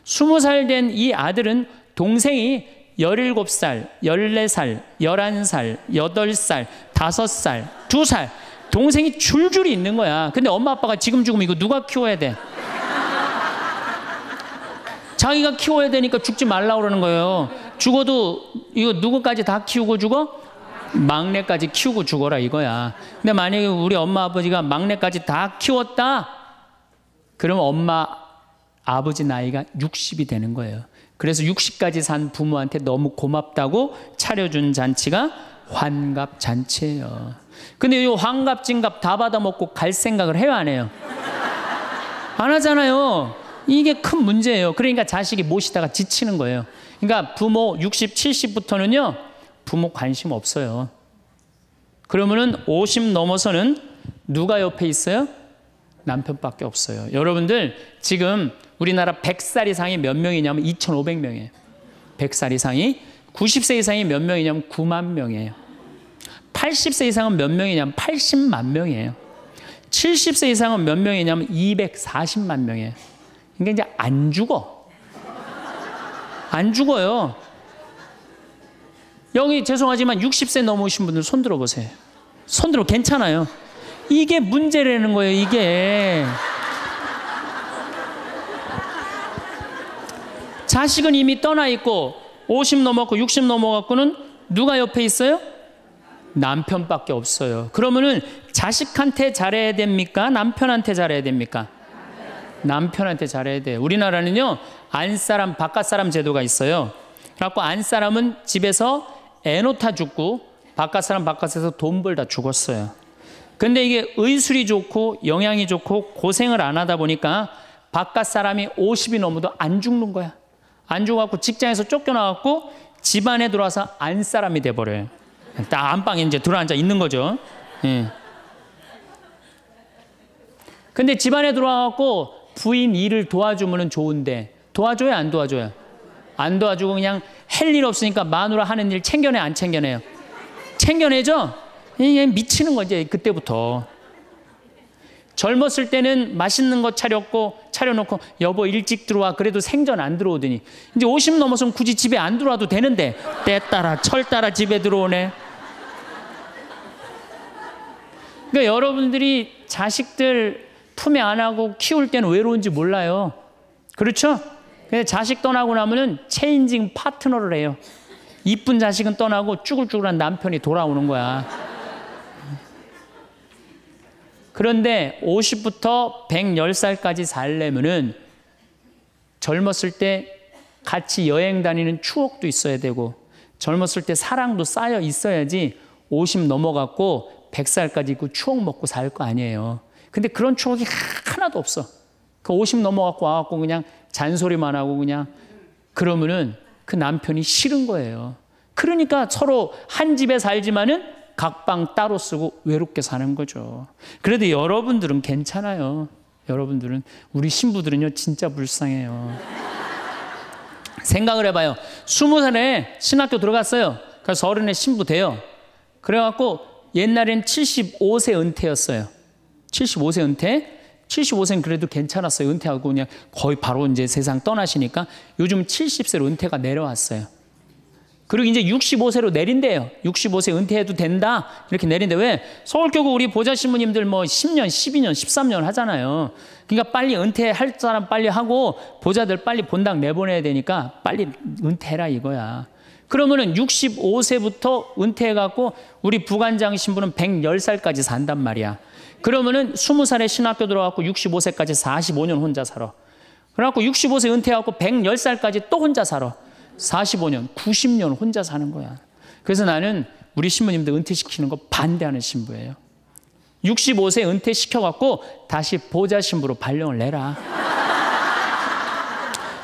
20살 된 이 아들은 동생이 17살, 14살, 11살, 8살, 5살, 2살 동생이 줄줄이 있는 거야. 근데 엄마 아빠가 지금 죽으면 이거 누가 키워야 돼? 자기가 키워야 되니까 죽지 말라 고 그러는 거예요. 죽어도 이거 누구까지 다 키우고 죽어? 막내까지 키우고 죽어라 이거야. 근데 만약에 우리 엄마 아버지가 막내까지 다 키웠다. 그럼 엄마 아버지 나이가 60이 되는 거예요. 그래서 60까지 산 부모한테 너무 고맙다고 차려준 잔치가 환갑 잔치예요. 근데 요 환갑, 진갑 다 받아먹고 갈 생각을 해요, 안 해요? 안 하잖아요. 이게 큰 문제예요. 그러니까 자식이 모시다가 지치는 거예요. 그러니까 부모 60, 70부터는요, 부모 관심 없어요. 그러면은 50 넘어서는 누가 옆에 있어요? 남편밖에 없어요. 여러분들, 지금 우리나라 100살 이상이 몇 명이냐면 2,500명이에요. 100살 이상이 90세 이상이 몇 명이냐면 9만 명이에요. 80세 이상은 몇 명이냐면 80만 명이에요. 70세 이상은 몇 명이냐면 240만 명이에요. 그러니까 이제 안 죽어. 안 죽어요. 여기 죄송하지만 60세 넘으신 분들 손 들어보세요. 손 들어 괜찮아요. 이게 문제라는 거예요, 이게. 자식은 이미 떠나 있고 50 넘었고 60 넘어갔고는 누가 옆에 있어요? 남편밖에 없어요. 그러면은 자식한테 잘해야 됩니까? 남편한테 잘해야 됩니까? 남편한테 잘해야 돼요. 우리나라는요, 안사람, 바깥사람 제도가 있어요. 그래갖고 안사람은 집에서 애노타 죽고, 바깥사람 바깥에서 돈 벌다 죽었어요. 근데 이게 의술이 좋고, 영양이 좋고, 고생을 안 하다 보니까, 바깥사람이 50이 넘어도 안 죽는 거야. 안 죽어갖고 직장에서 쫓겨나갖고, 집안에 들어와서 안사람이 돼버려요. 딱 안방에 이제 들어앉아 있는 거죠. 예. 근데 집안에 들어와갖고 부인 일을 도와주면 좋은데 도와줘요 안 도와줘요? 안 도와주고 그냥 할 일 없으니까 마누라 하는 일 챙겨내 안 챙겨내요? 챙겨내죠? 이게 예, 예, 미치는 거지 그때부터. 젊었을 때는 맛있는 거 차렸고 차려놓고 여보 일찍 들어와 그래도 생전 안 들어오더니 이제 50 넘어서면 굳이 집에 안 들어와도 되는데 때 따라 철 따라 집에 들어오네. 그러니까 여러분들이 자식들 품에 안하고 키울 때는 외로운지 몰라요. 그렇죠? 자식 떠나고 나면은 체인징 파트너를 해요. 이쁜 자식은 떠나고 쭈글쭈글한 남편이 돌아오는 거야. 그런데 50부터 110살까지 살려면은 젊었을 때 같이 여행 다니는 추억도 있어야 되고 젊었을 때 사랑도 쌓여 있어야지 50 넘어갔고 100살까지 있고 추억 먹고 살 거 아니에요. 근데 그런 추억이 하나도 없어. 그 50 넘어갖고 와갖고 그냥 잔소리만 하고 그냥 그러면은 그 남편이 싫은 거예요. 그러니까 서로 한 집에 살지만은 각방 따로 쓰고 외롭게 사는 거죠. 그래도 여러분들은 괜찮아요. 여러분들은 우리 신부들은요 진짜 불쌍해요. 생각을 해봐요. 2 0 살에 신학교 들어갔어요. 그래서 어른에 신부 돼요. 그래갖고 옛날엔 75세 은퇴였어요. 75세 은퇴. 75세는 그래도 괜찮았어요. 은퇴하고 그냥 거의 바로 이제 세상 떠나시니까 요즘 70세로 은퇴가 내려왔어요. 그리고 이제 65세로 내린대요. 65세 은퇴해도 된다. 이렇게 내린데 왜? 서울교구 우리 보좌신부님들 뭐 10년, 12년, 13년 하잖아요. 그러니까 빨리 은퇴할 사람 빨리 하고 보좌들 빨리 본당 내보내야 되니까 빨리 은퇴해라 이거야. 그러면은 65세부터 은퇴해갖고 우리 부관장 신부는 110살까지 산단 말이야. 그러면은 20살에 신학교 들어갔고 65세까지 45년 혼자 살아. 그래갖고 65세 은퇴하고 110살까지 또 혼자 살아. 45년, 90년 혼자 사는 거야. 그래서 나는 우리 신부님들 은퇴시키는 거 반대하는 신부예요. 65세 은퇴시켜갖고 다시 보좌 신부로 발령을 내라.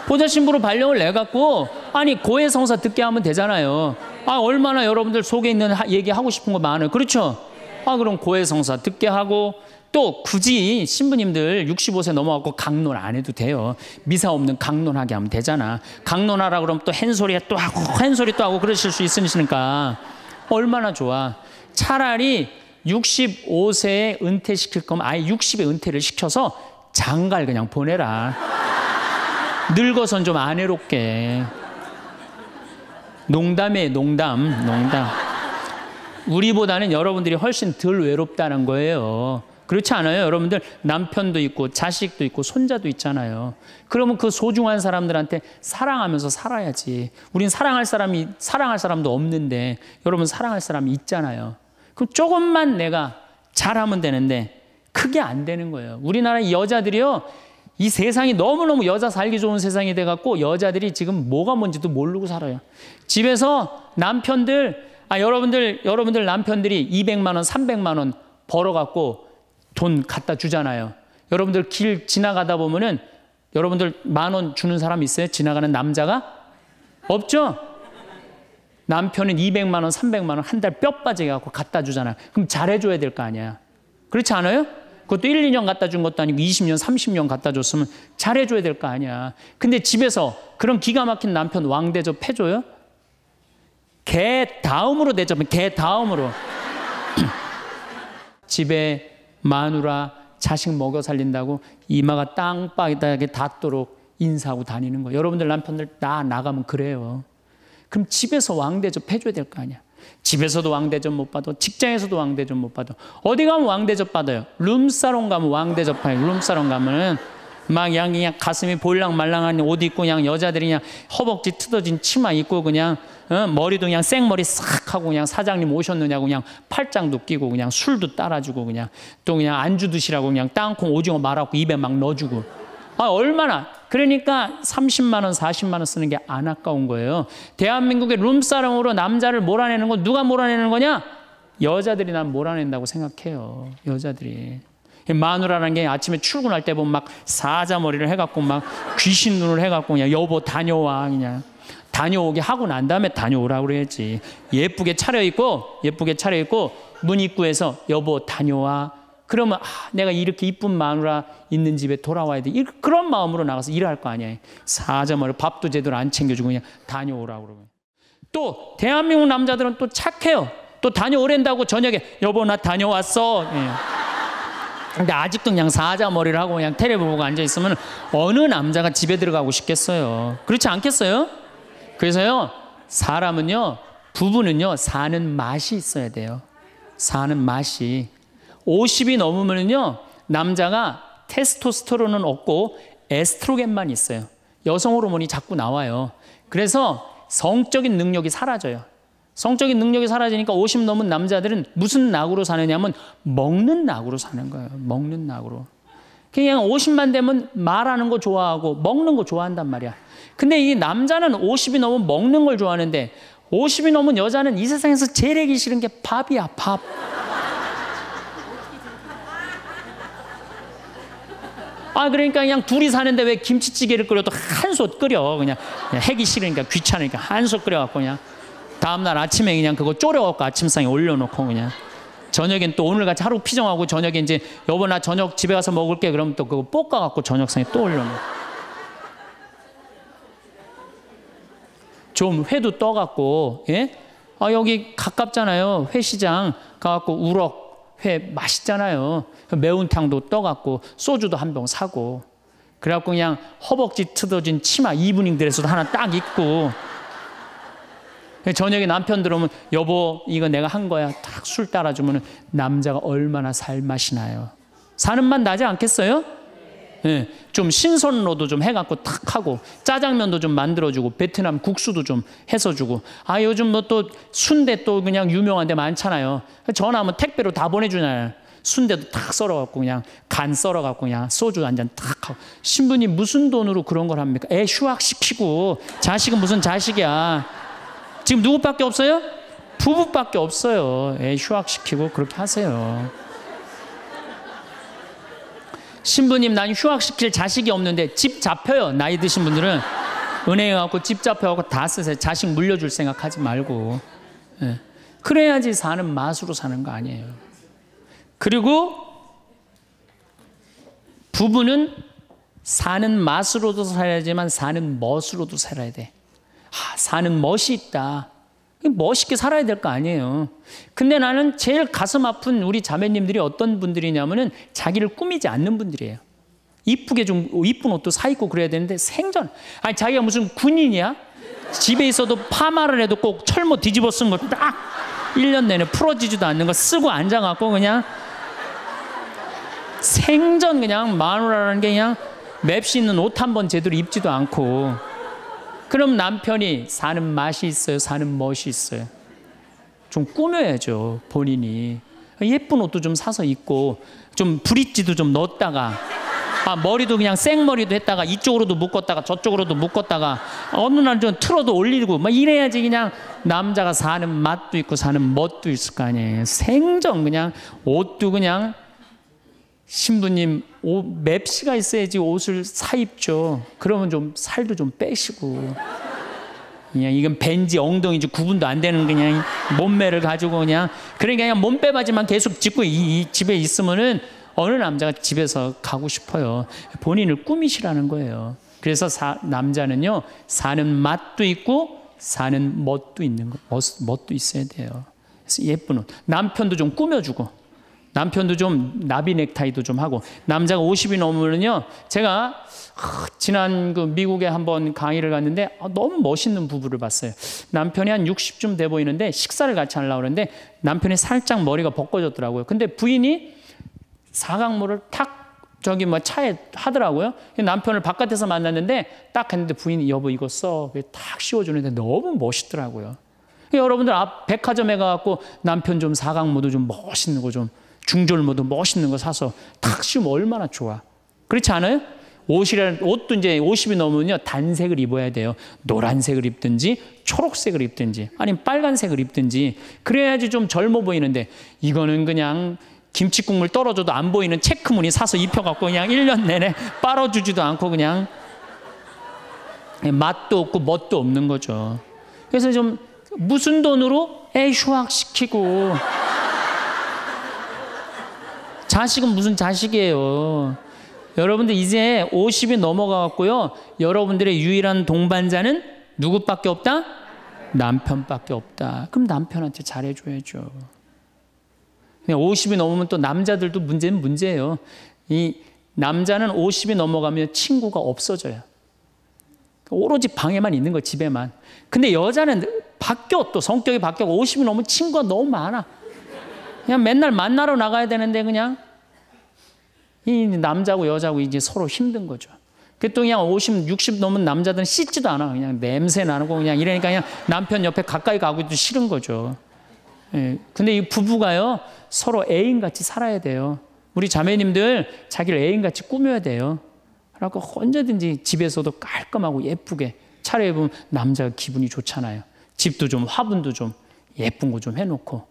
보좌 신부로 발령을 내갖고 아니 고해성사 듣게 하면 되잖아요. 아 얼마나 여러분들 속에 있는 하, 얘기 하고 싶은 거 많아요. 그렇죠? 아 그럼 고해성사 듣게 하고 또 굳이 신부님들 65세 넘어갖고 강론 안 해도 돼요. 미사 없는 강론하게 하면 되잖아. 강론하라 그러면 또 헨소리 에또 하고 헨소리 또 하고 그러실 수 있으시니까 얼마나 좋아. 차라리 65세에 은퇴시킬 거면 아예 60에 은퇴를 시켜서 장갈 그냥 보내라. 늙어선 좀 안외롭게. 농담에 농담, 농담. 우리보다는 여러분들이 훨씬 덜 외롭다는 거예요. 그렇지 않아요? 여러분들 남편도 있고 자식도 있고 손자도 있잖아요. 그러면 그 소중한 사람들한테 사랑하면서 살아야지. 우린 사랑할 사람이 사랑할 사람도 없는데 여러분 사랑할 사람이 있잖아요. 그럼 조금만 내가 잘하면 되는데 크게 안 되는 거예요. 우리나라 여자들이요. 이 세상이 너무너무 여자 살기 좋은 세상이 돼갖고 여자들이 지금 뭐가 뭔지도 모르고 살아요. 집에서 남편들 아 여러분들 여러분들 남편들이 200만 원, 300만 원 벌어 갖고 돈 갖다 주잖아요. 여러분들 길 지나가다 보면은 여러분들 만원 주는 사람 있어요? 지나가는 남자가? 없죠? 남편은 200만 원, 300만 원 한 달 뼈 빠지게 갖고 갖다 주잖아요. 그럼 잘해 줘야 될 거 아니야. 그렇지 않아요? 그것도 1, 2년 갖다 준 것도 아니고 20년, 30년 갖다 줬으면 잘해 줘야 될 거 아니야. 근데 집에서 그런 기가 막힌 남편 왕대접 해 줘요? 개 다음으로 대접면개 다음으로. *clears throat* 집에 마누라 자식 먹여 살린다고 이마가 땅바닥에 닿도록 인사하고 다니는 거. 여러분들 남편들 다 나가면 그래요. 그럼 집에서 왕대접 해줘야 될 거 아니야. 집에서도 왕대접 못 받아, 직장에서도 왕대접 못 받아. 어디 가면 왕대접 받아요. 룸사롱 가면 왕대접 받아요. 룸사롱 가면 은막 그냥, 그냥 가슴이 볼랑 말랑한 옷 입고 그냥 여자들이 그냥 허벅지 뜯어진 치마 입고 그냥 어? 머리도 그냥 생머리 싹 하고 그냥 사장님 오셨느냐고 그냥 팔짱도 끼고 그냥 술도 따라주고 그냥 또 그냥 안주 드시라고 그냥 땅콩 오징어 말하고 입에 막 넣어주고 아 얼마나 그러니까 30만 원, 40만 원 쓰는 게 안 아까운 거예요. 대한민국의 룸사롱으로 남자를 몰아내는 건 누가 몰아내는 거냐? 여자들이 난 몰아낸다고 생각해요. 여자들이. 마누라라는 게 아침에 출근할 때 보면 막 사자머리를 해갖고 막 귀신 눈을 해갖고 그냥 여보 다녀와 그냥 다녀오게 하고 난 다음에 다녀오라고 그래야지. 예쁘게 차려입고 예쁘게 차려입고 문 입구에서 여보 다녀와. 그러면 아, 내가 이렇게 이쁜 마누라 있는 집에 돌아와야 돼. 그런 마음으로 나가서 일할 거 아니야. 사자마자 밥도 제대로 안 챙겨주고 그냥 다녀오라고 그러면. 또 대한민국 남자들은 또 착해요. 또 다녀오랜다고 저녁에 여보 나 다녀왔어. 예. 근데 아직도 그냥 사자 머리를 하고 그냥 테레비 보고 앉아 있으면 어느 남자가 집에 들어가고 싶겠어요. 그렇지 않겠어요? 그래서요, 사람은요, 부부는요, 사는 맛이 있어야 돼요. 사는 맛이. 50이 넘으면요, 남자가 테스토스테론은 없고 에스트로겐만 있어요. 여성 호르몬이 자꾸 나와요. 그래서 성적인 능력이 사라져요. 성적인 능력이 사라지니까 50 넘은 남자들은 무슨 낙으로 사느냐면 먹는 낙으로 사는 거예요. 먹는 낙으로. 그냥 50만 되면 말하는 거 좋아하고 먹는 거 좋아한단 말이야. 근데 이 남자는 50이 넘으면 먹는 걸 좋아하는데 50이 넘은 여자는 이 세상에서 제일 하기 싫은 게 밥이야, 밥. 아, 그러니까 그냥 둘이 사는데 왜 김치찌개를 끓여도 한솥 끓여. 그냥, 그냥 해기 싫으니까 귀찮으니까 한솥 끓여갖고 그냥. 다음날 아침에 그냥 그거 졸여갖고 아침상에 올려놓고 그냥. 저녁엔 또 오늘같이 하루 피정하고 저녁에 이제 여보 나 저녁 집에 가서 먹을게. 그럼 또 그거 볶아갖고 저녁상에 또 올려놓고. 좀 회도 떠갖고 예? 아 여기 가깝잖아요. 회시장 가갖고 우럭 회 맛있잖아요. 매운탕도 떠갖고 소주도 한 병 사고 그래갖고 그냥 허벅지 트어진 치마 이브닝 드레스도 하나 딱 입고 저녁에 남편 들어오면 여보 이거 내가 한 거야 딱 술 따라주면 남자가 얼마나 살맛이 나요 사는 맛 나지 않겠어요? 예, 좀 신선로도 좀 해갖고 탁 하고 짜장면도 좀 만들어주고 베트남 국수도 좀 해서 주고 아 요즘 뭐 또 순대 또 그냥 유명한 데 많잖아요. 전화하면 택배로 다 보내주잖아요. 순대도 탁 썰어갖고 그냥 간 썰어갖고 그냥 소주 한 잔 탁 하고 신부님 무슨 돈으로 그런 걸 합니까? 애 휴학시키고 자식은 무슨 자식이야. 지금 누구밖에 없어요? 부부밖에 없어요. 애 휴학시키고 그렇게 하세요. 신부님 난 휴학시킬 자식이 없는데 집 잡혀요. 나이 드신 분들은 은행에 갖고 집 잡혀갖고 다 쓰세요. 자식 물려줄 생각하지 말고. 예. 그래야지 사는 맛으로 사는 거 아니에요. 그리고 부부는 사는 맛으로도 살아야지만 사는 멋으로도 살아야 돼. 아, 사는 멋이 있다. 멋있게 살아야 될 거 아니에요. 근데 나는 제일 가슴 아픈 우리 자매님들이 어떤 분들이냐면은 자기를 꾸미지 않는 분들이에요. 이쁘게 좀 이쁜 옷도 사 입고 그래야 되는데 생전 아니 자기가 무슨 군인이야? 집에 있어도 파마를 해도 꼭 철모 뒤집어 쓴 거 딱 1년 내내 풀어지지도 않는 거 쓰고 앉아 갖고 그냥 생전 그냥 마누라라는 게 그냥 맵시 있는 옷 한 번 제대로 입지도 않고 그럼 남편이 사는 맛이 있어요? 사는 멋이 있어요? 좀 꾸며야죠, 본인이. 예쁜 옷도 좀 사서 입고, 좀 브릿지도 좀 넣었다가, 아, 머리도 그냥 생머리도 했다가, 이쪽으로도 묶었다가, 저쪽으로도 묶었다가, 어느 날 좀 틀어도 올리고, 막 이래야지 그냥 남자가 사는 맛도 있고, 사는 멋도 있을 거 아니에요. 생전 그냥, 옷도 그냥, 신부님 옷, 맵시가 있어야지 옷을 사 입죠. 그러면 좀 살도 좀 빼시고. 그냥 이건 벤지 엉덩이지 구분도 안 되는 그냥 몸매를 가지고 그냥 그러니까 그냥 몸빼바지만 계속 짓고 이, 이 집에 있으면은 어느 남자가 집에서 가고 싶어요. 본인을 꾸미시라는 거예요. 그래서 사, 남자는요 사는 맛도 있고 사는 멋도 있는 거 멋, 멋도 있어야 돼요. 그래서 예쁜 옷 남편도 좀 꾸며주고 남편도 좀 나비 넥타이도 좀 하고 남자가 50이 넘으면요 제가 지난 그 미국에 한번 강의를 갔는데 아, 너무 멋있는 부부를 봤어요 남편이 한 60쯤 돼 보이는데 식사를 같이 하려고 그러는데 남편이 살짝 머리가 벗겨졌더라고요 근데 부인이 사각모를 탁 저기 뭐 차에 하더라고요 남편을 바깥에서 만났는데 딱 했는데 부인이 여보 이거 써 탁 씌워주는데 너무 멋있더라고요 여러분들 앞 백화점에 가갖고 남편 좀 사각모도 좀 멋있는 거좀 중절모도 멋있는 거 사서 탁 씌우면 얼마나 좋아. 그렇지 않아요? 옷이라 옷도 이제 50이 넘으면요. 단색을 입어야 돼요. 노란색을 입든지 초록색을 입든지 아니면 빨간색을 입든지 그래야지 좀 젊어 보이는데 이거는 그냥 김치 국물 떨어져도 안 보이는 체크무늬 사서 입혀 갖고 그냥 1년 내내 빨아 주지도 않고 그냥 예, 맛도 없고 멋도 없는 거죠. 그래서 좀 무슨 돈으로 애 휴학시키고 자식은 무슨 자식이에요. 여러분들 이제 50이 넘어가갖고요. 여러분들의 유일한 동반자는 누구밖에 없다? 남편밖에 없다. 그럼 남편한테 잘해줘야죠. 50이 넘으면 또 남자들도 문제는 문제예요. 이 남자는 50이 넘어가면 친구가 없어져요. 오로지 방에만 있는 거 집에만. 근데 여자는 바뀌어 또 성격이 바뀌어 50이 넘으면 친구가 너무 많아. 그냥 맨날 만나러 나가야 되는데 그냥 이 남자고 여자고 이제 서로 힘든 거죠. 그 또 그냥 50, 60 넘은 남자들은 씻지도 않아. 그냥 냄새 나는 거 그냥 이러니까 그냥 남편 옆에 가까이 가기도 싫은 거죠. 예. 근데 이 부부가요 서로 애인 같이 살아야 돼요. 우리 자매님들 자기를 애인 같이 꾸며야 돼요. 라고 언제든지 집에서도 깔끔하고 예쁘게 차려입으면 남자가 기분이 좋잖아요. 집도 좀 화분도 좀 예쁜 거 좀 해놓고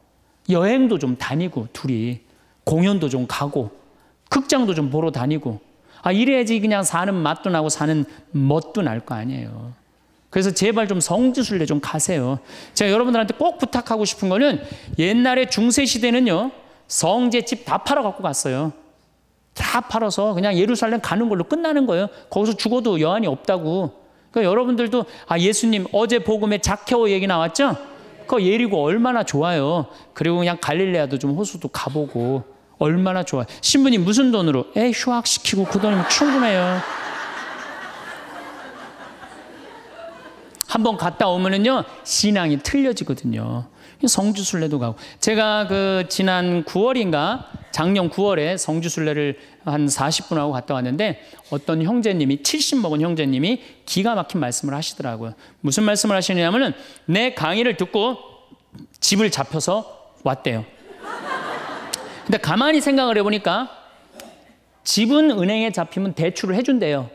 여행도 좀 다니고 둘이 공연도 좀 가고 극장도 좀 보러 다니고 아 이래야지 그냥 사는 맛도 나고 사는 멋도 날 거 아니에요. 그래서 제발 좀 성지순례 좀 가세요. 제가 여러분들한테 꼭 부탁하고 싶은 거는 옛날에 중세 시대는요 성제집 다 팔아 갖고 갔어요. 다 팔아서 그냥 예루살렘 가는 걸로 끝나는 거예요. 거기서 죽어도 여한이 없다고. 그러니까 여러분들도 아 예수님 어제 복음에 자케오 얘기 나왔죠? 그 예리고 얼마나 좋아요. 그리고 그냥 갈릴레아도 좀 호수도 가보고 얼마나 좋아요. 신부님 무슨 돈으로? 에 휴학 시키고 그 돈이면 충분해요. 한번 갔다 오면은요 신앙이 틀려지거든요. 성주순례도 가고 제가 그 지난 9월인가 작년 9월에 성주순례를 한 40분 하고 갔다 왔는데 어떤 형제님이 70 먹은 형제님이 기가 막힌 말씀을 하시더라고요. 무슨 말씀을 하시냐면은 내 강의를 듣고 집을 잡혀서 왔대요. 근데 가만히 생각을 해보니까 집은 은행에 잡히면 대출을 해준대요.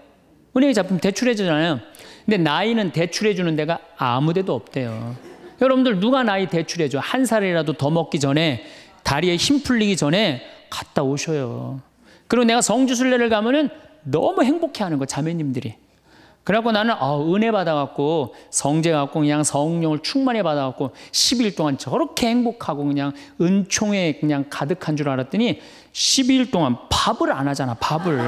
은행에 잡히면 대출해주잖아요. 근데 나이는 대출해주는 데가 아무 데도 없대요. 여러분들 누가 나이 대출해줘? 한 살이라도 더 먹기 전에 다리에 힘 풀리기 전에 갔다 오셔요. 그리고 내가 성주순례를 가면은 너무 행복해하는 거 자매님들이. 그래고 나는 아, 은혜 받아갖고 성재 갖고 그냥 성령을 충만히 받아갖고 10일 동안 저렇게 행복하고 그냥 은총에 그냥 가득한 줄 알았더니 10일 동안 밥을 안 하잖아 밥을.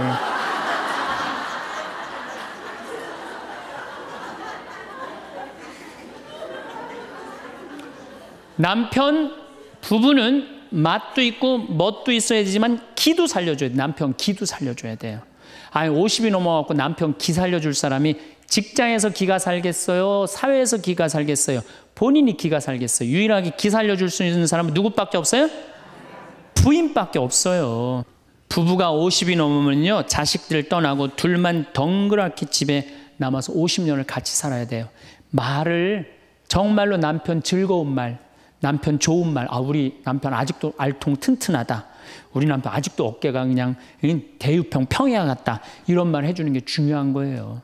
남편, 부부는 맛도 있고 멋도 있어야 되지만 기도 살려줘야 돼. 남편 기도 살려줘야 돼요. 아니 50이 넘어갖고 남편 기 살려줄 사람이 직장에서 기가 살겠어요? 사회에서 기가 살겠어요? 본인이 기가 살겠어요? 유일하게 기 살려줄 수 있는 사람은 누구밖에 없어요? 부인밖에 없어요. 부부가 50이 넘으면요. 자식들 떠나고 둘만 덩그랗게 집에 남아서 50년을 같이 살아야 돼요. 말을 정말로 남편 즐거운 말, 남편 좋은 말, 아, 우리 남편 아직도 알통 튼튼하다. 우리 남편 아직도 어깨가 그냥 대유평 평야 같다. 이런 말 해주는 게 중요한 거예요.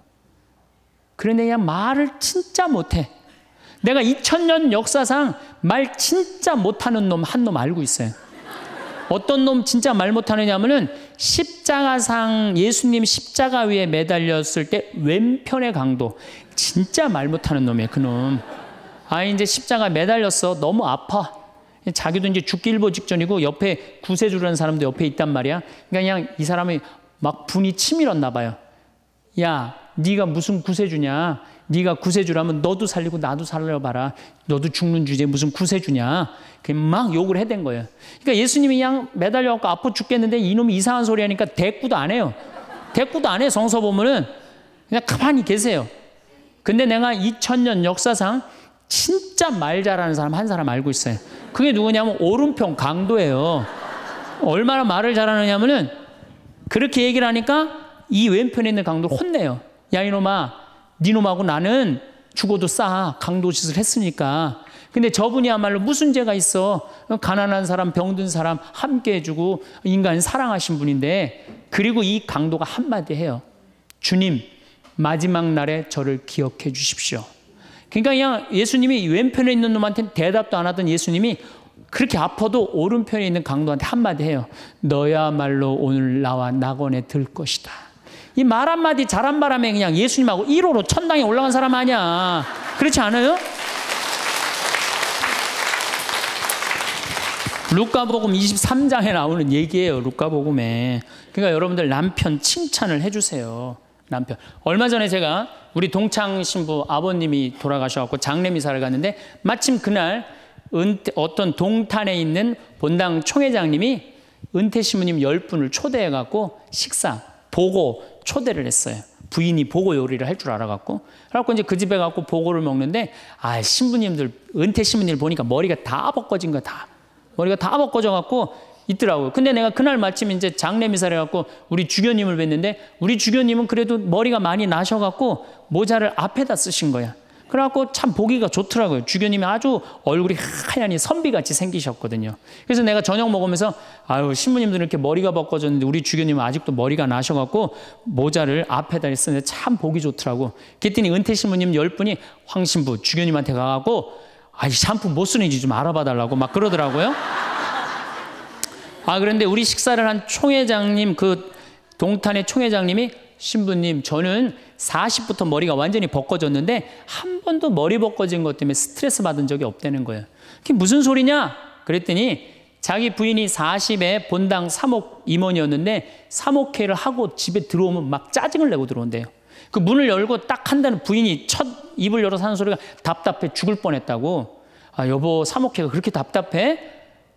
그런데 그냥 말을 진짜 못해. 내가 2000년 역사상 말 진짜 못하는 놈 한 놈 알고 있어요. 어떤 놈 진짜 말 못하느냐면은 십자가상 예수님 십자가 위에 매달렸을 때 왼편의 강도 진짜 말 못하는 놈이에요. 그놈. 아 이제 십자가 매달렸어. 너무 아파. 자기도 이제 죽기 일보 직전이고 옆에 구세주라는 사람도 옆에 있단 말이야. 그러니까 그냥 이 사람이 막 분이 치밀었나 봐요. 야, 네가 무슨 구세주냐? 네가 구세주라면 너도 살리고 나도 살려봐라. 너도 죽는 주제 에 무슨 구세주냐? 그막 욕을 해댄 거예요. 그러니까 예수님이 그냥 매달려갖고 아파 죽겠는데 이놈이 이상한 소리 하니까 대꾸도 안 해요. 대꾸도 안 해. 성서 보면은 그냥 가만히 계세요. 근데 내가 2000년 역사상 진짜 말 잘하는 사람 한 사람 알고 있어요. 그게 누구냐면 오른편 강도예요. 얼마나 말을 잘하느냐면은 그렇게 얘기를 하니까 이 왼편에 있는 강도를 혼내요. 야 이놈아, 니놈하고 나는 죽어도 싸. 강도 짓을 했으니까. 근데 저분이야말로 무슨 죄가 있어? 가난한 사람, 병든 사람 함께 해주고 인간 사랑하신 분인데 그리고 이 강도가 한마디 해요. 주님, 마지막 날에 저를 기억해 주십시오. 그러니까 그냥 예수님이 왼편에 있는 놈한테 대답도 안 하던 예수님이 그렇게 아파도 오른편에 있는 강도한테 한마디 해요. 너야말로 오늘 나와 낙원에 들 것이다. 이 말 한마디 잘한 바람에 그냥 예수님하고 1호로 천당에 올라간 사람 아니야. 그렇지 않아요? 루카복음 23장에 나오는 얘기예요. 루카복음에. 그러니까 여러분들 남편 칭찬을 해주세요. 남편. 얼마 전에 제가 우리 동창 신부 아버님이 돌아가셔갖고 장례 미사를 갔는데 마침 그날 은퇴, 어떤 동탄에 있는 본당 총회장님이 은퇴 신부님 10분을 초대해갖고 식사, 보고 초대를 했어요. 부인이 보고 요리를 할 줄 알아갖고. 그래갖고 이제 그 집에 갖고 보고를 먹는데, 아, 신부님들, 은퇴 신부님들 보니까 머리가 다 벗겨진 거 다. 머리가 다 벗겨져갖고 있더라고요. 근데 내가 그날 마침 이제 장례 미사를 갖고 우리 주교님을 뵀는데 우리 주교님은 그래도 머리가 많이 나셔 갖고 모자를 앞에다 쓰신 거야. 그래갖고 참 보기가 좋더라고요. 주교님이 아주 얼굴이 하얀이 선비같이 생기셨거든요. 그래서 내가 저녁 먹으면서 아유 신부님들은 이렇게 머리가 벗겨졌는데 우리 주교님은 아직도 머리가 나셔갖고 모자를 앞에다 쓰는데 참 보기 좋더라고. 그랬더니 은퇴 신부님 열 분이 황신부 주교님한테 가갖고 아이 샴푸 못 쓰는지 좀 알아봐 달라고 막 그러더라고요. 아 그런데 우리 식사를 한 총회장님 그 동탄의 총회장님이 신부님 저는 40부터 머리가 완전히 벗겨졌는데 한 번도 머리 벗겨진 것 때문에 스트레스 받은 적이 없다는 거예요. 그게 무슨 소리냐? 그랬더니 자기 부인이 40에 본당 3억 임원이었는데 3억회를 하고 집에 들어오면 막 짜증을 내고 들어온대요. 그 문을 열고 딱 한다는 부인이 첫 입을 열어서 하는 소리가 답답해 죽을 뻔했다고. 아 여보 3억회가 그렇게 답답해?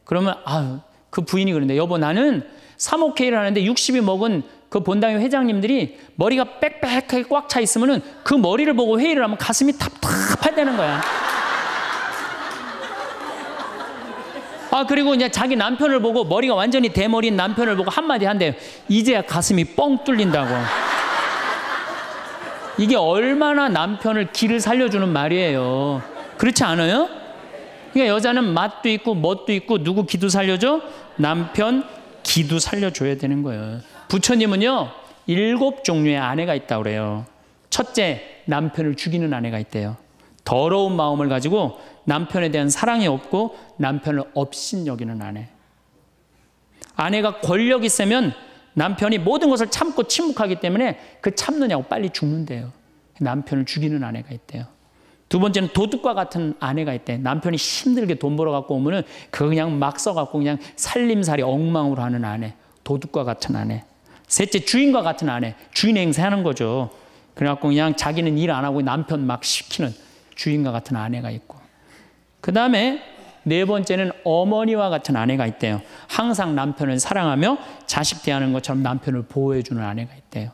그러면 아그 부인이 그러는데 여보 나는 사목회 일을 하는데 60이 먹은 그 본당의 회장님들이 머리가 빽빽하게 꽉 차 있으면은 그 머리를 보고 회의를 하면 가슴이 탑탑하다는 거야. 아 그리고 이제 자기 남편을 보고 머리가 완전히 대머리인 남편을 보고 한마디 한대요. 이제야 가슴이 뻥 뚫린다고. 이게 얼마나 남편을 길을 살려주는 말이에요. 그렇지 않아요? 그러니까 여자는 맛도 있고 멋도 있고 누구 기도 살려줘? 남편 기도 살려줘야 되는 거예요. 부처님은요, 일곱 종류의 아내가 있다고 그래요. 첫째, 남편을 죽이는 아내가 있대요. 더러운 마음을 가지고 남편에 대한 사랑이 없고 남편을 업신 여기는 아내. 아내가 권력이 세면 남편이 모든 것을 참고 침묵하기 때문에 그 참느냐고 빨리 죽는데요. 남편을 죽이는 아내가 있대요. 두 번째는 도둑과 같은 아내가 있대. 남편이 힘들게 돈 벌어 갖고 오면은 그 그냥 막 써갖고 그냥 살림살이 엉망으로 하는 아내. 도둑과 같은 아내. 셋째 주인과 같은 아내. 주인 행세하는 거죠. 그래갖고 그냥 자기는 일 안 하고 남편 막 시키는 주인과 같은 아내가 있고. 그 다음에 네 번째는 어머니와 같은 아내가 있대요. 항상 남편을 사랑하며 자식 대하는 것처럼 남편을 보호해주는 아내가 있대요.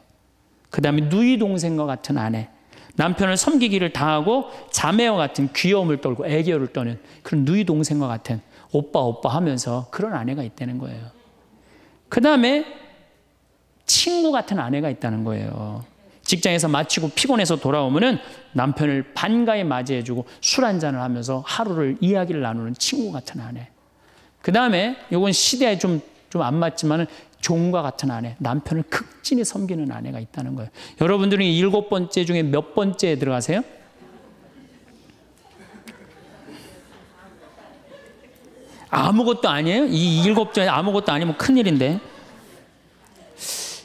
그 다음에 누이 동생과 같은 아내. 남편을 섬기기를 다하고 자매와 같은 귀여움을 떨고 애교를 떠는 그런 누이 동생과 같은 오빠 오빠 하면서 그런 아내가 있다는 거예요. 그 다음에 친구 같은 아내가 있다는 거예요. 직장에서 마치고 피곤해서 돌아오면은 남편을 반가에 맞이해주고 술 한잔을 하면서 하루를 이야기를 나누는 친구 같은 아내. 그 다음에 요건 시대에 좀, 좀 안 맞지만은 종과 같은 아내, 남편을 극진히 섬기는 아내가 있다는 거예요. 여러분들은 일곱 번째 중에 몇 번째에 들어가세요? 아무것도 아니에요? 이 일곱 째 아무것도 아니면 큰일인데.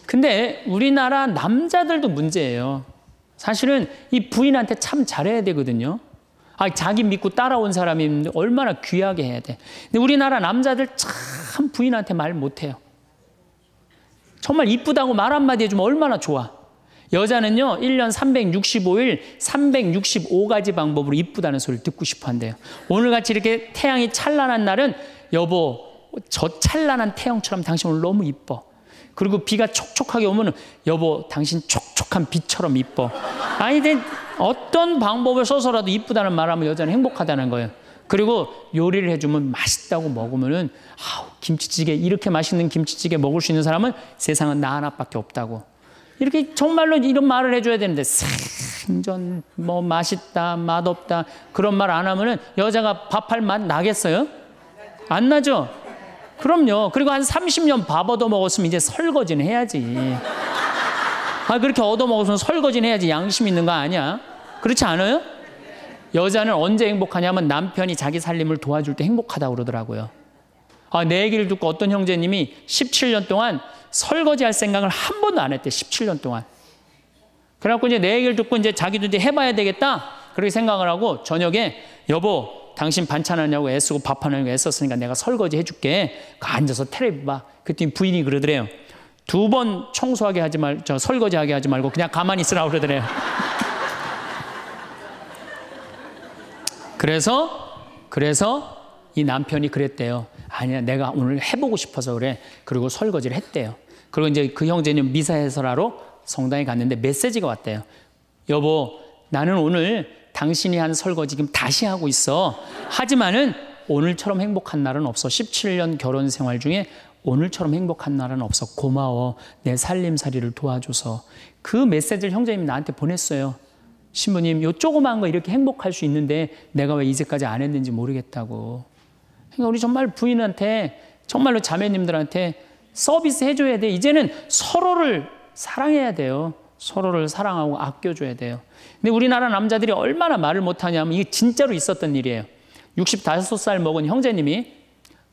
근데 우리나라 남자들도 문제예요. 사실은 이 부인한테 참 잘해야 되거든요. 아, 자기 믿고 따라온 사람이 얼마나 귀하게 해야 돼. 근데 우리나라 남자들 참 부인한테 말 못해요. 정말 이쁘다고 말 한마디 해주면 얼마나 좋아. 여자는요, 1년 365일, 365가지 방법으로 이쁘다는 소리를 듣고 싶어 한대요. 오늘같이 이렇게 태양이 찬란한 날은, 여보, 저 찬란한 태양처럼 당신 오늘 너무 이뻐. 그리고 비가 촉촉하게 오면, 여보, 당신 촉촉한 비처럼 이뻐. 아니, 어떤 방법을 써서라도 이쁘다는 말하면 여자는 행복하다는 거예요. 그리고 요리를 해주면 맛있다고 먹으면은 아우 김치찌개 이렇게 맛있는 김치찌개 먹을 수 있는 사람은 세상은 나 하나밖에 없다고 이렇게 정말로 이런 말을 해줘야 되는데 생전 뭐 맛있다 맛없다 그런 말 안 하면은 여자가 밥할 맛 나겠어요? 안 나죠? 그럼요. 그리고 한 30년 밥 얻어 먹었으면 이제 설거지는 해야지. 아 그렇게 얻어 먹었으면 설거지는 해야지 양심 있는 거 아니야? 그렇지 않아요? 여자는 언제 행복하냐면 남편이 자기 살림을 도와줄 때 행복하다고 그러더라고요. 아, 내 얘기를 듣고 어떤 형제님이 17년 동안 설거지 할 생각을 한 번도 안 했대. 17년 동안. 그래갖고 이제 내 얘기를 듣고 이제 자기도 이제 해봐야 되겠다. 그렇게 생각을 하고 저녁에 여보, 당신 반찬하냐고 애쓰고 밥하냐고 애썼으니까 내가 설거지 해줄게. 앉아서 텔레비 봐. 그랬더니 부인이 그러더래요. 두 번 청소하게 하지 말, 저 설거지하게 하지 말고 그냥 가만히 있으라고 그러더래요. 그래서 그래서 이 남편이 그랬대요. 아니야, 내가 오늘 해보고 싶어서 그래. 그리고 설거지를 했대요. 그리고 이제 그 형제는 미사 해설하러 성당에 갔는데 메시지가 왔대요. 여보, 나는 오늘 당신이 한 설거지 지금 다시 하고 있어. 하지만은 오늘처럼 행복한 날은 없어. 17년 결혼 생활 중에 오늘처럼 행복한 날은 없어. 고마워. 내 살림살이를 도와줘서. 그 메시지를 형제님이 나한테 보냈어요. 신부님, 요 조그만 거 이렇게 행복할 수 있는데 내가 왜 이제까지 안 했는지 모르겠다고. 그러니까 우리 정말 부인한테, 정말로 자매님들한테 서비스 해줘야 돼. 이제는 서로를 사랑해야 돼요. 서로를 사랑하고 아껴줘야 돼요. 근데 우리나라 남자들이 얼마나 말을 못하냐면 이게 진짜로 있었던 일이에요. 65살 먹은 형제님이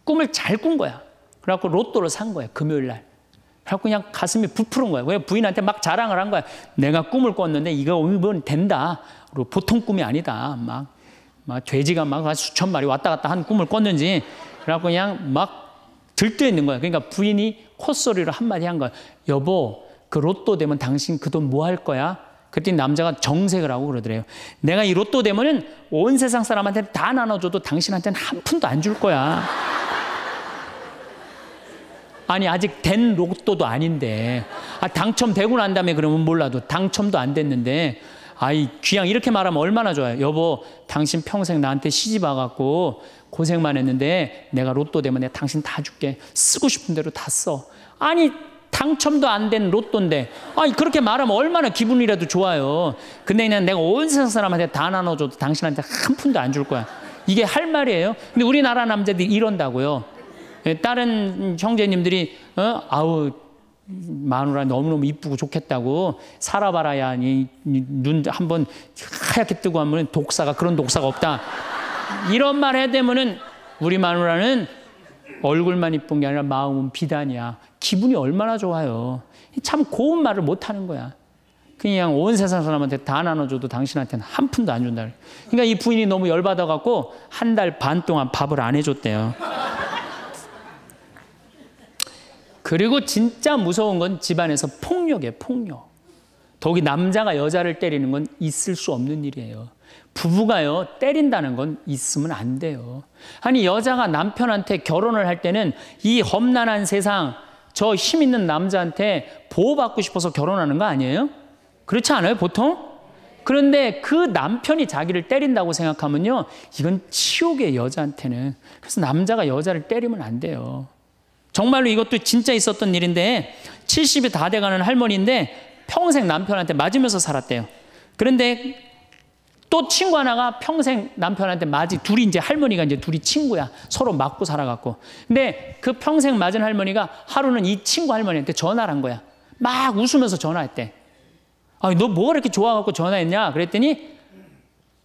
꿈을 잘 꾼 거야. 그래갖고 로또를 산 거야. 금요일 날. 하고 그냥 가슴이 부풀은 거야. 그 부인한테 막 자랑을 한 거야. 내가 꿈을 꿨는데 이거 이번 된다. 그리고 보통 꿈이 아니다. 막, 막 돼지가 막 수천 마리 왔다 갔다 한 꿈을 꿨는지. 그래고 그냥 막 들떠 있는 거야. 그러니까 부인이 콧소리로 한마디 한 거야. 여보, 그 로또 되면 당신 그 돈 뭐 할 거야? 그랬 남자가 정색을 하고 그러더래요. 내가 이 로또 되면은 온 세상 사람한테 다 나눠줘도 당신한테는 한 푼도 안 줄 거야. 아니 아직 된 로또도 아닌데 아, 당첨되고 난 다음에 그러면 몰라도 당첨도 안 됐는데 아이 귀양 이렇게 말하면 얼마나 좋아요. 여보 당신 평생 나한테 시집 와갖고 고생만 했는데 내가 로또 되면 내가 당신 다 줄게. 쓰고 싶은 대로 다 써. 아니 당첨도 안 된 로또인데 아니 그렇게 말하면 얼마나 기분이라도 좋아요. 근데 그냥 내가 온 세상 사람한테 다 나눠줘도 당신한테 한 푼도 안 줄 거야. 이게 할 말이에요. 근데 우리나라 남자들이 이런다고요. 예, 다른 형제님들이 어? 아우 마누라 너무너무 이쁘고 좋겠다고 살아봐라야 눈 한 번 하얗게 뜨고 하면 독사가 그런 독사가 없다 이런 말 해대면은 우리 마누라는 얼굴만 이쁜 게 아니라 마음은 비단이야 기분이 얼마나 좋아요 참 고운 말을 못 하는 거야 그냥 온 세상 사람한테 다 나눠줘도 당신한테는 한 푼도 안 준다 그러니까 이 부인이 너무 열받아갖고 한 달 반 동안 밥을 안 해줬대요 그리고 진짜 무서운 건 집안에서 폭력이에요, 폭력. 더이 남자가 여자를 때리는 건 있을 수 없는 일이에요. 부부가요, 때린다는 건 있으면 안 돼요. 아니, 여자가 남편한테 결혼을 할 때는 이 험난한 세상, 저 힘 있는 남자한테 보호받고 싶어서 결혼하는 거 아니에요? 그렇지 않아요, 보통? 그런데 그 남편이 자기를 때린다고 생각하면요, 이건 치욕의 여자한테는. 그래서 남자가 여자를 때리면 안 돼요. 정말로 이것도 진짜 있었던 일인데 70이 다 돼가는 할머니인데 평생 남편한테 맞으면서 살았대요. 그런데 또 친구 하나가 평생 남편한테 맞이 둘이 이제 할머니가 이제 둘이 친구야 서로 맞고 살아갔고 근데 그 평생 맞은 할머니가 하루는 이 친구 할머니한테 전화를 한 거야 막 웃으면서 전화했대 아너 뭐가 이렇게 좋아갖고 전화했냐 그랬더니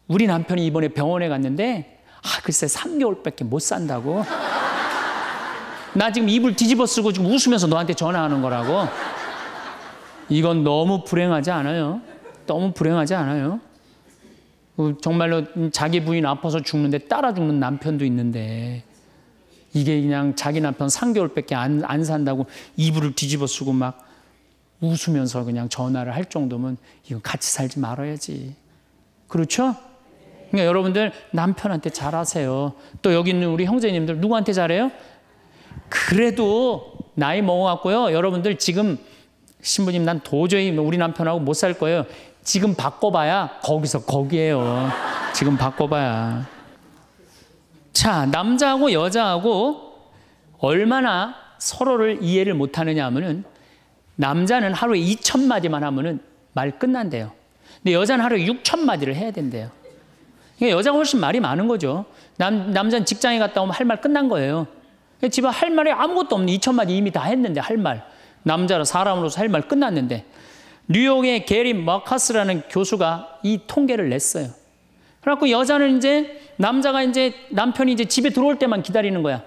우리 남편이 이번에 병원에 갔는데 아 글쎄 3개월밖에 못 산다고 나 지금 입을 뒤집어 쓰고 지금 웃으면서 너한테 전화하는 거라고. 이건 너무 불행하지 않아요? 너무 불행하지 않아요? 그 정말로 자기 부인 아파서 죽는데 따라 죽는 남편도 있는데 이게 그냥 자기 남편 3개월밖에 안, 안 산다고 이불을 뒤집어 쓰고 막 웃으면서 그냥 전화를 할 정도면 이건 같이 살지 말아야지. 그렇죠? 그러니까 여러분들 남편한테 잘하세요. 또 여기 있는 우리 형제님들 누구한테 잘해요? 그래도 나이 먹어갖고요. 여러분들 지금 신부님 난 도저히 우리 남편하고 못 살 거예요. 지금 바꿔봐야 거기서 거기에요. 지금 바꿔봐야. 자, 남자하고 여자하고 얼마나 서로를 이해를 못하느냐 하면은 남자는 하루에 2천 마디만 하면은 말 끝난대요. 근데 여자는 하루에 6천 마디를 해야 된대요. 그러니까 여자가 훨씬 말이 많은 거죠. 남, 남자는 직장에 갔다 오면 할 말 끝난 거예요. 집에 할 말이 아무것도 없는 2천 마디 이미 다 했는데 할 말. 남자로 사람으로서 할 말 끝났는데 뉴욕의 게리 마카스라는 교수가 이 통계를 냈어요. 그래갖고 여자는 이제 남자가 이제 남편이 이제 집에 들어올 때만 기다리는 거야.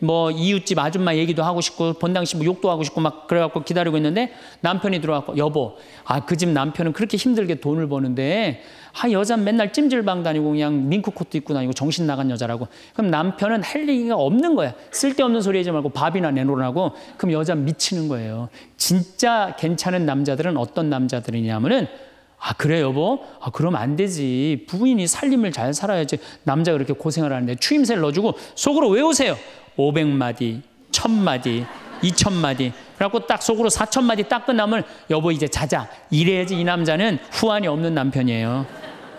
뭐 이웃집 아줌마 얘기도 하고 싶고 본당 시뭐 욕도 하고 싶고 막 그래갖고 기다리고 있는데 남편이 들어왔고 여보 아 그 집 남편은 그렇게 힘들게 돈을 버는데 아 여자 맨날 찜질방 다니고 그냥 민크 코트 입고 다니고 정신 나간 여자라고 그럼 남편은 할 얘기가 없는 거야 쓸데없는 소리 하지 말고 밥이나 내놓으라고 그럼 여자 미치는 거예요 진짜 괜찮은 남자들은 어떤 남자들이냐면은 아, 그래, 여보? 아, 그럼 안 되지. 부인이 살림을 잘 살아야지. 남자가 그렇게 고생을 하는데 추임새를 넣어주고 속으로 외우세요. 500마디, 1000마디, 2000마디. 그래갖고 딱 속으로 4000마디 딱 끝나면 여보 이제 자자. 이래야지 이 남자는 후환이 없는 남편이에요.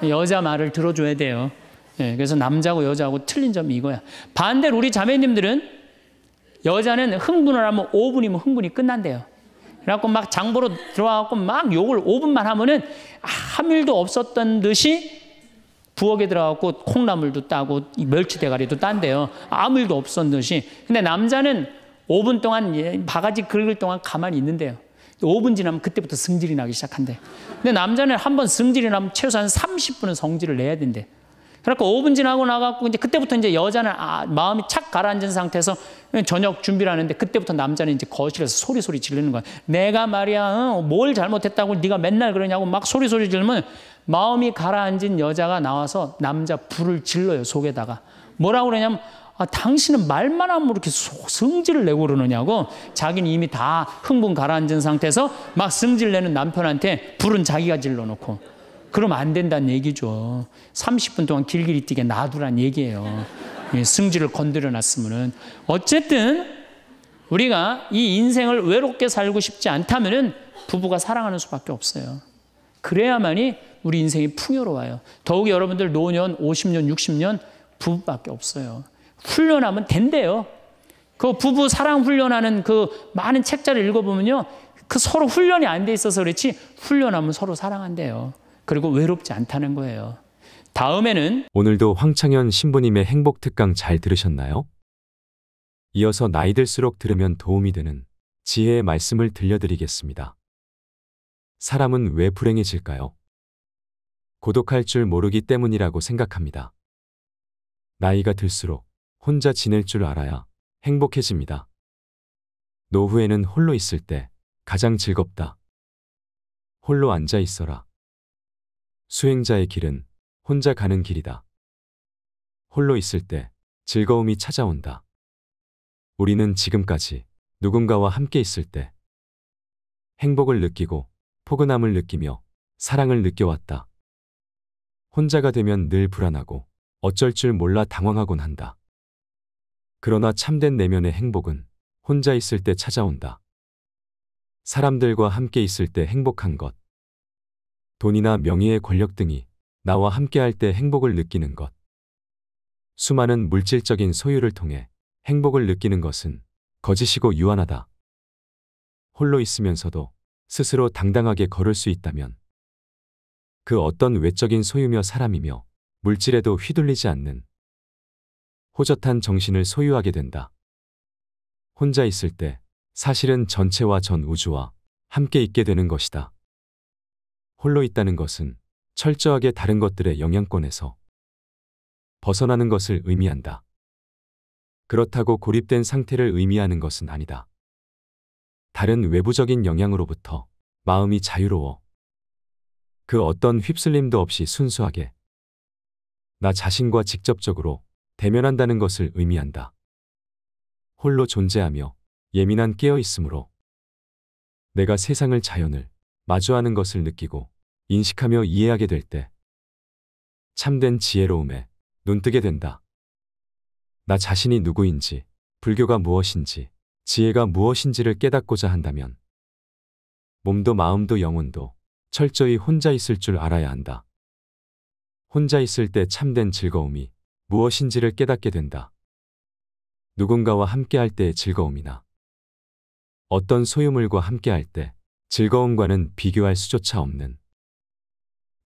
여자 말을 들어줘야 돼요. 예, 그래서 남자고 여자하고 틀린 점이 이거야. 반대로 우리 자매님들은 여자는 흥분을 하면 5분이면 흥분이 끝난대요. 그래갖고 막 장보러 들어와갖고 막 욕을 5분만 하면은 아한 일도 없었던 듯이 부엌에 들어가고 콩나물도 따고 멸치 대가리도 딴대요. 아무 일도 없었던 듯이. 근데 남자는 5분 동안 예, 바가지 긁을 동안 가만히 있는데요. 5분 지나면 그때부터 승질이 나기 시작한대. 근데 남자는 한 번 승질이 나면 최소한 30분은 성질을 내야 된대. 그러니까 5분 지나고 나갔고 이제 그때부터 이제 여자는 아, 마음이 착 가라앉은 상태에서 저녁 준비를 하는데 그때부터 남자는 이제 거실에서 소리 소리 지르는 거야. 내가 말이야 어, 뭘 잘못했다고 네가 맨날 그러냐고 막 소리 소리 지르면 마음이 가라앉은 여자가 나와서 남자 불을 질러요 속에다가. 뭐라고 그러냐면 아, 당신은 말만 하면 이렇게 성질을 내고 그러느냐고 자기는 이미 다 흥분 가라앉은 상태에서 막 성질 내는 남편한테 불은 자기가 질러놓고 그럼 안 된다는 얘기죠. 30분 동안 길길이 뛰게 놔두란 얘기예요. 예, 승질을 건드려 놨으면은. 어쨌든 우리가 이 인생을 외롭게 살고 싶지 않다면은 부부가 사랑하는 수밖에 없어요. 그래야만이 우리 인생이 풍요로워요. 더욱 이 여러분들 노년 50년, 60년 부부밖에 없어요. 훈련하면 된대요. 그 부부 사랑 훈련하는 그 많은 책자를 읽어보면요. 그 서로 훈련이 안 돼 있어서 그렇지 훈련하면 서로 사랑한대요. 그리고 외롭지 않다는 거예요. 다음에는 오늘도 황창현 신부님의 행복 특강 잘 들으셨나요? 이어서 나이 들수록 들으면 도움이 되는 지혜의 말씀을 들려드리겠습니다. 사람은 왜 불행해질까요? 고독할 줄 모르기 때문이라고 생각합니다. 나이가 들수록 혼자 지낼 줄 알아야 행복해집니다. 노후에는 홀로 있을 때 가장 즐겁다. 홀로 앉아 있어라. 수행자의 길은 혼자 가는 길이다. 홀로 있을 때 즐거움이 찾아온다. 우리는 지금까지 누군가와 함께 있을 때 행복을 느끼고 포근함을 느끼며 사랑을 느껴왔다. 혼자가 되면 늘 불안하고 어쩔 줄 몰라 당황하곤 한다. 그러나 참된 내면의 행복은 혼자 있을 때 찾아온다. 사람들과 함께 있을 때 행복한 것, 돈이나 명예의 권력 등이 나와 함께할 때 행복을 느끼는 것. 수많은 물질적인 소유를 통해 행복을 느끼는 것은 거짓이고 유한하다. 홀로 있으면서도 스스로 당당하게 걸을 수 있다면 그 어떤 외적인 소유며 사람이며 물질에도 휘둘리지 않는 호젓한 정신을 소유하게 된다. 혼자 있을 때 사실은 전체와 전 우주와 함께 있게 되는 것이다. 홀로 있다는 것은 철저하게 다른 것들의 영향권에서 벗어나는 것을 의미한다. 그렇다고 고립된 상태를 의미하는 것은 아니다. 다른 외부적인 영향으로부터 마음이 자유로워 그 어떤 휩쓸림도 없이 순수하게 나 자신과 직접적으로 대면한다는 것을 의미한다. 홀로 존재하며 예민한 깨어있으므로 내가 세상을 자연을 마주하는 것을 느끼고 인식하며 이해하게 될 때 참된 지혜로움에 눈뜨게 된다. 나 자신이 누구인지, 불교가 무엇인지, 지혜가 무엇인지를 깨닫고자 한다면 몸도 마음도 영혼도 철저히 혼자 있을 줄 알아야 한다. 혼자 있을 때 참된 즐거움이 무엇인지를 깨닫게 된다. 누군가와 함께할 때의 즐거움이나 어떤 소유물과 함께할 때 즐거움과는 비교할 수조차 없는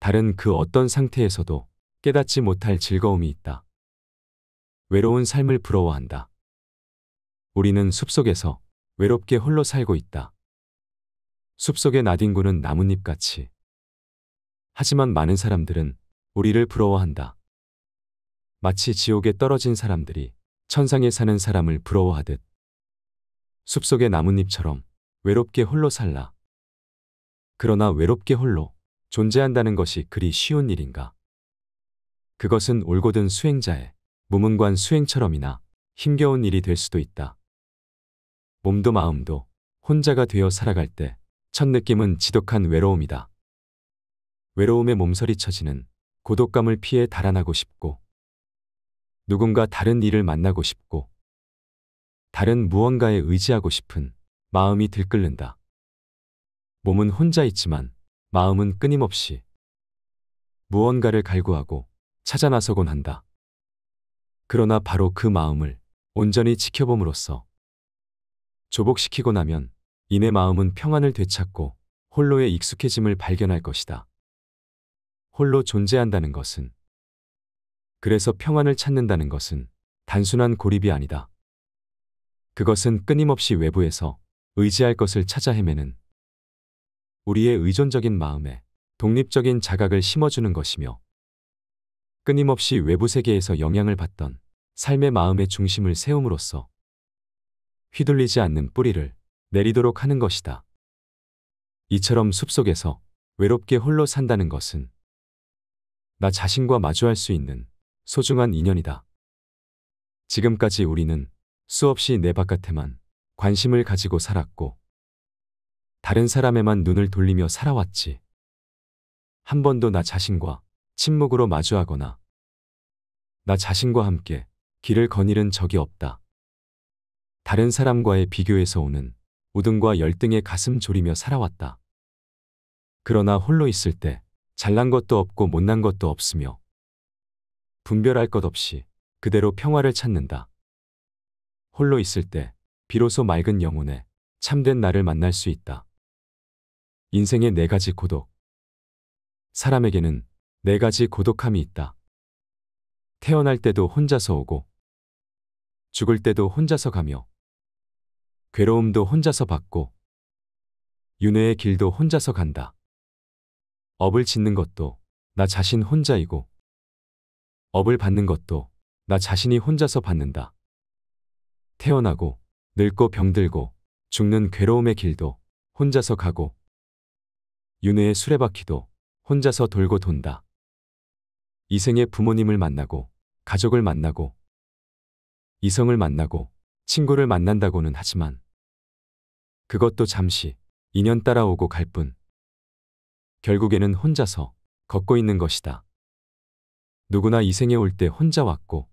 다른 그 어떤 상태에서도 깨닫지 못할 즐거움이 있다. 외로운 삶을 부러워한다. 우리는 숲속에서 외롭게 홀로 살고 있다. 숲속의 나뒹구는 나뭇잎같이. 하지만 많은 사람들은 우리를 부러워한다. 마치 지옥에 떨어진 사람들이 천상에 사는 사람을 부러워하듯 숲속의 나뭇잎처럼 외롭게 홀로 살라. 그러나 외롭게 홀로 존재한다는 것이 그리 쉬운 일인가? 그것은 올곧은 수행자의 무문관 수행처럼이나 힘겨운 일이 될 수도 있다. 몸도 마음도 혼자가 되어 살아갈 때 첫 느낌은 지독한 외로움이다. 외로움에 몸서리 쳐지는 고독감을 피해 달아나고 싶고 누군가 다른 일을 만나고 싶고 다른 무언가에 의지하고 싶은 마음이 들끓는다. 몸은 혼자 있지만 마음은 끊임없이 무언가를 갈구하고 찾아 나서곤 한다. 그러나 바로 그 마음을 온전히 지켜봄으로써 조복시키고 나면 이내 마음은 평안을 되찾고 홀로의 익숙해짐을 발견할 것이다. 홀로 존재한다는 것은 그래서 평안을 찾는다는 것은 단순한 고립이 아니다. 그것은 끊임없이 외부에서 의지할 것을 찾아 헤매는 우리의 의존적인 마음에 독립적인 자각을 심어주는 것이며 끊임없이 외부 세계에서 영향을 받던 삶의 마음의 중심을 세움으로써 휘둘리지 않는 뿌리를 내리도록 하는 것이다. 이처럼 숲속에서 외롭게 홀로 산다는 것은 나 자신과 마주할 수 있는 소중한 인연이다. 지금까지 우리는 수없이 내 바깥에만 관심을 가지고 살았고 다른 사람에만 눈을 돌리며 살아왔지. 한 번도 나 자신과 침묵으로 마주하거나 나 자신과 함께 길을 거닐은 적이 없다. 다른 사람과의 비교에서 오는 우등과 열등에 가슴 졸이며 살아왔다. 그러나 홀로 있을 때 잘난 것도 없고 못난 것도 없으며 분별할 것 없이 그대로 평화를 찾는다. 홀로 있을 때 비로소 맑은 영혼에 참된 나를 만날 수 있다. 인생의 네 가지 고독. 사람에게는 네 가지 고독함이 있다. 태어날 때도 혼자서 오고, 죽을 때도 혼자서 가며, 괴로움도 혼자서 받고, 윤회의 길도 혼자서 간다. 업을 짓는 것도 나 자신 혼자이고, 업을 받는 것도 나 자신이 혼자서 받는다. 태어나고, 늙고 병들고, 죽는 괴로움의 길도 혼자서 가고, 윤회의 수레바퀴도 혼자서 돌고 돈다. 이생의 부모님을 만나고 가족을 만나고 이성을 만나고 친구를 만난다고는 하지만 그것도 잠시 인연 따라오고 갈 뿐. 결국에는 혼자서 걷고 있는 것이다. 누구나 이생에 올 때 혼자 왔고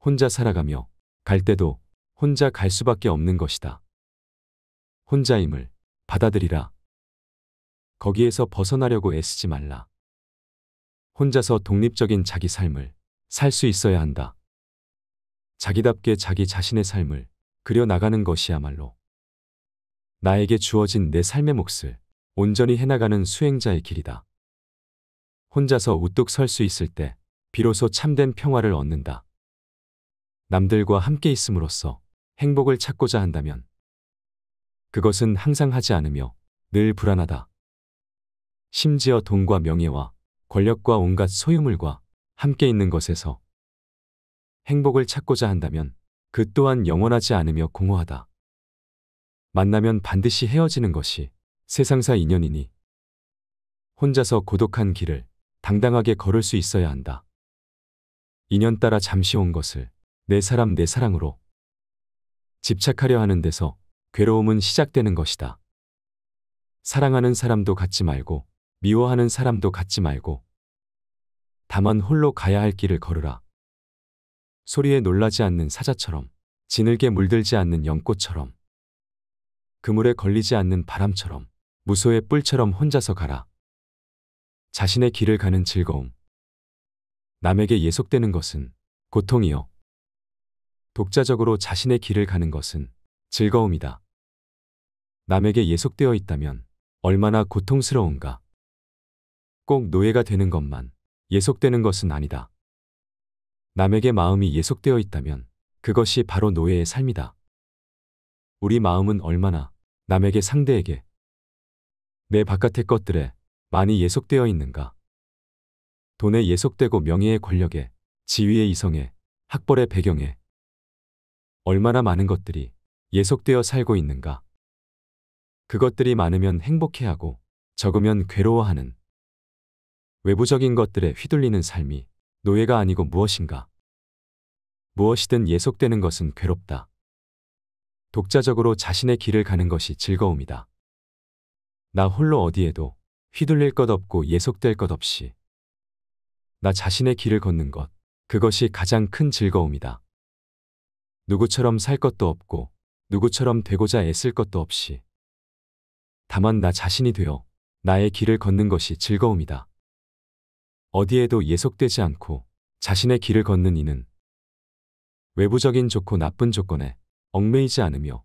혼자 살아가며 갈 때도 혼자 갈 수밖에 없는 것이다. 혼자임을 받아들이라. 거기에서 벗어나려고 애쓰지 말라. 혼자서 독립적인 자기 삶을 살 수 있어야 한다. 자기답게 자기 자신의 삶을 그려나가는 것이야말로 나에게 주어진 내 삶의 몫을 온전히 해나가는 수행자의 길이다. 혼자서 우뚝 설 수 있을 때 비로소 참된 평화를 얻는다. 남들과 함께 있음으로써 행복을 찾고자 한다면 그것은 항상 하지 않으며 늘 불안하다. 심지어 돈과 명예와 권력과 온갖 소유물과 함께 있는 것에서 행복을 찾고자 한다면 그 또한 영원하지 않으며 공허하다. 만나면 반드시 헤어지는 것이 세상사 인연이니 혼자서 고독한 길을 당당하게 걸을 수 있어야 한다. 인연 따라 잠시 온 것을 내 사람 내 사랑으로 집착하려 하는 데서 괴로움은 시작되는 것이다. 사랑하는 사람도 갖지 말고 미워하는 사람도 갖지 말고 다만 홀로 가야 할 길을 걸으라. 소리에 놀라지 않는 사자처럼 진흙에 물들지 않는 연꽃처럼 그물에 걸리지 않는 바람처럼 무소의 뿔처럼 혼자서 가라. 자신의 길을 가는 즐거움. 남에게 예속되는 것은 고통이요. 독자적으로 자신의 길을 가는 것은 즐거움이다. 남에게 예속되어 있다면 얼마나 고통스러운가. 꼭 노예가 되는 것만 예속되는 것은 아니다. 남에게 마음이 예속되어 있다면 그것이 바로 노예의 삶이다. 우리 마음은 얼마나 남에게 상대에게 내 바깥의 것들에 많이 예속되어 있는가? 돈에 예속되고 명예의 권력에, 지위의 이성에, 학벌의 배경에 얼마나 많은 것들이 예속되어 살고 있는가? 그것들이 많으면 행복해하고 적으면 괴로워하는 외부적인 것들에 휘둘리는 삶이 노예가 아니고 무엇인가. 무엇이든 예속되는 것은 괴롭다. 독자적으로 자신의 길을 가는 것이 즐거움이다. 나 홀로 어디에도 휘둘릴 것 없고 예속될 것 없이 나 자신의 길을 걷는 것, 그것이 가장 큰 즐거움이다. 누구처럼 살 것도 없고 누구처럼 되고자 애쓸 것도 없이 다만 나 자신이 되어 나의 길을 걷는 것이 즐거움이다. 어디에도 예속되지 않고 자신의 길을 걷는 이는 외부적인 좋고 나쁜 조건에 얽매이지 않으며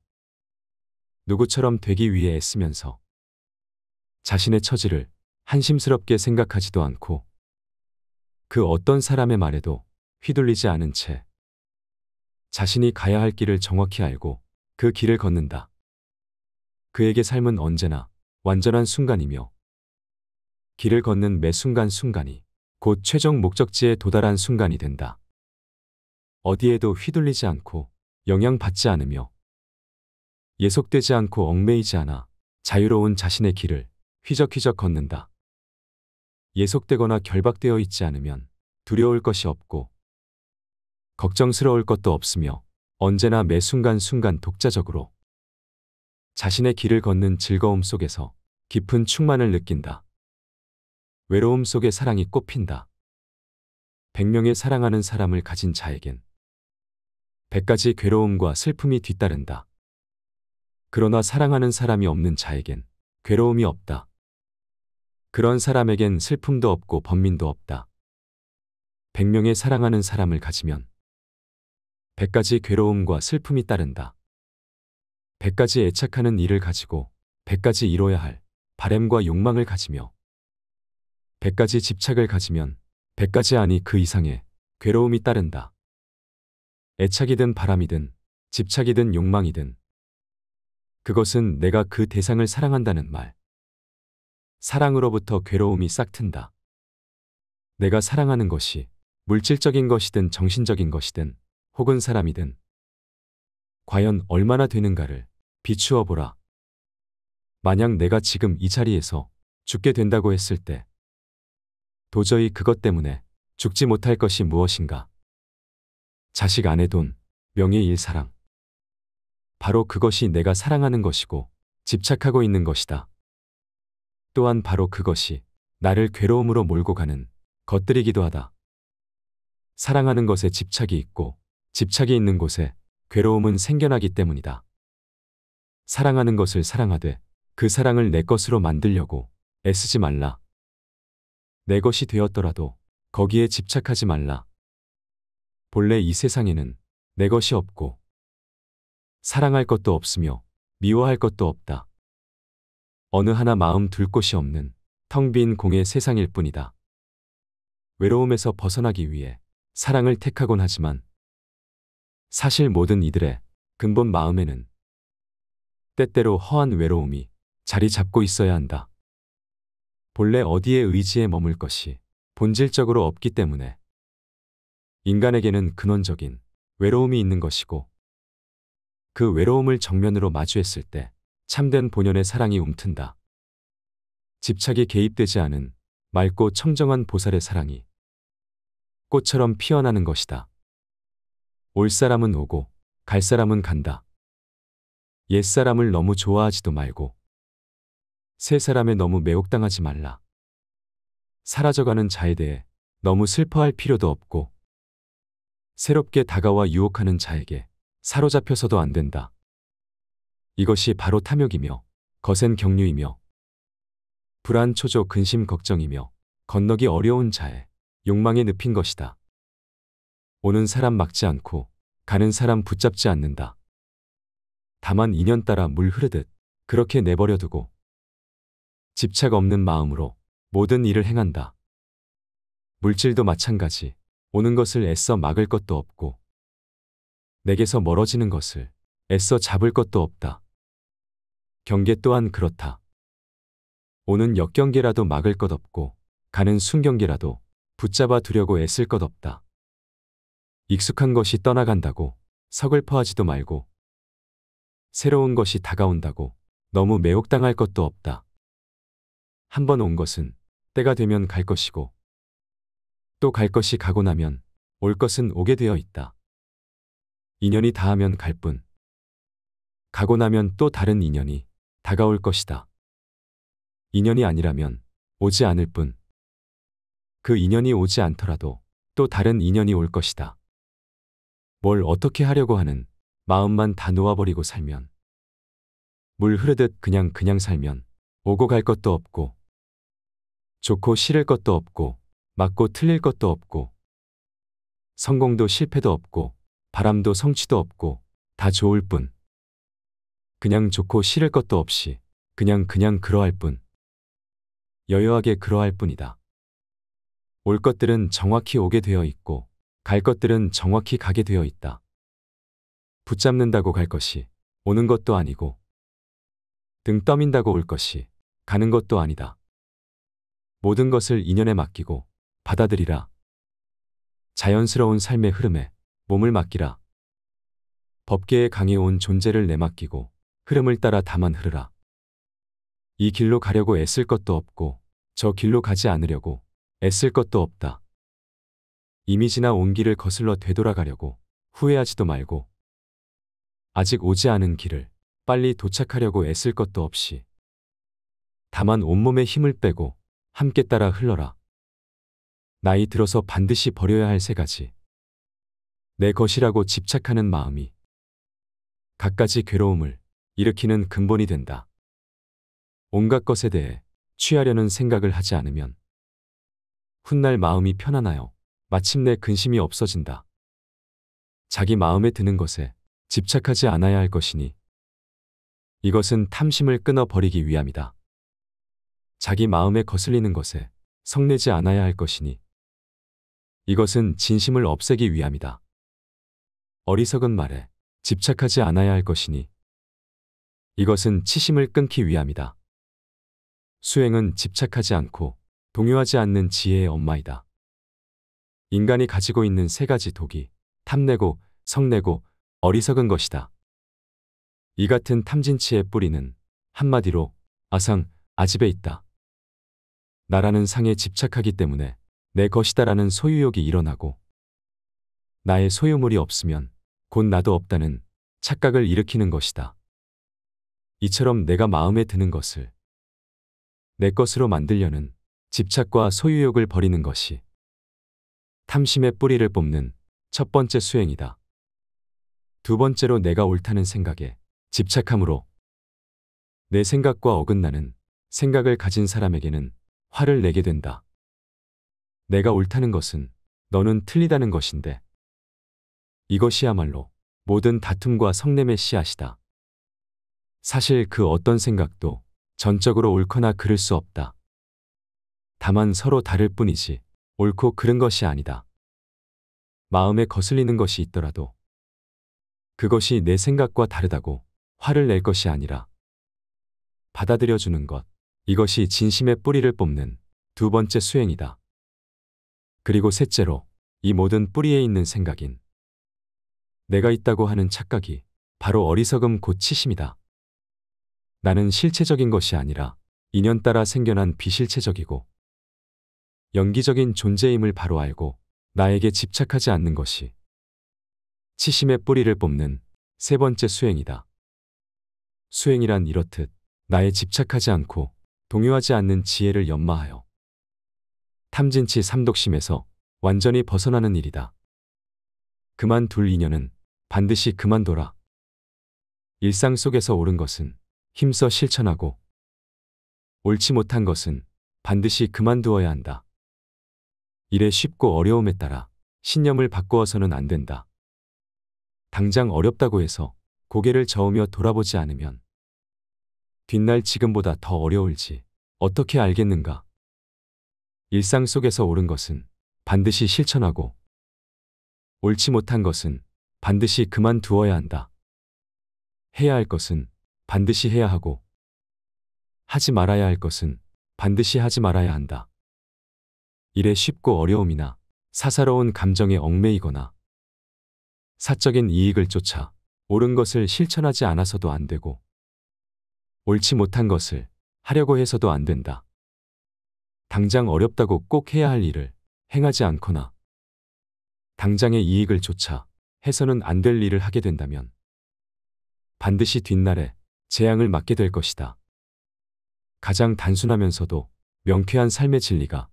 누구처럼 되기 위해 애쓰면서 자신의 처지를 한심스럽게 생각하지도 않고 그 어떤 사람의 말에도 휘둘리지 않은 채 자신이 가야 할 길을 정확히 알고 그 길을 걷는다. 그에게 삶은 언제나 완전한 순간이며 길을 걷는 매 순간순간이 곧 최종 목적지에 도달한 순간이 된다. 어디에도 휘둘리지 않고 영향받지 않으며 예속되지 않고 얽매이지 않아 자유로운 자신의 길을 휘적휘적 걷는다. 예속되거나 결박되어 있지 않으면 두려울 것이 없고 걱정스러울 것도 없으며 언제나 매 순간순간 독자적으로 자신의 길을 걷는 즐거움 속에서 깊은 충만을 느낀다. 외로움 속에 사랑이 꽃핀다. 100명의 사랑하는 사람을 가진 자에겐 100가지 괴로움과 슬픔이 뒤따른다. 그러나 사랑하는 사람이 없는 자에겐 괴로움이 없다. 그런 사람에겐 슬픔도 없고 번민도 없다. 100명의 사랑하는 사람을 가지면 100가지 괴로움과 슬픔이 따른다. 100가지 애착하는 일을 가지고 100가지 이뤄야 할 바램과 욕망을 가지며 100가지 집착을 가지면 100가지 아니 그 이상의 괴로움이 따른다. 애착이든 바람이든 집착이든 욕망이든 그것은 내가 그 대상을 사랑한다는 말. 사랑으로부터 괴로움이 싹튼다. 내가 사랑하는 것이 물질적인 것이든 정신적인 것이든 혹은 사람이든 과연 얼마나 되는가를 비추어 보라. 만약 내가 지금 이 자리에서 죽게 된다고 했을 때 도저히 그것 때문에 죽지 못할 것이 무엇인가. 자식 아내 돈, 명예 일 사랑. 바로 그것이 내가 사랑하는 것이고 집착하고 있는 것이다. 또한 바로 그것이 나를 괴로움으로 몰고 가는 것들이기도 하다. 사랑하는 것에 집착이 있고 집착이 있는 곳에 괴로움은 생겨나기 때문이다. 사랑하는 것을 사랑하되 그 사랑을 내 것으로 만들려고 애쓰지 말라. 내 것이 되었더라도 거기에 집착하지 말라. 본래 이 세상에는 내 것이 없고 사랑할 것도 없으며 미워할 것도 없다. 어느 하나 마음 둘 곳이 없는 텅 빈 공의 세상일 뿐이다. 외로움에서 벗어나기 위해 사랑을 택하곤 하지만 사실 모든 이들의 근본 마음에는 때때로 허한 외로움이 자리 잡고 있어야 한다. 본래 어디에 의지에 머물 것이 본질적으로 없기 때문에 인간에게는 근원적인 외로움이 있는 것이고 그 외로움을 정면으로 마주했을 때 참된 본연의 사랑이 움튼다. 집착이 개입되지 않은 맑고 청정한 보살의 사랑이 꽃처럼 피어나는 것이다. 올 사람은 오고 갈 사람은 간다. 옛사람을 너무 좋아하지도 말고 세 사람에 너무 매혹당하지 말라. 사라져가는 자에 대해 너무 슬퍼할 필요도 없고 새롭게 다가와 유혹하는 자에게 사로잡혀서도 안 된다. 이것이 바로 탐욕이며 거센 경류이며 불안, 초조, 근심, 걱정이며 건너기 어려운 자에 욕망에 눕힌 것이다. 오는 사람 막지 않고 가는 사람 붙잡지 않는다. 다만 인연 따라 물 흐르듯 그렇게 내버려두고 집착 없는 마음으로 모든 일을 행한다. 물질도 마찬가지. 오는 것을 애써 막을 것도 없고 내게서 멀어지는 것을 애써 잡을 것도 없다. 경계 또한 그렇다. 오는 역경계라도 막을 것 없고 가는 순경계라도 붙잡아 두려고 애쓸 것 없다. 익숙한 것이 떠나간다고 서글퍼하지도 말고 새로운 것이 다가온다고 너무 매혹당할 것도 없다. 한번온 것은 때가 되면 갈 것이고 또 갈 것이 가고 나면 올 것은 오게 되어 있다. 인연이 다하면 갈 뿐. 가고 나면 또 다른 인연이 다가올 것이다. 인연이 아니라면 오지 않을 뿐. 그 인연이 오지 않더라도 또 다른 인연이 올 것이다. 뭘 어떻게 하려고 하는 마음만 다 놓아버리고 살면 물 흐르듯 그냥 그냥 살면 오고 갈 것도 없고 좋고 싫을 것도 없고 맞고 틀릴 것도 없고 성공도 실패도 없고 바람도 성취도 없고 다 좋을 뿐 그냥 좋고 싫을 것도 없이 그냥 그냥 그러할 뿐 여여하게 그러할 뿐이다. 올 것들은 정확히 오게 되어 있고 갈 것들은 정확히 가게 되어 있다. 붙잡는다고 갈 것이 오는 것도 아니고 등 떠민다고 올 것이 가는 것도 아니다. 모든 것을 인연에 맡기고 받아들이라. 자연스러운 삶의 흐름에 몸을 맡기라. 법계에 강해온 존재를 내맡기고 흐름을 따라 다만 흐르라. 이 길로 가려고 애쓸 것도 없고 저 길로 가지 않으려고 애쓸 것도 없다. 이미 지나 온 길을 거슬러 되돌아가려고 후회하지도 말고 아직 오지 않은 길을 빨리 도착하려고 애쓸 것도 없이 다만 온몸에 힘을 빼고 함께 따라 흘러라. 나이 들어서 반드시 버려야 할 세 가지. 내 것이라고 집착하는 마음이 갖가지 괴로움을 일으키는 근본이 된다. 온갖 것에 대해 취하려는 생각을 하지 않으면 훗날 마음이 편안하여 마침내 근심이 없어진다. 자기 마음에 드는 것에 집착하지 않아야 할 것이니 이것은 탐심을 끊어버리기 위함이다. 자기 마음에 거슬리는 것에 성내지 않아야 할 것이니 이것은 진심을 없애기 위함이다. 어리석은 말에 집착하지 않아야 할 것이니 이것은 치심을 끊기 위함이다. 수행은 집착하지 않고 동요하지 않는 지혜의 엄마이다. 인간이 가지고 있는 세 가지 독이 탐내고 성내고 어리석은 것이다. 이 같은 탐진치의 뿌리는 한마디로 아상, 아집에 있다. 나라는 상에 집착하기 때문에 내 것이다라는 소유욕이 일어나고 나의 소유물이 없으면 곧 나도 없다는 착각을 일으키는 것이다. 이처럼 내가 마음에 드는 것을 내 것으로 만들려는 집착과 소유욕을 버리는 것이 탐심의 뿌리를 뽑는 첫 번째 수행이다. 두 번째로 내가 옳다는 생각에 집착함으로 내 생각과 어긋나는 생각을 가진 사람에게는 화를 내게 된다. 내가 옳다는 것은 너는 틀리다는 것인데 이것이야말로 모든 다툼과 성냄의 씨앗이다. 사실 그 어떤 생각도 전적으로 옳거나 그를 수 없다. 다만 서로 다를 뿐이지 옳고 그른 것이 아니다. 마음에 거슬리는 것이 있더라도 그것이 내 생각과 다르다고 화를 낼 것이 아니라 받아들여주는 것, 이것이 진심의 뿌리를 뽑는 두 번째 수행이다. 그리고 셋째로 이 모든 뿌리에 있는 생각인 내가 있다고 하는 착각이 바로 어리석음 고치심이다. 나는 실체적인 것이 아니라 인연 따라 생겨난 비실체적이고 연기적인 존재임을 바로 알고 나에게 집착하지 않는 것이 치심의 뿌리를 뽑는 세 번째 수행이다. 수행이란 이렇듯 나에 집착하지 않고 동요하지 않는 지혜를 연마하여 탐진치 삼독심에서 완전히 벗어나는 일이다. 그만둘 인연은 반드시 그만둬라. 일상 속에서 옳은 것은 힘써 실천하고 옳지 못한 것은 반드시 그만두어야 한다. 일의 쉽고 어려움에 따라 신념을 바꾸어서는 안 된다. 당장 어렵다고 해서 고개를 저으며 돌아보지 않으면 뒷날 지금보다 더 어려울지 어떻게 알겠는가? 일상 속에서 옳은 것은 반드시 실천하고 옳지 못한 것은 반드시 그만두어야 한다. 해야 할 것은 반드시 해야 하고 하지 말아야 할 것은 반드시 하지 말아야 한다. 일에 쉽고 어려움이나 사사로운 감정에 얽매이거나 사적인 이익을 쫓아 옳은 것을 실천하지 않아서도 안 되고 옳지 못한 것을 하려고 해서도 안 된다. 당장 어렵다고 꼭 해야 할 일을 행하지 않거나 당장의 이익을 조차 해서는 안 될 일을 하게 된다면 반드시 뒷날에 재앙을 맞게 될 것이다. 가장 단순하면서도 명쾌한 삶의 진리가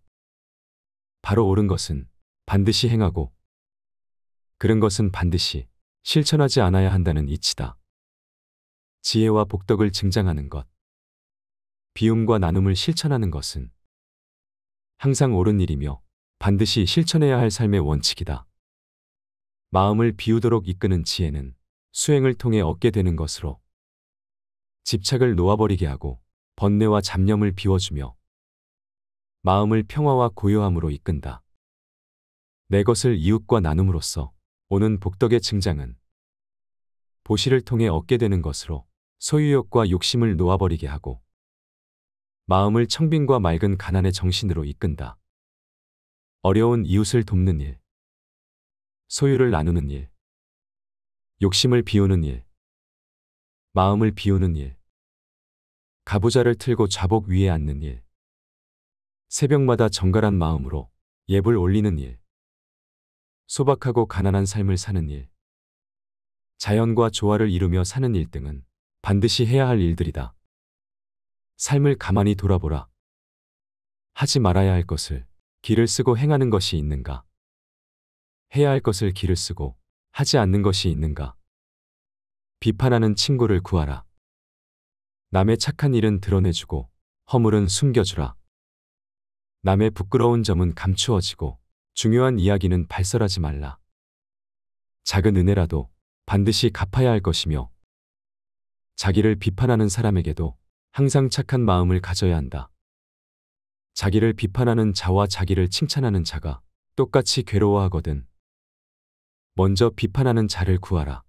바로 옳은 것은 반드시 행하고 그런 것은 반드시 실천하지 않아야 한다는 이치다. 지혜와 복덕을 증장하는 것, 비움과 나눔을 실천하는 것은 항상 옳은 일이며 반드시 실천해야 할 삶의 원칙이다. 마음을 비우도록 이끄는 지혜는 수행을 통해 얻게 되는 것으로 집착을 놓아버리게 하고 번뇌와 잡념을 비워주며 마음을 평화와 고요함으로 이끈다. 내 것을 이웃과 나눔으로써 오는 복덕의 증장은 보시를 통해 얻게 되는 것으로 소유욕과 욕심을 놓아버리게 하고 마음을 청빈과 맑은 가난의 정신으로 이끈다. 어려운 이웃을 돕는 일, 소유를 나누는 일, 욕심을 비우는 일, 마음을 비우는 일, 가부좌를 틀고 좌복 위에 앉는 일, 새벽마다 정갈한 마음으로 예불 올리는 일, 소박하고 가난한 삶을 사는 일, 자연과 조화를 이루며 사는 일 등은 반드시 해야 할 일들이다. 삶을 가만히 돌아보라. 하지 말아야 할 것을 길을 쓰고 행하는 것이 있는가? 해야 할 것을 길을 쓰고 하지 않는 것이 있는가? 비판하는 친구를 구하라. 남의 착한 일은 드러내주고 허물은 숨겨주라. 남의 부끄러운 점은 감추어지고 중요한 이야기는 발설하지 말라. 작은 은혜라도 반드시 갚아야 할 것이며 자기를 비판하는 사람에게도 항상 착한 마음을 가져야 한다. 자기를 비판하는 자와 자기를 칭찬하는 자가 똑같이 괴로워하거든. 먼저 비판하는 자를 구하라.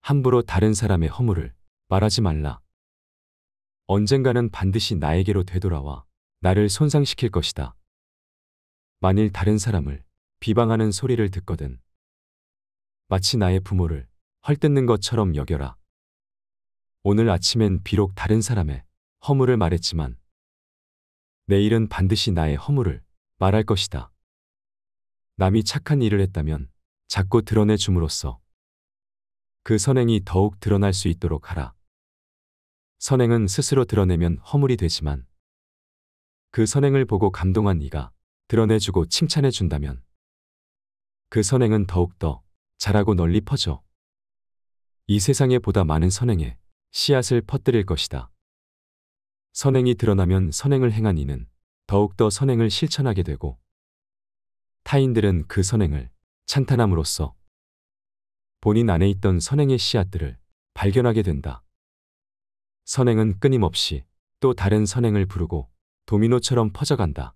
함부로 다른 사람의 허물을 말하지 말라. 언젠가는 반드시 나에게로 되돌아와 나를 손상시킬 것이다. 만일 다른 사람을 비방하는 소리를 듣거든. 마치 나의 부모를 헐뜯는 것처럼 여겨라. 오늘 아침엔 비록 다른 사람의 허물을 말했지만 내일은 반드시 나의 허물을 말할 것이다. 남이 착한 일을 했다면 자꾸 드러내 줌으로써 그 선행이 더욱 드러날 수 있도록 하라. 선행은 스스로 드러내면 허물이 되지만 그 선행을 보고 감동한 이가 드러내주고 칭찬해 준다면 그 선행은 더욱더 자라고 널리 퍼져 이 세상에 보다 많은 선행에 씨앗을 퍼뜨릴 것이다. 선행이 드러나면 선행을 행한 이는 더욱더 선행을 실천하게 되고 타인들은 그 선행을 찬탄함으로써 본인 안에 있던 선행의 씨앗들을 발견하게 된다. 선행은 끊임없이 또 다른 선행을 부르고 도미노처럼 퍼져간다.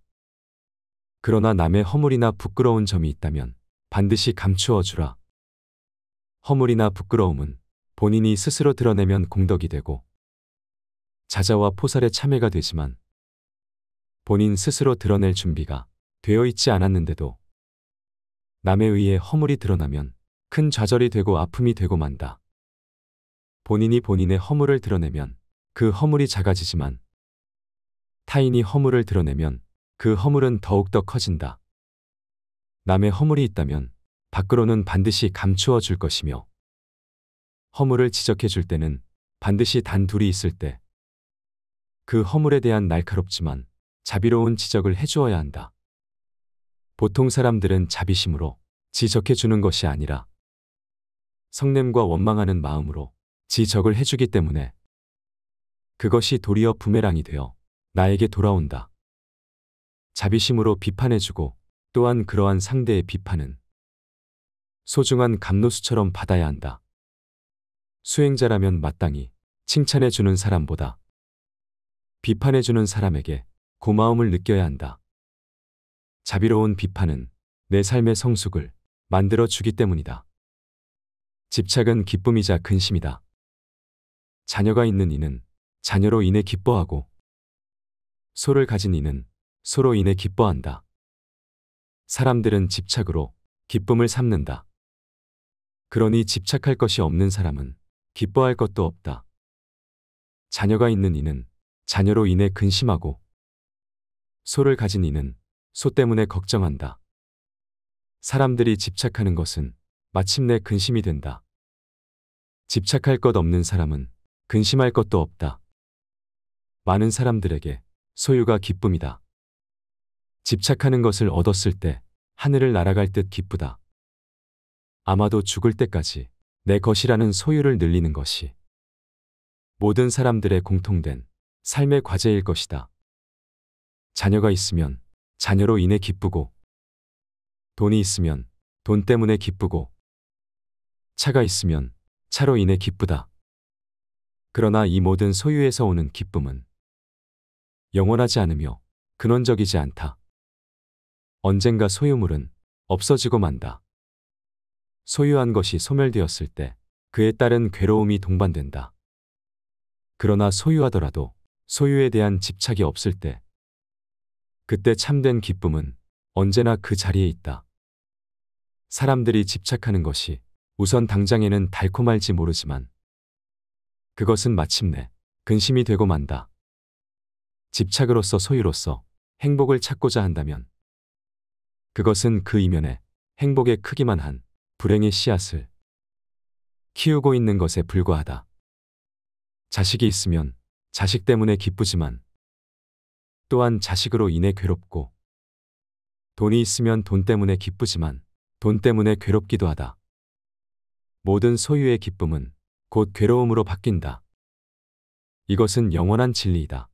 그러나 남의 허물이나 부끄러운 점이 있다면 반드시 감추어 주라. 허물이나 부끄러움은 본인이 스스로 드러내면 공덕이 되고 자자와 포살의 참회가 되지만 본인 스스로 드러낼 준비가 되어 있지 않았는데도 남에 의해 허물이 드러나면 큰 좌절이 되고 아픔이 되고 만다. 본인이 본인의 허물을 드러내면 그 허물이 작아지지만 타인이 허물을 드러내면 그 허물은 더욱더 커진다. 남의 허물이 있다면 밖으로는 반드시 감추어 줄 것이며 허물을 지적해 줄 때는 반드시 단 둘이 있을 때 그 허물에 대한 날카롭지만 자비로운 지적을 해주어야 한다. 보통 사람들은 자비심으로 지적해 주는 것이 아니라 성냄과 원망하는 마음으로 지적을 해주기 때문에 그것이 도리어 부메랑이 되어 나에게 돌아온다. 자비심으로 비판해주고 또한 그러한 상대의 비판은 소중한 감노수처럼 받아야 한다. 수행자라면 마땅히 칭찬해 주는 사람보다 비판해 주는 사람에게 고마움을 느껴야 한다. 자비로운 비판은 내 삶의 성숙을 만들어 주기 때문이다. 집착은 기쁨이자 근심이다. 자녀가 있는 이는 자녀로 인해 기뻐하고 소를 가진 이는 소로 인해 기뻐한다. 사람들은 집착으로 기쁨을 삼는다. 그러니 집착할 것이 없는 사람은 기뻐할 것도 없다. 자녀가 있는 이는 자녀로 인해 근심하고 소를 가진 이는 소 때문에 걱정한다. 사람들이 집착하는 것은 마침내 근심이 된다. 집착할 것 없는 사람은 근심할 것도 없다. 많은 사람들에게 소유가 기쁨이다. 집착하는 것을 얻었을 때 하늘을 날아갈 듯 기쁘다. 아마도 죽을 때까지 내 것이라는 소유를 늘리는 것이 모든 사람들의 공통된 삶의 과제일 것이다. 자녀가 있으면 자녀로 인해 기쁘고 돈이 있으면 돈 때문에 기쁘고 차가 있으면 차로 인해 기쁘다. 그러나 이 모든 소유에서 오는 기쁨은 영원하지 않으며 근원적이지 않다. 언젠가 소유물은 없어지고 만다. 소유한 것이 소멸되었을 때 그에 따른 괴로움이 동반된다. 그러나 소유하더라도 소유에 대한 집착이 없을 때 그때 참된 기쁨은 언제나 그 자리에 있다. 사람들이 집착하는 것이 우선 당장에는 달콤할지 모르지만 그것은 마침내 근심이 되고 만다. 집착으로서 소유로서 행복을 찾고자 한다면 그것은 그 이면에 행복의 크기만 한 불행의 씨앗을 키우고 있는 것에 불과하다. 자식이 있으면 자식 때문에 기쁘지만 또한 자식으로 인해 괴롭고 돈이 있으면 돈 때문에 기쁘지만 돈 때문에 괴롭기도 하다. 모든 소유의 기쁨은 곧 괴로움으로 바뀐다. 이것은 영원한 진리이다.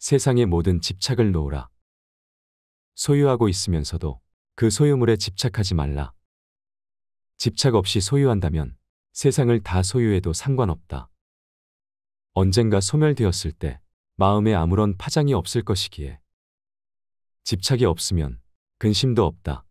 세상의 모든 집착을 놓으라. 소유하고 있으면서도 그 소유물에 집착하지 말라. 집착 없이 소유한다면 세상을 다 소유해도 상관없다. 언젠가 소멸되었을 때 마음에 아무런 파장이 없을 것이기에 집착이 없으면 근심도 없다.